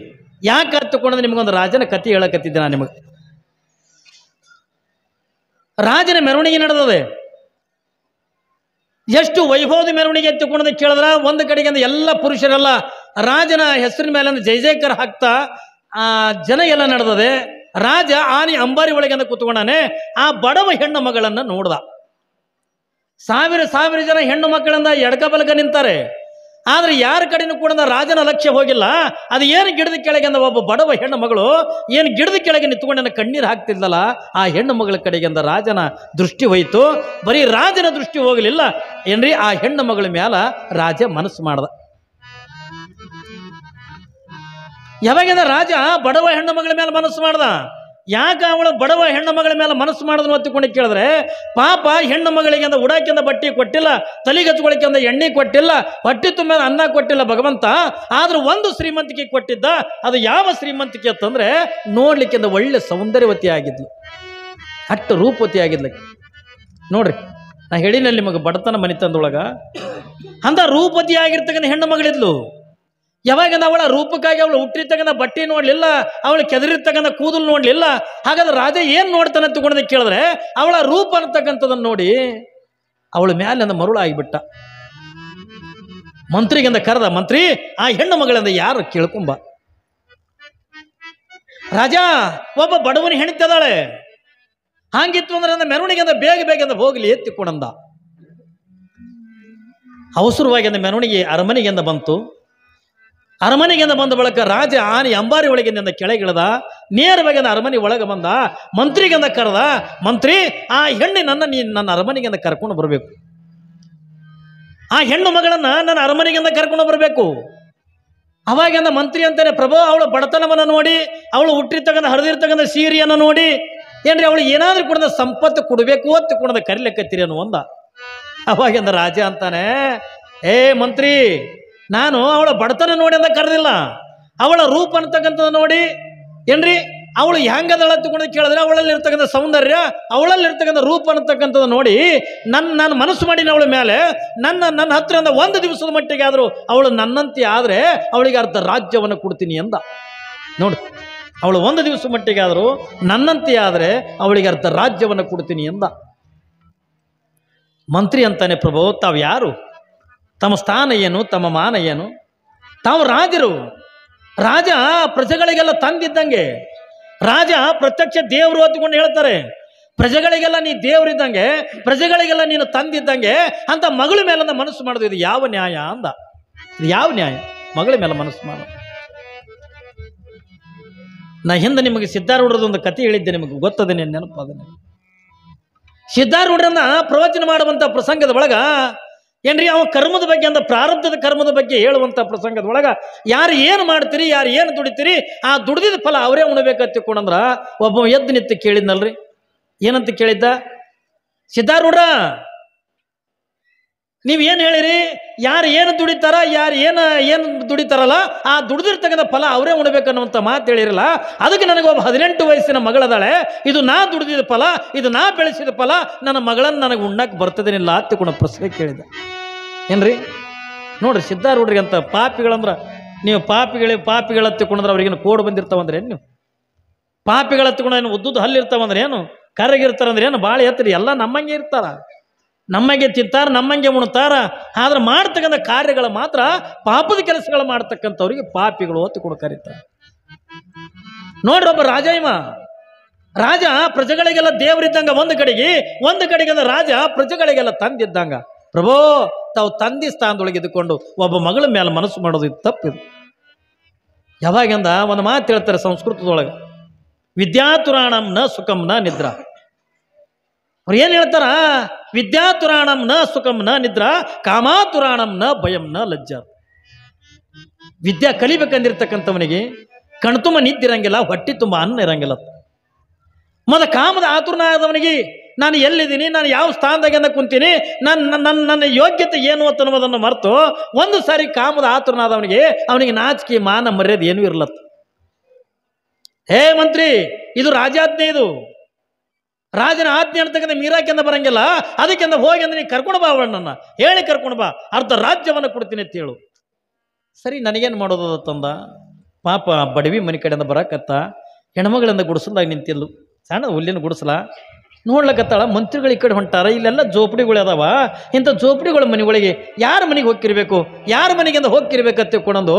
ಯಾಕೆ ಹತ್ತುಕೊಂಡ್ರೆ ನಿಮಗೊಂದು ರಾಜನ ಕತೆ ಹೇಳಕತ್ತಿದ್ದೆ ನಾನು ನಿಮಗೆ ರಾಜನ ಮೆರವಣಿಗೆ ನಡೆದದೆ ಎಷ್ಟು ವೈಭವದ ಮೆರವಣಿಗೆ ಎತ್ತುಕೊಂಡ್ರೆ ಕೇಳಿದ್ರ ಒಂದು ಕಡೆಗೆ ಎಲ್ಲ ಪುರುಷರೆಲ್ಲ ರಾಜನ ಹೆಸರಿನ ಮೇಲೆ ಜಯ ಹಾಕ್ತಾ ಆ ಜನ ಎಲ್ಲ ನಡೆದದೆ ರಾಜ ಆನೆ ಅಂಬಾರಿ ಒಳಗೆಂದ ಕೂತ್ಕೊಂಡಾನೆ ಆ ಬಡವ ಹೆಣ್ಣು ಮಗಳನ್ನು ನೋಡ್ದ ಸಾವಿರ ಸಾವಿರ ಜನ ಹೆಣ್ಣು ಮಕ್ಕಳಿಂದ ಎಡಕ ನಿಂತಾರೆ ಆದ್ರೆ ಯಾರ ಕಡೆನೂ ಕೂಡ ರಾಜನ ಲಕ್ಷ್ಯ ಹೋಗಿಲ್ಲ ಅದು ಏನು ಗಿಡದ ಕೆಳಗೆ ಅಂದ ಒಬ್ಬ ಬಡವ ಹೆಣ್ಣು ಮಗಳು ಏನು ಗಿಡದ ಕೆಳಗೆ ನಿಂತ್ಕೊಂಡು ಕಣ್ಣೀರು ಹಾಕ್ತಿದ್ದಲ್ಲ ಆ ಹೆಣ್ಣು ಮಗಳ ಕಡೆಗೆ ಅಂದ ರಾಜನ ದೃಷ್ಟಿ ಹೋಯಿತು ಬರೀ ರಾಜನ ದೃಷ್ಟಿ ಹೋಗಲಿಲ್ಲ ಏನ್ರಿ ಆ ಹೆಣ್ಣು ಮಗಳ ಮ್ಯಾಲ ರಾಜ ಮನಸ್ಸು ಮಾಡ್ದ ಯಾವಾಗೇನ ರಾಜ ಬಡವ ಹೆಣ್ಣು ಮಗಳ ಮೇಲೆ ಮನಸ್ಸು ಮಾಡ್ದ ಯಾಕ ಅವಳು ಬಡವ ಹೆಣ್ಣು ಮಗಳ ಮೇಲೆ ಮನಸ್ಸು ಮಾಡೋದನ್ನು ಹೊತ್ತಿಕೊಂಡು ಕೇಳಿದ್ರೆ ಪಾಪ ಹೆಣ್ಣು ಮಗಳಿಗೆ ಅಂದ ಉಡಾಕಿಂದ ಬಟ್ಟೆ ಕೊಟ್ಟಿಲ್ಲ ತಲೆಗೆ ಹಚ್ಕೊಳಕ್ಕೆ ಎಣ್ಣೆ ಕೊಟ್ಟಿಲ್ಲ ಹೊಟ್ಟೆ ತುಂಬ ಅನ್ನ ಕೊಟ್ಟಿಲ್ಲ ಭಗವಂತ ಆದ್ರೆ ಒಂದು ಶ್ರೀಮಂತಿಕೆ ಕೊಟ್ಟಿದ್ದ ಅದು ಯಾವ ಶ್ರೀಮಂತಿಕೆ ಅಂತಂದ್ರೆ ನೋಡ್ಲಿಕ್ಕಿಂತ ಒಳ್ಳೆ ಸೌಂದರ್ಯವತಿ ಆಗಿದ್ಲು ಅಟ್ಟು ರೂಪವತಿ ಆಗಿದ್ಲಕ್ಕೆ ನೋಡ್ರಿ ನಾ ಹೇಳಿನಲ್ಲಿ ನಿಮಗೆ ಬಡತನ ಮನೆ ಅಂದ ರೂಪತಿ ಆಗಿರ್ತಕ್ಕಂಥ ಹೆಣ್ಣು ಮಗಳಿದ್ಲು ಯಾವಾಗ ಅವಳ ರೂಪಕ್ಕಾಗಿ ಅವಳು ಹುಟ್ಟಿರ್ತಕ್ಕಂಥ ಬಟ್ಟೆ ನೋಡ್ಲಿಲ್ಲ ಅವಳು ಕೆದರಿರ್ತಕ್ಕಂಥ ಕೂದಲು ನೋಡ್ಲಿಲ್ಲ ಹಾಗಾದ್ರೆ ರಾಜ ಏನು ನೋಡ್ತಾನೆ ತಗೊಂಡ ಕೇಳಿದ್ರೆ ಅವಳ ರೂಪ ಅಂತಕ್ಕಂಥದನ್ನು ನೋಡಿ ಅವಳ ಮ್ಯಾಲಿಂದ ಮರುಳು ಆಗಿಬಿಟ್ಟ ಮಂತ್ರಿಗಿಂದ ಕರೆದ ಮಂತ್ರಿ ಆ ಹೆಣ್ಣು ಮಗಳಿಂದ ಯಾರು ಕೇಳ್ಕೊಂಬ ರಾಜ ಒಬ್ಬ ಬಡವನ ಹೆಣಿತದಾಳೆ ಹಾಂಗಿತ್ತು ಅಂದ್ರೆ ನನ್ನ ಅಂದ ಬೇಗ ಬೇಗ ಹೋಗ್ಲಿ ಎತ್ತಿಕೊಂಡಂದ ಅವಸರವಾಗಿ ಮೆರವಣಿಗೆ ಅರಮನೆಗೆಂದ ಬಂತು ಅರಮನೆಗೆಂದ ಬಂದ ಬಳಿಕ ರಾಜ ಆನೆ ಅಂಬಾರಿ ಒಳಗಿಂದ ಕೆಳಗಿಳದ ನೇರವಾಗಿ ಅರಮನೆ ಒಳಗೆ ಬಂದ ಮಂತ್ರಿಗೆಂದ ಕರೆದ ಮಂತ್ರಿ ಆ ನನ್ನ ನೀ ನನ್ನ ಅರಮನೆಗೆಂದ ಕರ್ಕೊಂಡು ಬರಬೇಕು ಆ ಹೆಣ್ಣು ಮಗಳನ್ನು ನನ್ನ ಅರಮನೆಗೆಂದ ಕರ್ಕೊಂಡು ಬರಬೇಕು ಅವಾಗೆಂದ ಮಂತ್ರಿ ಅಂತಾನೆ ಪ್ರಭು ಅವಳು ಬಡತನವನ್ನು ನೋಡಿ ಅವಳು ಹುಟ್ಟಿರ್ತಕ್ಕಂಥ ಹರಿದಿರ್ತಕ್ಕಂಥ ಸೀರೆಯನ್ನು ನೋಡಿ ಏನ್ರಿ ಅವಳು ಏನಾದರೂ ಕೂಡ ಸಂಪತ್ತು ಕೊಡಬೇಕು ಅಂತ ಕೂಡ ಕರಿಲಕ್ಕತ್ತೀರಿ ಅನ್ನೋ ಒಂದ ಅವಾಗೆಂದ ರಾಜ ಅಂತಾನೆ ಏ ಮಂತ್ರಿ ನಾನು ಅವಳ ಬಡತನ ನೋಡಿ ಅಂತ ಕರೆದಿಲ್ಲ ಅವಳ ರೂಪ ಅಂತಕ್ಕಂಥದ್ದು ನೋಡಿ ಏನ್ರಿ ಅವಳು ಹೆಂಗದಳ ತಗೊಂಡು ಕೇಳಿದ್ರೆ ಅವಳಲ್ಲಿ ಸೌಂದರ್ಯ ಅವಳಲ್ಲಿ ಇರ್ತಕ್ಕಂಥ ರೂಪ ಅಂತಕ್ಕಂಥದ್ದು ನೋಡಿ ನನ್ನ ನಾನು ಮನಸ್ಸು ಮಾಡಿನ ಅವಳ ಮೇಲೆ ನನ್ನ ನನ್ನ ಹತ್ತಿರ ಒಂದು ದಿವಸದ ಮಟ್ಟಿಗೆ ಆದರೂ ಅವಳು ನನ್ನಂತೆ ಆದರೆ ಅವಳಿಗೆ ಅರ್ಧ ರಾಜ್ಯವನ್ನು ಕೊಡ್ತೀನಿ ಅಂದ ನೋಡು ಅವಳು ಒಂದು ದಿವಸ ಮಟ್ಟಿಗೆ ಆದರೂ ನನ್ನಂತೆ ಆದರೆ ಅವಳಿಗೆ ಅರ್ಧ ರಾಜ್ಯವನ್ನು ಕೊಡ್ತೀನಿ ಅಂದ ಮಂತ್ರಿ ಅಂತಾನೆ ಪ್ರಭು ತಾವು ಯಾರು ತಮ್ಮ ಸ್ಥಾನ ಏನು ತಮ್ಮ ಮಾನ ಏನು ತಾವು ರಾಜರು ರಾಜ ಪ್ರಜೆಗಳಿಗೆಲ್ಲ ತಂದಿದ್ದಂಗೆ ರಾಜ ಪ್ರತ್ಯಕ್ಷ ದೇವರು ಹೊತ್ತುಕೊಂಡು ಹೇಳ್ತಾರೆ ಪ್ರಜೆಗಳಿಗೆಲ್ಲ ನೀ ದೇವರಿದ್ದಂಗೆ ಪ್ರಜೆಗಳಿಗೆಲ್ಲ ನೀನು ತಂದಿದ್ದಂಗೆ ಅಂತ ಮಗಳ ಮೇಲನ್ನ ಮನಸ್ಸು ಮಾಡೋದು ಇದು ಯಾವ ನ್ಯಾಯ ಅಂದ ಇದು ಯಾವ ನ್ಯಾಯ ಮಗಳ ಮೇಲೆ ಮನಸ್ಸು ಮಾಡೋದು ನಾ ಹಿಂದೆ ನಿಮಗೆ ಸಿದ್ಧಾರೂಢದೊಂದು ಕತೆ ಹೇಳಿದ್ದೆ ನಿಮಗೆ ಗೊತ್ತದೆ ನೆನಪಾದ ಸಿದ್ಧಾರೂಢರನ್ನ ಪ್ರವಚನ ಮಾಡುವಂಥ ಪ್ರಸಂಗದ ಒಳಗ ಏನ್ರಿ ಅವ ಕರ್ಮದ ಬಗ್ಗೆ ಅಂದ್ರೆ ಪ್ರಾರಬ್ಧದ ಕರ್ಮದ ಬಗ್ಗೆ ಹೇಳುವಂಥ ಪ್ರಸಂಗದೊಳಗೆ ಯಾರು ಏನು ಮಾಡ್ತೀರಿ ಯಾರು ಏನು ದುಡಿತೀರಿ ಆ ದುಡಿದಿದ ಫಲ ಅವರೇ ಉಣಬೇಕಂತ ತಿಳ್ಕೊಂಡಂದ್ರ ಒಬ್ಬ ಎದ್ದು ನಿಂತು ಕೇಳಿದ್ನಲ್ರಿ ಏನಂತ ಕೇಳಿದ್ದ ಸಿದ್ಧಾರೂಢ ನೀವು ಏನು ಹೇಳಿರಿ ಯಾರು ಏನು ದುಡಿತಾರ ಯಾರು ಏನು ಏನು ದುಡಿತಾರಲ್ಲ ಆ ದುಡ್ದಿರ್ತಕ್ಕಂಥ ಫಲ ಅವರೇ ಉಣಬೇಕನ್ನುವಂಥ ಮಾತು ಹೇಳಿರಲ್ಲ ಅದಕ್ಕೆ ನನಗೆ ಒಬ್ಬ ಹದಿನೆಂಟು ವಯಸ್ಸಿನ ಮಗಳದಾಳೆ ಇದು ನಾ ದುಡಿದಿದ ಫಲ ಇದು ನಾ ಬೆಳೆಸಿದ ಫಲ ನನ್ನ ಮಗಳನ್ನು ನನಗೆ ಉಣ್ಣಕ್ಕೆ ಬರ್ತದೇನಿಲ್ಲ ಅಂತ ಪ್ರಶ್ನೆ ಕೇಳಿದೆ ಏನ್ರಿ ನೋಡ್ರಿ ಸಿದ್ಧಾರೂಢ್ರಿ ಅಂತ ಪಾಪಿಗಳಂದ್ರೆ ನೀವು ಪಾಪಿಗಳೇ ಪಾಪಿಗಳ ತಿಳ್ಕೊಂಡ್ರೆ ಅವ್ರಿಗೇನು ಕೋಡ್ ಬಂದಿರ್ತಾವಂದ್ರೆ ಏನು ನೀವು ಪಾಪಿಗಳ ತಿಳ್ಕೊಂಡು ಏನು ಉದ್ದುದ್ದು ಹಲ್ಲಿರ್ತಾವಂದ್ರೆ ಏನು ಕರಗಿರ್ತಾರಂದ್ರೆ ಏನು ಭಾಳ ಎತ್ತರಿ ಎಲ್ಲ ನಮ್ಮಂಗೆ ಇರ್ತಾರ ನಮ್ಮಂಗೆ ತಿಂತಾರ ನಮ್ಮಂಗೆ ಉಣ್ತಾರ ಆದ್ರೆ ಮಾಡ್ತಕ್ಕಂಥ ಕಾರ್ಯಗಳು ಮಾತ್ರ ಪಾಪದ ಕೆಲಸಗಳು ಮಾಡ್ತಕ್ಕಂಥವ್ರಿಗೆ ಪಾಪಿಗಳು ಹೊತ್ತು ಕೂಡ ಕರೀತಾರೆ ನೋಡ್ರಿ ಒಬ್ಬ ಇಮ್ಮ ರಾಜ ಪ್ರಜೆಗಳಿಗೆಲ್ಲ ದೇವರಿದ್ದಂಗ ಒಂದು ಕಡೆಗೆ ಒಂದು ಕಡೆಗೆ ರಾಜ ಪ್ರಜೆಗಳಿಗೆಲ್ಲ ತಂದಿದ್ದಂಗ ಪ್ರಭೋ ತಾವು ತಂದೆ ಇದ್ಕೊಂಡು ಒಬ್ಬ ಮಗಳ ಮೇಲೆ ಮನಸ್ಸು ಮಾಡೋದು ಇದು ತಪ್ಪಿದು ಯಾವಾಗಂದ ಒಂದು ಮಾತು ಹೇಳ್ತಾರೆ ಸಂಸ್ಕೃತದೊಳಗೆ ವಿದ್ಯಾತುರಾಣಂ ನ ಸುಖಂ ನ ನಿದ್ರಾ ಅವ್ರು ಏನು ಹೇಳ್ತಾರ ವಿದ್ಯಾತುರಾಣಂ ನ ಸುಖಂ ನ ನಿದ್ರಾ ಕಾಮಾತುರಾಣಂ ನ ಭಯಂ ನ ಲಜ್ಜ ವಿದ್ಯಾ ಕಲಿಬೇಕಂದಿರ್ತಕ್ಕಂಥವನಿಗೆ ಕಣ್ತುಂಬ ನಿದ್ದಿರಂಗಿಲ್ಲ ಹೊಟ್ಟೆ ತುಂಬ ಅನ್ನ ಇರಂಗಿಲ್ಲ ಮತ್ತು ಕಾಮದ ಆತುರನಾದವನಿಗೆ ನಾನು ಎಲ್ಲಿದ್ದೀನಿ ನಾನು ಯಾವ ಸ್ಥಾನದಾಗೆಂದ ಕುಂತೀನಿ ನನ್ನ ನನ್ನ ನನ್ನ ಯೋಗ್ಯತೆ ಏನು ಅನ್ನೋದನ್ನು ಮರೆತು ಒಂದು ಸಾರಿ ಕಾಮದ ಆತುರನಾದವನಿಗೆ ಅವನಿಗೆ ನಾಚಿಕೆ ಮಾನ ಮರ್ಯಾದೆ ಏನೂ ಇರಲತ್ತ ಹೇ ಮಂತ್ರಿ ಇದು ರಾಜಾಜ್ಞೆ ಇದು ರಾಜನ ಆಜ್ಞೆ ಅಂತಕ್ಕಂಥ ಮೀರಾಕೆಂದ ಬರಂಗಿಲ್ಲ ಅದಕ್ಕಿಂತ ಹೋಗಿ ಅಂದ್ರೆ ನೀನು ಕರ್ಕೊಂಡು ಬಾ ಅವಳನ್ನ ಹೇಳಿ ಕರ್ಕೊಂಡು ಬಾ ಅರ್ಧ ರಾಜ್ಯವನ್ನು ಕೊಡ್ತೀನಿ ಅಂತ ಹೇಳು ಸರಿ ನನಗೇನು ಮಾಡೋದು ತಂದ ಪಾಪ ಬಡವಿ ಮನೆ ಕಡೆಯಿಂದ ಬರಕತ್ತ ಹೆಣ್ಮಗಳಿಂದ ಗುಡಿಸಲ್ಲ ನಿಂತಿಲ್ಲು ಸಣ್ಣ ಹುಲ್ಲಿನ ಗುಡಿಸಲ ನೋಡ್ಲಕತ್ತಾಳ ಮಂತ್ರಿಗಳು ಈ ಕಡೆ ಹೊಂಟಾರ ಇಲ್ಲೆಲ್ಲ ಜೋಪಡಿಗಳು ಅದಾವ ಇಂಥ ಜೋಪಡಿಗಳ ಮನೆಗಳಿಗೆ ಯಾರ ಮನೆಗೆ ಹೋಗಿರ್ಬೇಕು ಯಾರ ಮನೆಗಿಂದ ಹೋಗಿರ್ಬೇಕಂತ ಕೊಡೋದು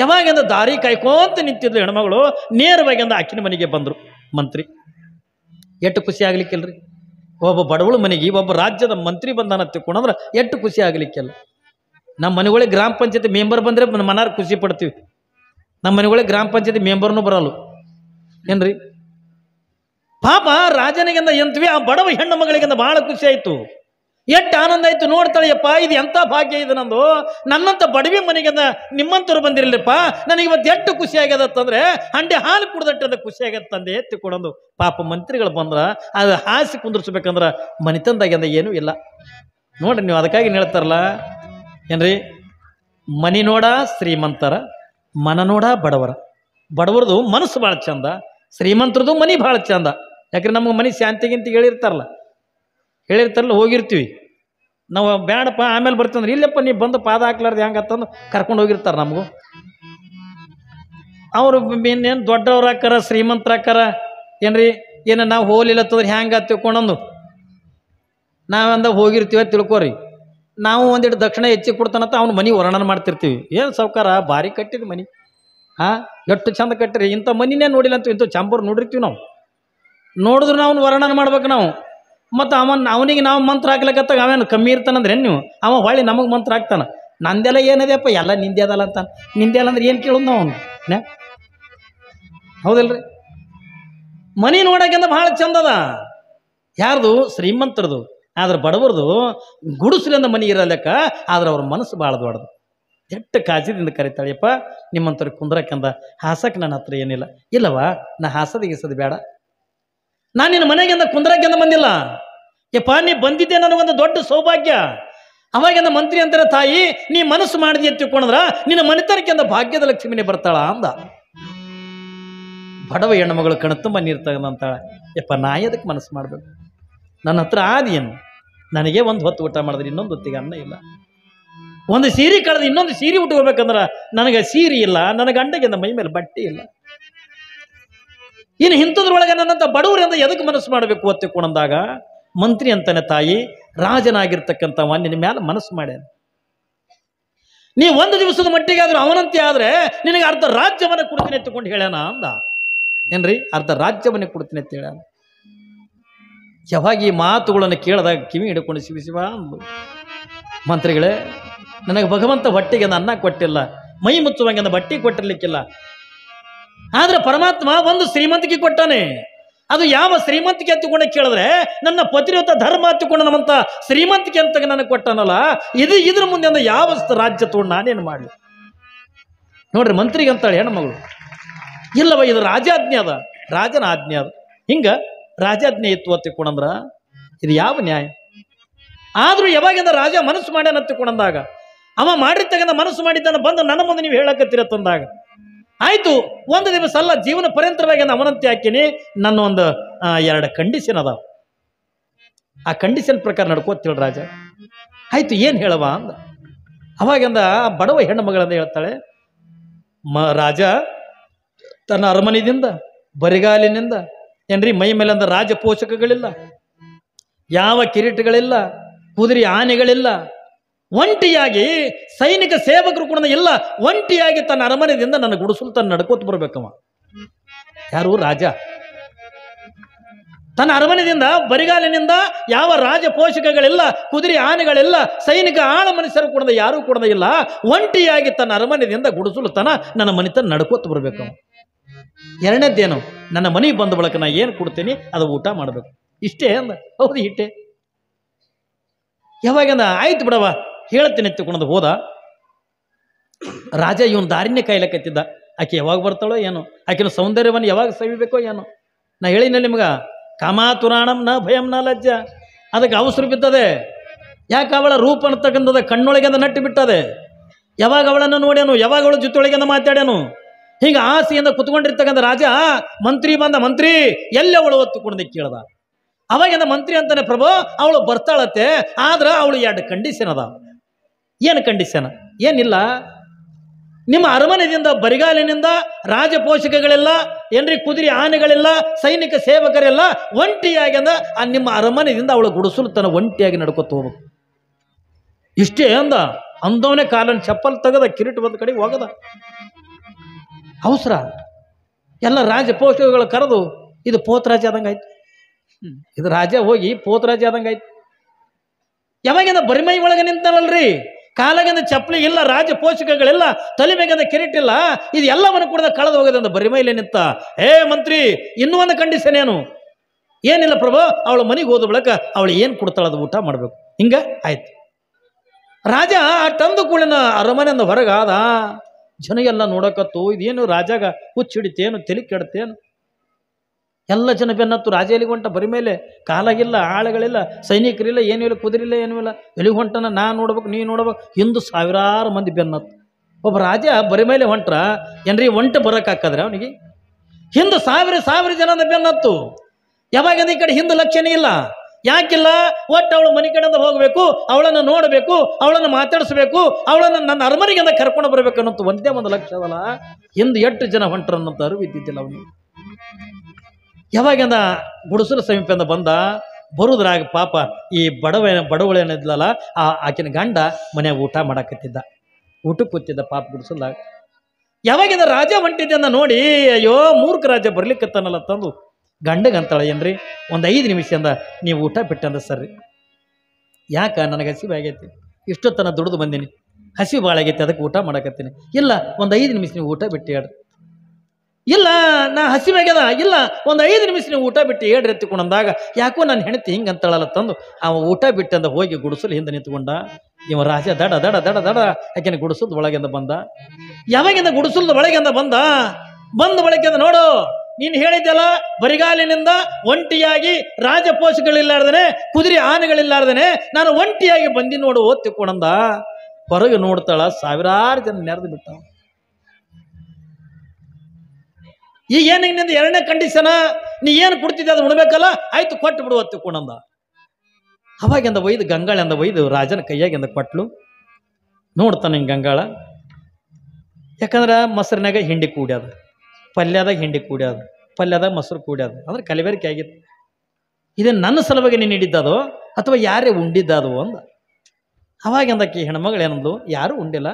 ಯಾವಾಗಿಂದ ದಾರಿ ಕಾಯ್ಕೊಂತ ನಿಂತಿದ್ಲು ಹೆಣ್ಮಗಳು ನೇರವಾಗಿಂದ ಆಕಿನ ಮನೆಗೆ ಬಂದರು ಮಂತ್ರಿ ಎಷ್ಟು ಖುಷಿ ರೀ ಒಬ್ಬ ಬಡವಳ ಮನೆಗೆ ಒಬ್ಬ ರಾಜ್ಯದ ಮಂತ್ರಿ ಬಂದಾನ ತಿಳ್ಕೊಂಡಂದ್ರೆ ಎಷ್ಟು ಖುಷಿ ಆಗ್ಲಿಕ್ಕಿಲ್ಲ ನಮ್ಮ ಮನೆಗಳಿಗೆ ಗ್ರಾಮ ಪಂಚಾಯತಿ ಮೆಂಬರ್ ಬಂದರೆ ಮನಾರ ಖುಷಿ ಪಡ್ತೀವಿ ನಮ್ಮ ಮನೆಗಳಿಗೆ ಗ್ರಾಮ ಪಂಚಾಯತಿ ಮೆಂಬರ್ನೂ ಬರಲ್ಲ ಏನ್ರಿ ಪಾಪ ರಾಜನಿಗಿಂತ ಎಂತವಿ ಆ ಬಡವ ಹೆಣ್ಣು ಮಗಳಿಗಿಂತ ಬಹಳ ಖುಷಿ ಆಯಿತು ಎಷ್ಟು ಆನಂದ ಆಯಿತು ನೋಡ್ತಾಳೆ ಇದು ಎಂಥ ಭಾಗ್ಯ ಇದು ನಂದು ನನ್ನಂಥ ಬಡವಿ ಮನೆಗಿಂತ ನಿಮ್ಮಂತರು ಬಂದಿರಲಿಪ್ಪ ನನಗೆ ಇವತ್ತು ಎಷ್ಟು ಖುಷಿ ಆಗ್ಯದತ್ತಂದ್ರೆ ಹಂಡೆ ಹಾಲು ಕುಡ್ದಟ್ಟದ ಖುಷಿ ತಂದೆ ಎತ್ತಿ ಕೊಡೋದು ಪಾಪ ಮಂತ್ರಿಗಳು ಬಂದ್ರೆ ಅದು ಹಾಸಿ ಮನೆ ತಂದಾಗಿಂದ ಏನೂ ಇಲ್ಲ ನೋಡ್ರಿ ನೀವು ಅದಕ್ಕಾಗಿ ಹೇಳ್ತಾರಲ್ಲ ಏನ್ರಿ ಮನಿ ನೋಡ ಶ್ರೀಮಂತರ ಮನ ನೋಡ ಬಡವರ ಬಡವರದು ಮನಸ್ಸು ಭಾಳ ಚಂದ ಶ್ರೀಮಂತರದು ಮನಿ ಭಾಳ ಚಂದ ಯಾಕಂದ್ರೆ ನಮ್ಗೆ ಮನೆ ಶಾಂತಿಗಿಂತ ಹೇಳಿರ್ತಾರಲ್ಲ ಹೇಳಿರ್ತಾರಲ್ಲ ಹೋಗಿರ್ತೀವಿ ನಾವು ಬೇಡಪ್ಪ ಆಮೇಲೆ ಬರ್ತಂದ್ರೆ ಇಲ್ಲಪ್ಪ ನೀವು ಬಂದು ಪಾದ ಹಾಕ್ಲಾರ್ದು ಹೆಂಗತ್ತಂದು ಕರ್ಕೊಂಡು ಹೋಗಿರ್ತಾರೆ ನಮಗೂ ಅವರು ಇನ್ನೇನು ದೊಡ್ಡವ್ರು ಹಾಕಾರ ಶ್ರೀಮಂತರ ಏನು ಏನ್ರಿ ಏನು ನಾವು ಹೋಲಿಲ್ಲ ತಂದ್ರೆ ಹ್ಯಾಂಗೆ ತಿಳ್ಕೊಂಡು ನಾವಂದ ಹೋಗಿರ್ತೀವ ತಿಳ್ಕೊರಿ ನಾವು ಒಂದಿಟ್ಟು ದಕ್ಷಿಣ ಹೆಚ್ಚಿಗೆ ಕೊಡ್ತಾನಂತ ಅವ್ನು ಮನೆ ವರ್ಣನ ಮಾಡ್ತಿರ್ತೀವಿ ಏನು ಸೌಕಾರ ಭಾರಿ ಕಟ್ಟಿದ ಮನೆ ಹಾಂ ಎಷ್ಟು ಚಂದ ಕಟ್ಟಿರಿ ಇಂಥ ಮನಿನೇ ನೋಡಿಲ್ಲ ಅಂತ ಇಂಥ ಚಂಬರ್ ನೋಡಿರ್ತೀವಿ ನಾವು ನೋಡಿದ್ರು ನಾವು ವರ್ಣನ ಮಾಡ್ಬೇಕು ನಾವು ಮತ್ತು ಅವನ್ ಅವನಿಗೆ ನಾವು ಮಂತ್ರ ಹಾಕ್ಲಿಕ್ಕತ್ತಾಗ ಅವೇನು ಕಮ್ಮಿ ಇರ್ತಾನಂದ್ರೆ ನೀವು ಅವ ಹೊಳ್ಳಿ ನಮಗೆ ಮಂತ್ರ ಹಾಕ್ತಾನೆ ನಂದೆಲ್ಲ ಏನದೆಯಪ್ಪ ಎಲ್ಲ ನಿಂದೆ ಅದಲ್ಲ ಅಂತ ನಿಂದೆ ಅಲ್ಲ ಅಂದ್ರೆ ಏನು ಕೇಳೋನು ನಾವು ಅವನು ನ್ಯಾ ಹೌದಲ್ರಿ ಮನಿ ನೋಡೋಕೆಂದ ಭಾಳ ಚಂದದ ಯಾರ್ದು ಶ್ರೀಮಂತರದು ಆದ್ರೆ ಬಡವರದು ಗುಡಿಸ್ರಿಂದ ಮನಿ ಇರಲೆಕ್ಕ ಆದ್ರೆ ಅವ್ರ ಮನಸ್ಸು ಭಾಳ ದೊಡ್ಡದು ಎಷ್ಟು ಕಾಜಿದಿಂದ ಕರಿತಾಳೆಯಪ್ಪ ನಿಮ್ಮಂಥವ್ರಿಗೆ ಕುಂದ್ರಕ್ಕಂದ ಹಾಸಕ್ಕೆ ನನ್ನ ಹತ್ರ ಏನಿಲ್ಲ ಇಲ್ಲವಾ ನಾ ಹಾಸದಿಗೆ ಸದ್ ಬೇಡ ನಾನು ನಿನ್ನ ಮನೆಗೆಂದ ಕುಂದ್ರಕ್ಕೆಂದ ಬಂದಿಲ್ಲ ಯಪ್ಪ ನೀ ಬಂದಿದ್ದೆ ನನಗೊಂದು ದೊಡ್ಡ ಸೌಭಾಗ್ಯ ಅವಾಗೆಂದ ಮಂತ್ರಿ ಅಂತಾರೆ ತಾಯಿ ನೀ ಮನಸ್ಸು ಮಾಡಿದಿ ಅಂತ ನಿನ್ನ ನಿನ್ನ ಅಂದ ಭಾಗ್ಯದ ಲಕ್ಷ್ಮಿನೇ ಬರ್ತಾಳ ಅಂದ ಬಡವ ಹೆಣ್ಣುಮಗಳು ಕಣ ತುಂಬ ನೀರು ತಗೊಂಡಂತಾಳೆ ಯಪ್ಪ ನಾ ಎದಕ್ಕೆ ಮನಸ್ಸು ಮಾಡಬೇಕು ನನ್ನ ಹತ್ರ ಆದೇನು ನನಗೆ ಒಂದು ಹೊತ್ತು ಊಟ ಮಾಡಿದ್ರೆ ಇನ್ನೊಂದು ಹೊತ್ತಿಗೆ ಅನ್ನ ಇಲ್ಲ ಒಂದು ಸೀರೆ ಕಳೆದು ಇನ್ನೊಂದು ಸೀರೆ ಉಟ್ಕೋಬೇಕಂದ್ರೆ ನನಗೆ ಸೀರೆ ಇಲ್ಲ ನನಗೆ ಅಂಡಗೆಂದ ಮೈ ಮೇಲೆ ಬಟ್ಟೆ ಇಲ್ಲ ಇನ್ನು ಇಂಥದ್ರೊಳಗೆ ನನ್ನಂಥ ಬಡವರಿಂದ ಎದಕ್ಕೆ ಮನಸ್ಸು ಮಾಡಬೇಕು ಒತ್ತಿಕೊಂಡಂದಾಗ ಮಂತ್ರಿ ಅಂತಾನೆ ತಾಯಿ ರಾಜನಾಗಿರ್ತಕ್ಕಂಥ ನಿನ್ನ ಮೇಲೆ ಮನಸ್ಸು ಮಾಡ್ಯಾನ ನೀ ಒಂದು ದಿವಸದ ಮಟ್ಟಿಗೆ ಆದರೂ ಅವನಂತೆ ಆದರೆ ನಿನಗೆ ಅರ್ಧ ರಾಜ್ಯವನ್ನು ಕೊಡ್ತೀನಿ ಎತ್ತುಕೊಂಡು ಹೇಳ್ಯಾನ ಅಂದ ಏನ್ರಿ ಅರ್ಧ ರಾಜ್ಯವನ್ನು ಕೊಡ್ತೀನಿ ಅಂತ ಹೇಳ್ಯಾನ ಯಾವಾಗ ಈ ಮಾತುಗಳನ್ನು ಕೇಳಿದಾಗ ಕಿವಿ ಹಿಡ್ಕೊಂಡು ಶಿವ ಶಿವ ಮಂತ್ರಿಗಳೇ ನನಗೆ ಭಗವಂತ ಹೊಟ್ಟೆಗೆ ಅನ್ನ ಕೊಟ್ಟಿಲ್ಲ ಮೈ ಮುಚ್ಚುವಂಗೆ ಬಟ್ಟೆ ಕೊಟ್ಟಿರ್ಲಿಕ್ಕಿಲ್ಲ ಆದ್ರೆ ಪರಮಾತ್ಮ ಒಂದು ಶ್ರೀಮಂತಿಕೆ ಕೊಟ್ಟಾನೆ ಅದು ಯಾವ ಶ್ರೀಮಂತಿಕೆ ಅಂತಕೊಂಡ ಕೇಳಿದ್ರೆ ನನ್ನ ಪತಿರೋತ ಧರ್ಮ ಹತ್ತಿಕೊಂಡು ನಮ್ಮಂತ ಶ್ರೀಮಂತಿಕೆ ಅಂತ ನನಗೆ ಕೊಟ್ಟನಲ್ಲ ಇದು ಇದ್ರ ಮುಂದೆ ಯಾವ ರಾಜ್ಯ ತೊಗೊಂಡು ನಾನೇನು ಮಾಡಲಿ ನೋಡ್ರಿ ಮಂತ್ರಿಗೆ ಅಂತಾಳೆ ಮಗಳು ಇಲ್ಲವ ಇದು ರಾಜಾಜ್ಞೆ ಅದ ರಾಜನ ಆಜ್ಞೆ ಅದ ಹಿಂಗ ರಾಜಾಜ್ಞೆ ಇತ್ತು ಅತ್ತಿಕೊಂಡಂದ್ರ ಇದು ಯಾವ ನ್ಯಾಯ ಆದ್ರೂ ಯಾವಾಗಿಂದ ರಾಜ ಮನಸ್ಸು ಮಾಡ್ಯಾನ ಅತ್ತಿಕೊಂಡಂದಾಗ ಅವ ಮಾಡಿರ್ತಕ್ಕಂಥ ಮನಸ್ಸು ಮಾಡಿದ್ದಾನ ಬಂದು ನನ್ನ ಮುಂದೆ ನೀವು ಹೇಳಕತ್ತಿರತ್ತಂದಾಗ ಆಯಿತು ಒಂದು ದಿವಸ ಅಲ್ಲ ಜೀವನ ಪರ್ಯಂತರವಾಗಿ ನಾನು ಅವನಂತೆ ಹಾಕಿನಿ ನನ್ನ ಒಂದು ಎರಡು ಕಂಡೀಷನ್ ಅದಾವ ಆ ಕಂಡೀಷನ್ ಪ್ರಕಾರ ನಡ್ಕೋತೀಳಿ ರಾಜ ಆಯಿತು ಏನು ಹೇಳವ ಅಂದ ಅವಾಗಂದ ಬಡವ ಹೆಣ್ಣು ಮಗಳಂದ ಹೇಳ್ತಾಳೆ ಮ ರಾಜ ತನ್ನ ಅರಮನೆಯಿಂದ ಬರಿಗಾಲಿನಿಂದ ಏನ್ರಿ ಮೈ ಅಂದ ರಾಜ ಪೋಷಕಗಳಿಲ್ಲ ಯಾವ ಕಿರೀಟಗಳಿಲ್ಲ ಕುದುರೆ ಆನೆಗಳಿಲ್ಲ ಒಂಟಿಯಾಗಿ ಸೈನಿಕ ಸೇವಕರು ಕೂಡ ಎಲ್ಲ ಒಂಟಿಯಾಗಿ ತನ್ನ ಅರಮನೆಯಿಂದ ನನ್ನ ಗುಡಿಸಲು ತನ್ನ ನಡ್ಕೋತ ಬರ್ಬೇಕವ ಯಾರು ರಾಜ ತನ್ನ ಅರಮನೆಯಿಂದ ಬರಿಗಾಲಿನಿಂದ ಯಾವ ರಾಜ ಪೋಷಕಗಳೆಲ್ಲ ಕುದುರೆ ಆನೆಗಳೆಲ್ಲ ಸೈನಿಕ ಆಳ ಮನುಷ್ಯರು ಕೂಡ ಯಾರೂ ಕೂಡ ಇಲ್ಲ ಒಂಟಿಯಾಗಿ ತನ್ನ ಅರಮನೆಯಿಂದ ಗುಡಿಸಲು ತನ ನನ್ನ ತನ್ನ ನಡ್ಕೋತ ಬರ್ಬೇಕು ಎರಡನೇದ್ದೇನು ನನ್ನ ಮನೆಗೆ ಬಂದ ಬಳಿಕ ನಾ ಏನು ಕೊಡ್ತೀನಿ ಅದು ಊಟ ಮಾಡಬೇಕು ಇಷ್ಟೇ ಅಂದ ಹೌದು ಇಟ್ಟೆ ಯಾವಾಗಂದ ಆಯ್ತು ಬಿಡವಾ ಹೇಳ್ತೀನಿ ಕುಣದು ಹೋದ ರಾಜ ಇವನು ದಾರಿನೇ ಕಾಯ್ಲಕತ್ತಿದ್ದ ಆಕೆ ಯಾವಾಗ ಬರ್ತಾಳೋ ಏನು ಆಕೆನ ಸೌಂದರ್ಯವನ್ನು ಯಾವಾಗ ಸವಿಬೇಕೋ ಏನೋ ನಾ ಹೇಳಿನ ನಿಮ್ಗೆ ಕಾಮಾತುರಾಣಂ ನ ಭಯಂ ನ ಲಜ್ಜ ಅದಕ್ಕೆ ಅವಸರ ಬಿದ್ದದೆ ಯಾಕೆ ಅವಳ ರೂಪ ಅಂತಕ್ಕಂಥದ್ದು ಕಣ್ಣೊಳಗಿಂದ ನಟ್ಟಿ ಬಿಟ್ಟದೆ ಯಾವಾಗ ಅವಳನ್ನು ನೋಡ್ಯಾನು ಯಾವಾಗ ಅವಳ ಜೊತೆಯೊಳಗಿಂದ ಮಾತಾಡ್ಯಾನು ಹಿಂಗೆ ಆಸೆಯಿಂದ ಕುತ್ಕೊಂಡಿರ್ತಕ್ಕಂಥ ರಾಜ ಮಂತ್ರಿ ಬಂದ ಮಂತ್ರಿ ಎಲ್ಲಿ ಅವಳು ಒತ್ತುಕೊಂಡು ಕೇಳ್ದ ಅವಾಗಿಂದ ಮಂತ್ರಿ ಅಂತಾನೆ ಪ್ರಭು ಅವಳು ಬರ್ತಾಳತ್ತೆ ಆದ್ರೆ ಅವಳು ಎರಡು ಕಂಡೀಷನ್ ಅದಾವ ಏನು ಕಂಡೀಷನ್ ಏನಿಲ್ಲ ನಿಮ್ಮ ಅರಮನೆಯಿಂದ ಬರಿಗಾಲಿನಿಂದ ರಾಜಪೋಷಕಗಳೆಲ್ಲ ಏನ್ರಿ ಕುದುರೆ ಆನೆಗಳೆಲ್ಲ ಸೈನಿಕ ಸೇವಕರೆಲ್ಲ ಒಂಟಿಯಾಗಿ ಅಂದ ಆ ನಿಮ್ಮ ಅರಮನೆಯಿಂದ ಅವಳು ಗುಡಿಸಲು ತನ್ನ ಒಂಟಿಯಾಗಿ ನಡ್ಕೊತ ಹೋಗ್ಬೇಕು ಇಷ್ಟೇ ಅಂದ ಅಂದವನೇ ಕಾಲನ ಚಪ್ಪಲ್ ತಗದ ಕಿರೀಟ್ ಬಂದ ಕಡೆ ಹೋಗದ ಅವಸರ ಎಲ್ಲ ರಾಜಪೋಷಕಗಳು ಕರೆದು ಇದು ಪೋತರಾಜ ಆದಂಗಾಯ್ತು ಇದು ರಾಜ ಹೋಗಿ ಪೋತರಾಜ ಆದಂಗಾಯ್ತು ಯಾವಾಗಿಂದ ಬರಿಮೈ ಒಳಗೆ ನಿಂತಾನಲ್ರಿ ಕಾಲಗಿಂದ ಚಪ್ಪಲಿ ಇಲ್ಲ ರಾಜ ಪೋಷಕಗಳೆಲ್ಲ ತಲೆ ಮೇಗಿಂದ ಕಿರೀಟಿಲ್ಲ ಇದು ಎಲ್ಲವನ್ನು ಕೂಡ ಕಳೆದು ಹೋಗಿದೆ ಅಂತ ಬರಿ ಮೇಲೆ ನಿಂತ ಹೇ ಮಂತ್ರಿ ಇನ್ನೂ ಒಂದು ಕಂಡೀಷನ್ ಏನು ಏನಿಲ್ಲ ಪ್ರಭು ಅವಳ ಮನೆಗೆ ಹೋದ ಬಳಿಕ ಅವಳು ಏನು ಕೊಡ್ತಾಳೆ ಊಟ ಮಾಡಬೇಕು ಹಿಂಗ ಆಯ್ತು ರಾಜ ಆ ತಂದು ಕೂಳಿನ ಅರಮನೆಯಿಂದ ಹೊರಗಾದ ಜನ ಎಲ್ಲ ನೋಡಕತ್ತು ಇದೇನು ರಾಜಾಗ ಹುಚ್ಚಿಡಿತೇನು ತಲೆ ಕೆಡ್ತೇನು ಎಲ್ಲ ಜನ ಬೆನ್ನತ್ತು ರಾಜ ಹೊಂಟ ಬರಿ ಮೇಲೆ ಕಾಲಾಗಿಲ್ಲ ಆಳುಗಳಿಲ್ಲ ಸೈನಿಕರಿಲ್ಲ ಏನೂ ಇಲ್ಲ ಕುದುರಿಲ್ಲ ಏನೂ ಇಲ್ಲ ಎಲ್ಲಿಗೆ ಹೊಂಟನ ನಾ ನೋಡ್ಬೇಕು ನೀ ನೋಡ್ಬೇಕು ಹಿಂದೂ ಸಾವಿರಾರು ಮಂದಿ ಬೆನ್ನತ್ತು ಒಬ್ಬ ರಾಜ ಬರಿ ಮೇಲೆ ಹೊಂಟ್ರ ಹೊಂಟ ಒಂಟು ಬರೋಕ್ಕಾಕದ್ರೆ ಅವನಿಗೆ ಹಿಂದೆ ಸಾವಿರ ಸಾವಿರ ಜನದ ಬೆನ್ನತ್ತು ಯಾವಾಗ ಈ ಕಡೆ ಹಿಂದೆ ಲಕ್ಷಣ ಇಲ್ಲ ಯಾಕಿಲ್ಲ ಒಟ್ಟು ಅವಳು ಮನೆ ಕಡೆಯಿಂದ ಹೋಗಬೇಕು ಅವಳನ್ನು ನೋಡಬೇಕು ಅವಳನ್ನು ಮಾತಾಡಿಸ್ಬೇಕು ಅವಳನ್ನು ನನ್ನ ಅರಮನೆಗಿಂದ ಕರ್ಕೊಂಡು ಬರಬೇಕು ಅನ್ನೋದು ಒಂದೇ ಒಂದು ಲಕ್ಷ ಅದಲ್ಲ ಹಿಂದೆ ಎಷ್ಟು ಜನ ಹೊಂಟ್ರನ್ನಂತ ಅರಿವು ಇದ್ದಿದ್ದಿಲ್ಲ ಅವನಿಗೆ ಯಾವಾಗಿಂದ ಗುಡಿಸಲು ಸಮೀಪದಿಂದ ಬಂದ ಬರುದ್ರಾಗ ಪಾಪ ಈ ಬಡವ ಬಡವಳೇನಿದ್ಲಲ್ಲ ಆ ಆಕಿನ ಗಂಡ ಮನೆ ಊಟ ಮಾಡಕತ್ತಿದ್ದ ಊಟಕ್ಕೆ ಕೂತಿದ್ದ ಪಾಪ ಗುಡಿಸಲ್ದಾಗ ಯಾವಾಗಿಂದ ರಾಜ ಅಂತ ನೋಡಿ ಅಯ್ಯೋ ಮೂರ್ಖ ರಾಜ ಬರ್ಲಿಕ್ಕತ್ತನಲ್ಲ ತಂದು ಗಂಡಗಂತಾಳೆ ಏನ್ರಿ ಒಂದು ಐದು ಅಂದ ನೀವು ಊಟ ಬಿಟ್ಟಂದ ಸರ್ರಿ ಯಾಕೆ ನನಗೆ ಹಸಿವು ಆಗೈತಿ ಇಷ್ಟೊತ್ತನ ದುಡಿದು ಬಂದೀನಿ ಹಸಿವು ಭಾಳ ಆಗೈತಿ ಅದಕ್ಕೆ ಊಟ ಮಾಡಕತ್ತೀನಿ ಇಲ್ಲ ಒಂದು ಐದು ನಿಮಿಷ ನೀವು ಊಟ ಬಿಟ್ಟು ಹೇಳ್ರಿ ಇಲ್ಲ ನಾ ಹಸಿವಾಗ್ಯದ ಇಲ್ಲ ಒಂದು ಐದು ನಿಮಿಷ ನೀವು ಊಟ ಬಿಟ್ಟು ಏಡ್ರಿ ಎತ್ತಿಕೊಂಡಂದಾಗ ಯಾಕೋ ನನ್ನ ಹೆಂಡತಿ ಹಿಂಗೆ ಅಂತಳಲ್ಲ ತಂದು ಅವ ಊಟ ಬಿಟ್ಟಂದ ಹೋಗಿ ಗುಡಿಸಲು ಹಿಂದೆ ನಿಂತ್ಕೊಂಡ ಇವ ರಾಜ ದಡ ದಡ ದಡ ದಡ ಯಾಕೆನ ಗುಡಿಸಲ್ದು ಒಳಗಿಂದ ಬಂದ ಯಾವಾಗಿಂದ ಗುಡಿಸಲ್ದು ಒಳಗಿಂದ ಬಂದ ಬಂದ ಒಳಗಿಂದ ನೋಡು ನೀನು ಹೇಳಿದ್ದಲ್ಲ ಬರಿಗಾಲಿನಿಂದ ಒಂಟಿಯಾಗಿ ರಾಜಪೋಷಗಳಿಲ್ಲಾರ್ದನೆ ಕುದುರೆ ಆನೆಗಳಿಲ್ಲಾರ್ದನೆ ನಾನು ಒಂಟಿಯಾಗಿ ಬಂದಿ ನೋಡು ಓದ್ತಿಕೊಂಡಂದ ಹೊರಗೆ ನೋಡ್ತಾಳ ಸಾವಿರಾರು ಜನ ನೆರೆದು ಬಿಟ್ಟ ಈಗ ಏನು ನಿಂದ ಎರಡನೇ ಕಂಡೀಷನ ನೀ ಏನು ಕೊಡ್ತಿದ್ದೆ ಅದು ಉಣ್ಬೇಕಲ್ಲ ಆಯ್ತು ಕೊಟ್ಟು ಬಿಡು ಹೊತ್ತು ಅವಾಗ ಅವಾಗೆಂದ ಒಯ್ದು ಗಂಗಾಳ ಎಂದ ಒಯ್ದು ರಾಜನ ಕೈಯಾಗೆಂದ ಕೊಟ್ಲು ನೋಡ್ತಾನೆ ಹಿಂಗೆ ಗಂಗಾಳ ಯಾಕಂದ್ರೆ ಮೊಸರಿನಾಗ ಹಿಂಡಿ ಕೂಡ್ಯಾದ ಪಲ್ಯದಾಗ ಹಿಂಡಿ ಕೂಡ್ಯಾದ ಪಲ್ಯದಾಗ ಮೊಸರು ಕೂಡ್ಯಾದ ಅಂದ್ರೆ ಕಲಬೇರಿಕೆ ಆಗಿತ್ತು ಇದು ನನ್ನ ಸಲುವಾಗಿ ನೀನು ನೀಡಿದ್ದದೋ ಅಥವಾ ಯಾರೇ ಉಂಡಿದ್ದಾದವೋ ಅಂದ ಅವಾಗೆಂದಕ್ಕೆ ಹೆಣ್ಮಗಳು ಏನಂದ್ಲು ಯಾರೂ ಉಂಡಿಲ್ಲ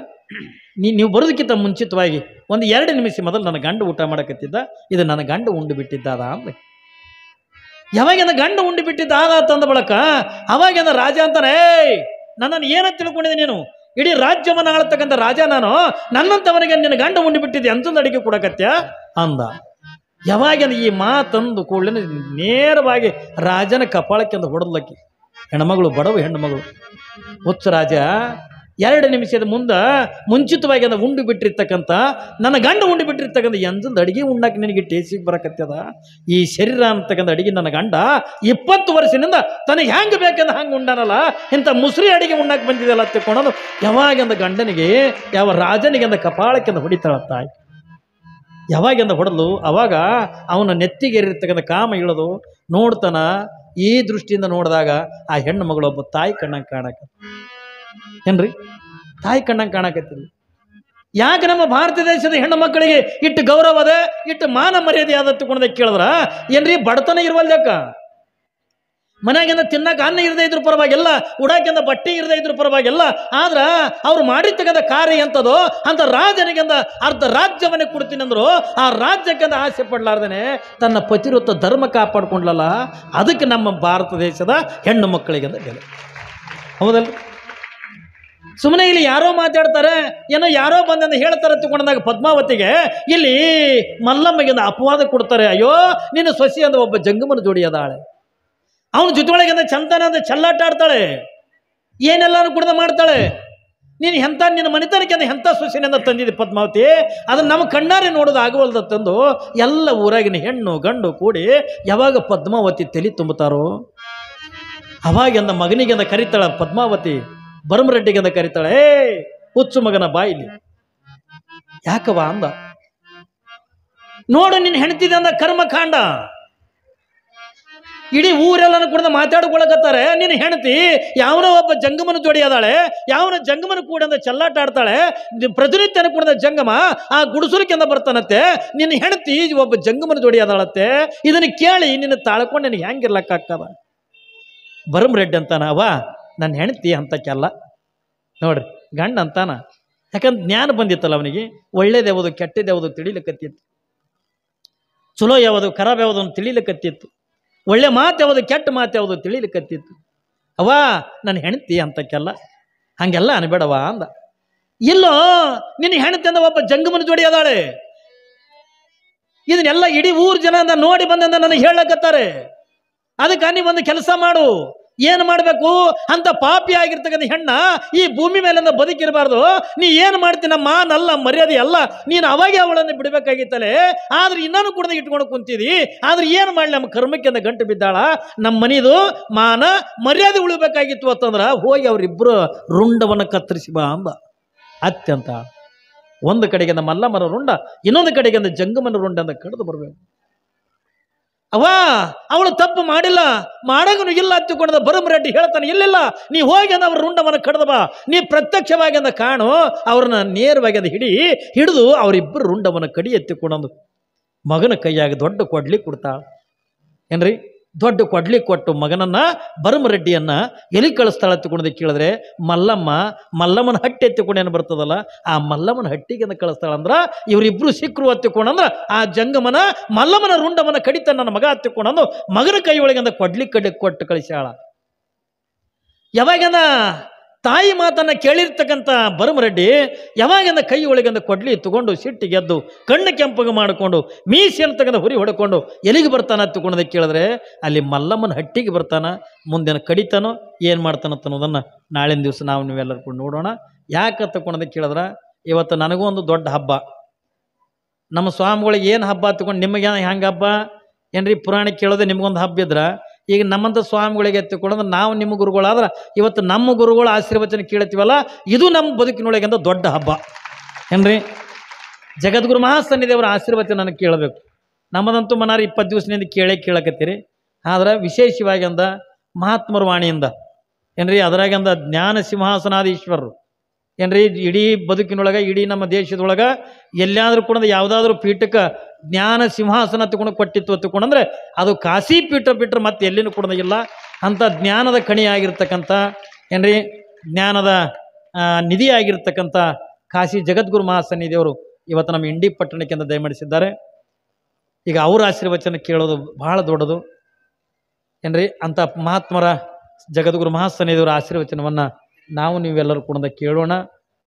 ನೀ ನೀವು ಬರೋದಕ್ಕಿಂತ ಮುಂಚಿತವಾಗಿ ಒಂದು ಎರಡು ನಿಮಿಷ ಮೊದಲು ನನ್ನ ಗಂಡ ಊಟ ಮಾಡಕತ್ತಿದ್ದ ಇದು ನನ್ನ ಗಂಡ ಉಂಡು ಬಿಟ್ಟಿದ್ದಾದ ಅಂದ ಯಾವಾಗಿಂದ ಗಂಡ ಉಂಡು ಬಿಟ್ಟಿದ್ದ ಆದ ತಂದ ಬಳಕ ಅವಾಗಿಂದ ರಾಜ ಅಂತಾನೆ ಏಯ್ ನನ್ನನ್ನು ಏನ ತಿಳ್ಕೊಂಡಿದ್ದೆ ನೀನು ಇಡೀ ರಾಜ್ಯವನ್ನು ಆಳತಕ್ಕಂಥ ರಾಜ ನಾನು ನನ್ನಂತವನಿಗೆ ನಿನ್ನ ಗಂಡ ಉಂಡು ಬಿಟ್ಟಿದ್ದೆ ಅಂತಂದು ಅಡಿಗೆ ಕೊಡಕತ್ಯ ಅಂದ ಯಾವಾಗಿಂದ ಈ ಮಾತಂದು ಕೂಡಲೇ ನೇರವಾಗಿ ರಾಜನ ಕಪಾಳಕ್ಕೆ ಅಂದು ಹೊಡೆದ್ಲಕ್ಕಿ ಹೆಣ್ಮಗಳು ಬಡವು ಹೆಣ್ಣುಮಗಳು ಹುಚ್ಚ ರಾಜ ಎರಡು ನಿಮಿಷದ ಮುಂದೆ ಮುಂಚಿತವಾಗಿ ಅದ ಉಂಡು ಬಿಟ್ಟಿರ್ತಕ್ಕಂಥ ನನ್ನ ಗಂಡ ಉಂಡು ಬಿಟ್ಟಿರ್ತಕ್ಕಂಥ ಎಂಜಂದು ಅಡುಗೆ ಉಣ್ಣಕ್ಕೆ ನಿನಗೆ ಟೇಸ್ಟಿಗೆ ಬರಕತ್ತದ ಈ ಶರೀರ ಅಂತಕ್ಕಂಥ ಅಡುಗೆ ನನ್ನ ಗಂಡ ಇಪ್ಪತ್ತು ವರ್ಷದಿಂದ ತನಗೆ ಹೆಂಗೆ ಬೇಕಂದ್ರೆ ಹಂಗೆ ಉಂಡಾನಲ್ಲ ಇಂಥ ಮುಸ್ರಿ ಅಡುಗೆ ಉಣ್ಣಕ್ಕೆ ಬಂದಿದೆಯಲ್ಲ ತಿಳ್ಕೊಳೋದು ಯಾವಾಗಂದ ಗಂಡನಿಗೆ ಯಾವ ರಾಜನಿಗೆಂದ ಅಂದ ಕಪಾಳಕ್ಕೆಂದ ಹೊಡಿತಾಳ ತಾಯಿ ಯಾವಾಗಿಂದ ಹೊಡೆದು ಅವಾಗ ಅವನ ನೆತ್ತಿಗೇರಿರ್ತಕ್ಕಂಥ ಕಾಮ ಇಳದು ನೋಡ್ತಾನ ಈ ದೃಷ್ಟಿಯಿಂದ ನೋಡಿದಾಗ ಆ ಹೆಣ್ಣು ಮಗಳೊಬ್ಬ ತಾಯಿ ಕಣ್ಣಂಗೆ ಕಾಣಕ್ಕೆ ಏನ್ರಿ ತಾಯಿ ಕಣ್ಣಂಗೆ ಕಾಣಕತ್ತಿದ್ವಿ ಯಾಕೆ ನಮ್ಮ ಭಾರತ ದೇಶದ ಹೆಣ್ಣು ಮಕ್ಕಳಿಗೆ ಇಟ್ಟು ಗೌರವ ಅದ ಇಟ್ಟು ಮಾನ ಮರ್ಯಾದೆ ಆದ ತಗೊಂಡ್ದಾಗ ಕೇಳಿದ್ರ ಏನ್ರಿ ಬಡತನ ಇರುವಲ್ದಕ್ಕ ಮನ್ಯಾಗಿಂದ ತಿನ್ನಕ್ಕೆ ಅನ್ನ ಇರದೇ ಇದ್ರ ಪರವಾಗಿಲ್ಲ ಉಡಾಕಿಂದ ಬಟ್ಟೆ ಇರದೇ ಇದ್ರ ಪರವಾಗಿಲ್ಲ ಆದ್ರೆ ಅವ್ರು ಮಾಡಿ ತೆಗೆದ ಕಾರ್ಯ ಎಂಥದ್ದು ಅಂತ ರಾಜನಿಗಿಂದ ಅರ್ಧ ರಾಜ್ಯವನ್ನೇ ಕೊಡ್ತೀನಿ ಅಂದರು ಆ ರಾಜ್ಯಕ್ಕಿಂತ ಆಸೆ ಪಡಲಾರ್ದೇ ತನ್ನ ಪತಿರುತ್ತ ಧರ್ಮ ಕಾಪಾಡ್ಕೊಂಡ್ಲಲ್ಲ ಅದಕ್ಕೆ ನಮ್ಮ ಭಾರತ ದೇಶದ ಹೆಣ್ಣು ಮಕ್ಕಳಿಗಿಂತ ಬೆಲೆ ಹೌದಲ್ಲ ಸುಮ್ಮನೆ ಇಲ್ಲಿ ಯಾರೋ ಮಾತಾಡ್ತಾರೆ ಏನೋ ಯಾರೋ ಬಂದಂದು ಹೇಳ್ತಾರೆ ತಗೊಂಡಾಗ ಪದ್ಮಾವತಿಗೆ ಇಲ್ಲಿ ಮಲ್ಲಮ್ಮಗೆ ಒಂದು ಅಪವಾದ ಕೊಡ್ತಾರೆ ಅಯ್ಯೋ ನಿನ್ನ ಸೊಸಿ ಅಂದ ಒಬ್ಬ ಜಂಗಮನ ಜೋಡಿಯದಾಳೆ ಅದಾಳೆ ಅವನ ಜೊತೆಗೆ ಅಂದ್ರೆ ಚಂದನ ಅಂದ್ರೆ ಚಲ್ಲಾಟ ಆಡ್ತಾಳೆ ಏನೆಲ್ಲಾನು ಕೂಡ ಮಾಡ್ತಾಳೆ ನೀನು ಎಂಥ ನಿನ್ನ ಮನೆತನಕ್ಕೆ ಅಂದ್ರೆ ಎಂಥ ಸೊಸಿನಿಂದ ತಂದಿದೆ ಪದ್ಮಾವತಿ ಅದನ್ನು ನಮ್ಮ ಕಣ್ಣಾರೆ ನೋಡೋದು ಆಗುವಲ್ದ ತಂದು ಎಲ್ಲ ಊರಾಗಿನ ಹೆಣ್ಣು ಗಂಡು ಕೂಡಿ ಯಾವಾಗ ಪದ್ಮಾವತಿ ತಲೆ ತುಂಬುತ್ತಾರೋ ಅವಾಗಿಂದ ಮಗನಿಗೆಂದ ಕರಿತಾಳ ಪದ್ಮಾವತಿ ಭರಮರೆಡ್ಡಿಗೆ ಅಂತ ಕರೀತಾಳೆ ಏ ಹುಚ್ಚು ಮಗನ ಬಾಯಿಲಿ ಯಾಕವ ಅಂದ ನೋಡು ನಿನ್ನ ಹೆಣ್ತಿದೆ ಅಂದ ಕರ್ಮಕಾಂಡ ಇಡೀ ಊರೆಲ್ಲನು ಕೂಡ ಮಾತಾಡ್ಕೊಳಕತ್ತಾರೆ ನಿನ್ನ ಹೆಣತಿ ಯಾವನ ಒಬ್ಬ ಜಂಗಮನ ಜೋಡಿ ಅದಾಳೆ ಯಾವನ ಜಂಗಮನ ಕೂಡ ಚಲ್ಲಾಟ ಆಡ್ತಾಳೆ ಪ್ರತಿನಿತ್ಯನ ಕೂಡ ಜಂಗಮ ಆ ಗುಡಿಸುಲಿಕೆಂದ ಬರ್ತಾನತ್ತೆ ನಿನ್ನ ಹೆಣತಿ ಒಬ್ಬ ಜಂಗಮನ ಜೋಡಿ ಅದಾಳತ್ತೆ ಇದನ್ನ ಕೇಳಿ ನಿನ್ನ ತಾಳ್ಕೊಂಡು ನಿನಗೆ ಹೆಂಗಿರ್ಲಕ್ಕಾಗ್ತದ ಬರಮ್ ರೆಡ್ ಅಂತಾನ ನನ್ನ ಹೆಂಡತಿ ಕೆಲ್ಲ ನೋಡ್ರಿ ಗಂಡ ಅಂತಾನ ಯಾಕಂದ್ರೆ ಜ್ಞಾನ ಬಂದಿತ್ತಲ್ಲ ಅವನಿಗೆ ಒಳ್ಳೇದು ಯಾವುದು ಕೆಟ್ಟದ್ದು ಯಾವುದು ತಿಳಿಲಿಕ್ಕತ್ತಿತ್ತು ಚಲೋ ಯಾವುದು ಖರಾಬ್ ಯಾವುದು ಅಂತ ತಿಳಿಲಿಕ್ಕತ್ತಿತ್ತು ಒಳ್ಳೆ ಮಾತು ಯಾವುದು ಕೆಟ್ಟ ಮಾತು ಯಾವುದು ತಿಳಿಲಿಕ್ಕತ್ತಿತ್ತು ಅವಾ ನನ್ನ ಹೆಂಡತಿ ಅಂತಕ್ಕೆಲ್ಲ ಹಂಗೆಲ್ಲ ಅನ್ಬೇಡವಾ ಅಂದ ಇಲ್ಲೋ ನಿನ್ನ ಹೆಣತಿ ಅಂದ ಒಬ್ಬ ಜಂಗಮನ ಜೋಡಿ ಅದಾಳೆ ಇದನ್ನೆಲ್ಲ ಇಡೀ ಊರ್ ಜನ ಅಂದ ನೋಡಿ ಬಂದ ನನಗೆ ಹೇಳಕತ್ತಾರೆ ಅದಕ್ಕೆ ನೀವೊಂದು ಕೆಲಸ ಮಾಡು ಏನು ಮಾಡಬೇಕು ಅಂತ ಪಾಪಿ ಆಗಿರ್ತಕ್ಕಂಥ ಹೆಣ್ಣ ಈ ಭೂಮಿ ಮೇಲಿಂದ ಬದುಕಿರಬಾರ್ದು ನೀ ಏನು ಮಾಡ್ತೀನಿ ನಮ್ಮ ಮಾನಲ್ಲ ಮರ್ಯಾದೆ ಅಲ್ಲ ನೀನು ಅವಾಗೆ ಅವಳನ್ನು ಬಿಡಬೇಕಾಗಿತ್ತಲೇ ಆದ್ರೆ ಇನ್ನೂ ಕೂಡ ಇಟ್ಕೊಂಡು ಕುಂತಿದಿ ಆದ್ರೆ ಏನು ಮಾಡಲಿ ನಮ್ಮ ಕರ್ಮಕ್ಕೆ ಅಂತ ಗಂಟು ಬಿದ್ದಾಳ ನಮ್ಮ ಮನಿದು ಮಾನ ಮರ್ಯಾದೆ ಉಳಿಬೇಕಾಗಿತ್ತು ಅಂತಂದ್ರೆ ಹೋಗಿ ಅವರಿಬ್ಬರು ರುಂಡವನ್ನು ಕತ್ತರಿಸಿ ಬಾ ಅಂಬ ಅತ್ಯಂತ ಒಂದು ಕಡೆಗೆ ನಮ್ಮ ಮಲ್ಲಮ್ಮನ ರುಂಡ ಇನ್ನೊಂದು ಕಡೆಗೆ ಜಂಗಮನ ರುಂಡ ಅಂತ ಕಡಿದು ಬರಬೇಕು ಅವ ಅವಳು ತಪ್ಪು ಮಾಡಿಲ್ಲ ಮಾಡಗನು ಇಲ್ಲ ಹತ್ತಿಕೊಂಡ ಬರಮ್ ಹೇಳ್ತಾನೆ ಇಲ್ಲಿಲ್ಲ ನೀ ಹೋಗಿ ಅಂದ ಅವ್ರ ರುಂಡವನ್ನು ಕಡ್ದವ ನೀ ಪ್ರತ್ಯಕ್ಷವಾಗಿ ಅಂದ ಕಾಣು ಅವ್ರನ್ನ ನೇರವಾಗಿ ಅಂದ ಹಿಡಿ ಹಿಡಿದು ಅವರಿಬ್ಬರು ರುಂಡವನ್ನು ಕಡಿ ಎತ್ತಿಕೊಂಡು ಮಗನ ಕೈಯಾಗಿ ದೊಡ್ಡ ಕೊಡ್ಲಿ ಕೊಡ್ತಾ ಏನ್ರಿ ದೊಡ್ಡ ಕೊಡ್ಲಿ ಕೊಟ್ಟು ಮಗನನ್ನು ಭರಮರೆಡ್ಡಿಯನ್ನು ಎಲ್ಲಿ ಕಳಿಸ್ತಾಳೆ ಎತ್ತಿಕೊಂಡು ಕೇಳಿದ್ರೆ ಮಲ್ಲಮ್ಮ ಮಲ್ಲಮ್ಮನ ಹಟ್ಟಿ ಎತ್ತಿಕೊಂಡು ಏನು ಬರ್ತದಲ್ಲ ಆ ಮಲ್ಲಮ್ಮನ ಹಟ್ಟಿಗೆ ಕಳಿಸ್ತಾಳೆ ಅಂದ್ರೆ ಇವರಿಬ್ಬರು ಸಿಕ್ಕರು ಅಂದ್ರೆ ಆ ಜಂಗಮನ ಮಲ್ಲಮ್ಮನ ರುಂಡಮನ ಕಡಿತ ನನ್ನ ಮಗ ಹತ್ತಿಕೊಂಡು ಮಗನ ಕೈ ಒಳಗಿಂದ ಕೊಡ್ಲಿ ಕಡ್ಲಿ ಕೊಟ್ಟು ಕಳಿಸ್ಯಾಳ ಯಾವಾಗ ತಾಯಿ ಮಾತನ್ನು ಕೇಳಿರ್ತಕ್ಕಂಥ ಬರಮರೆಡ್ಡಿ ಯಾವಾಗಂದ ಕೈ ಒಳಗಿಂದ ಕೊಡ್ಲಿ ತಗೊಂಡು ಗೆದ್ದು ಕಣ್ಣು ಕೆಂಪಗೆ ಮಾಡಿಕೊಂಡು ಮೀಸೆಯನ್ನು ತಗೊಂಡು ಹುರಿ ಹೊಡ್ಕೊಂಡು ಎಲ್ಲಿಗೆ ಬರ್ತಾನ ತಗೊಂಡೋದಕ್ಕೆ ಕೇಳಿದ್ರೆ ಅಲ್ಲಿ ಮಲ್ಲಮ್ಮನ ಹಟ್ಟಿಗೆ ಬರ್ತಾನ ಮುಂದಿನ ಕಡಿತಾನೋ ಏನು ಮಾಡ್ತಾನ ಅನ್ನೋದನ್ನು ನಾಳಿನ ದಿವಸ ನಾವು ನೀವೆಲ್ಲರೂ ಕೂಡ ನೋಡೋಣ ಯಾಕೆ ತಗೊಂಡೋದಕ್ಕೆ ಕೇಳಿದ್ರೆ ಇವತ್ತು ನನಗೂ ಒಂದು ದೊಡ್ಡ ಹಬ್ಬ ನಮ್ಮ ಸ್ವಾಮಿಗಳಿಗೆ ಏನು ಹಬ್ಬ ತಗೊಂಡು ನಿಮಗೆ ಹೆಂಗೆ ಹಬ್ಬ ಏನ್ರಿ ಪುರಾಣ ಕೇಳೋದೆ ನಿಮಗೊಂದು ಹಬ್ಬ ಇದ್ರೆ ಈಗ ನಮ್ಮಂಥ ಸ್ವಾಮಿಗಳಿಗೆ ಎತ್ತಿಕೊಂಡ್ರೆ ನಾವು ನಿಮ್ಮ ಗುರುಗಳಾದ್ರೆ ಇವತ್ತು ನಮ್ಮ ಗುರುಗಳ ಆಶೀರ್ವಚನ ಕೇಳ್ತೀವಲ್ಲ ಇದು ನಮ್ಮ ಬದುಕಿನೊಳಗೆ ಅಂತ ದೊಡ್ಡ ಹಬ್ಬ ಏನ್ರಿ ಜಗದ್ಗುರು ಮಹಾಸನ್ನಿದೇವರ ಆಶೀರ್ವಚನ ಕೇಳಬೇಕು ನಮ್ಮದಂತೂ ಮನಾರ ಇಪ್ಪತ್ತು ದಿವಸದಿಂದ ಕೇಳೇ ಕೇಳಕತ್ತೀರಿ ಆದ್ರೆ ವಿಶೇಷವಾಗಿ ಅಂದ ಮಹಾತ್ಮರ ವಾಣಿಯಿಂದ ಏನ್ರಿ ರೀ ಜ್ಞಾನ ಸಿಂಹಾಸನಾದೀಶ್ವರರು ಏನ್ರಿ ಇಡೀ ಬದುಕಿನೊಳಗೆ ಇಡೀ ನಮ್ಮ ದೇಶದೊಳಗೆ ಎಲ್ಲಾದ್ರೂ ಕೂಡ ಯಾವುದಾದ್ರೂ ಪೀಠಕ್ಕೆ ಜ್ಞಾನ ಸಿಂಹಾಸನ ತಗೊಂಡು ಕೊಟ್ಟಿತ್ತು ತಗೊಂಡಂದ್ರೆ ಅದು ಕಾಶಿ ಪೀಠ ಬಿಟ್ಟರೆ ಮತ್ತೆ ಎಲ್ಲಿನೂ ಕೂಡ ಇಲ್ಲ ಅಂಥ ಜ್ಞಾನದ ಕಣಿಯಾಗಿರ್ತಕ್ಕಂಥ ಏನ್ರಿ ಜ್ಞಾನದ ನಿಧಿ ನಿಧಿಯಾಗಿರ್ತಕ್ಕಂಥ ಕಾಶಿ ಜಗದ್ಗುರು ಮಹಾಸನ್ನಿಧಿಯವರು ಇವತ್ತು ನಮ್ಮ ಇಂಡಿ ಪಟ್ಟಣಕ್ಕೆ ಅಂತ ದಯಮಾಡಿಸಿದ್ದಾರೆ ಈಗ ಅವರ ಆಶೀರ್ವಚನ ಕೇಳೋದು ಬಹಳ ದೊಡ್ಡದು ಏನ್ರಿ ಅಂಥ ಮಹಾತ್ಮರ ಜಗದ್ಗುರು ಮಹಾಸನ್ನಿಧಿಯವರ ಆಶೀರ್ವಚನವನ್ನು ನಾವು ನೀವೆಲ್ಲರೂ ಕೂಡ ಕೇಳೋಣ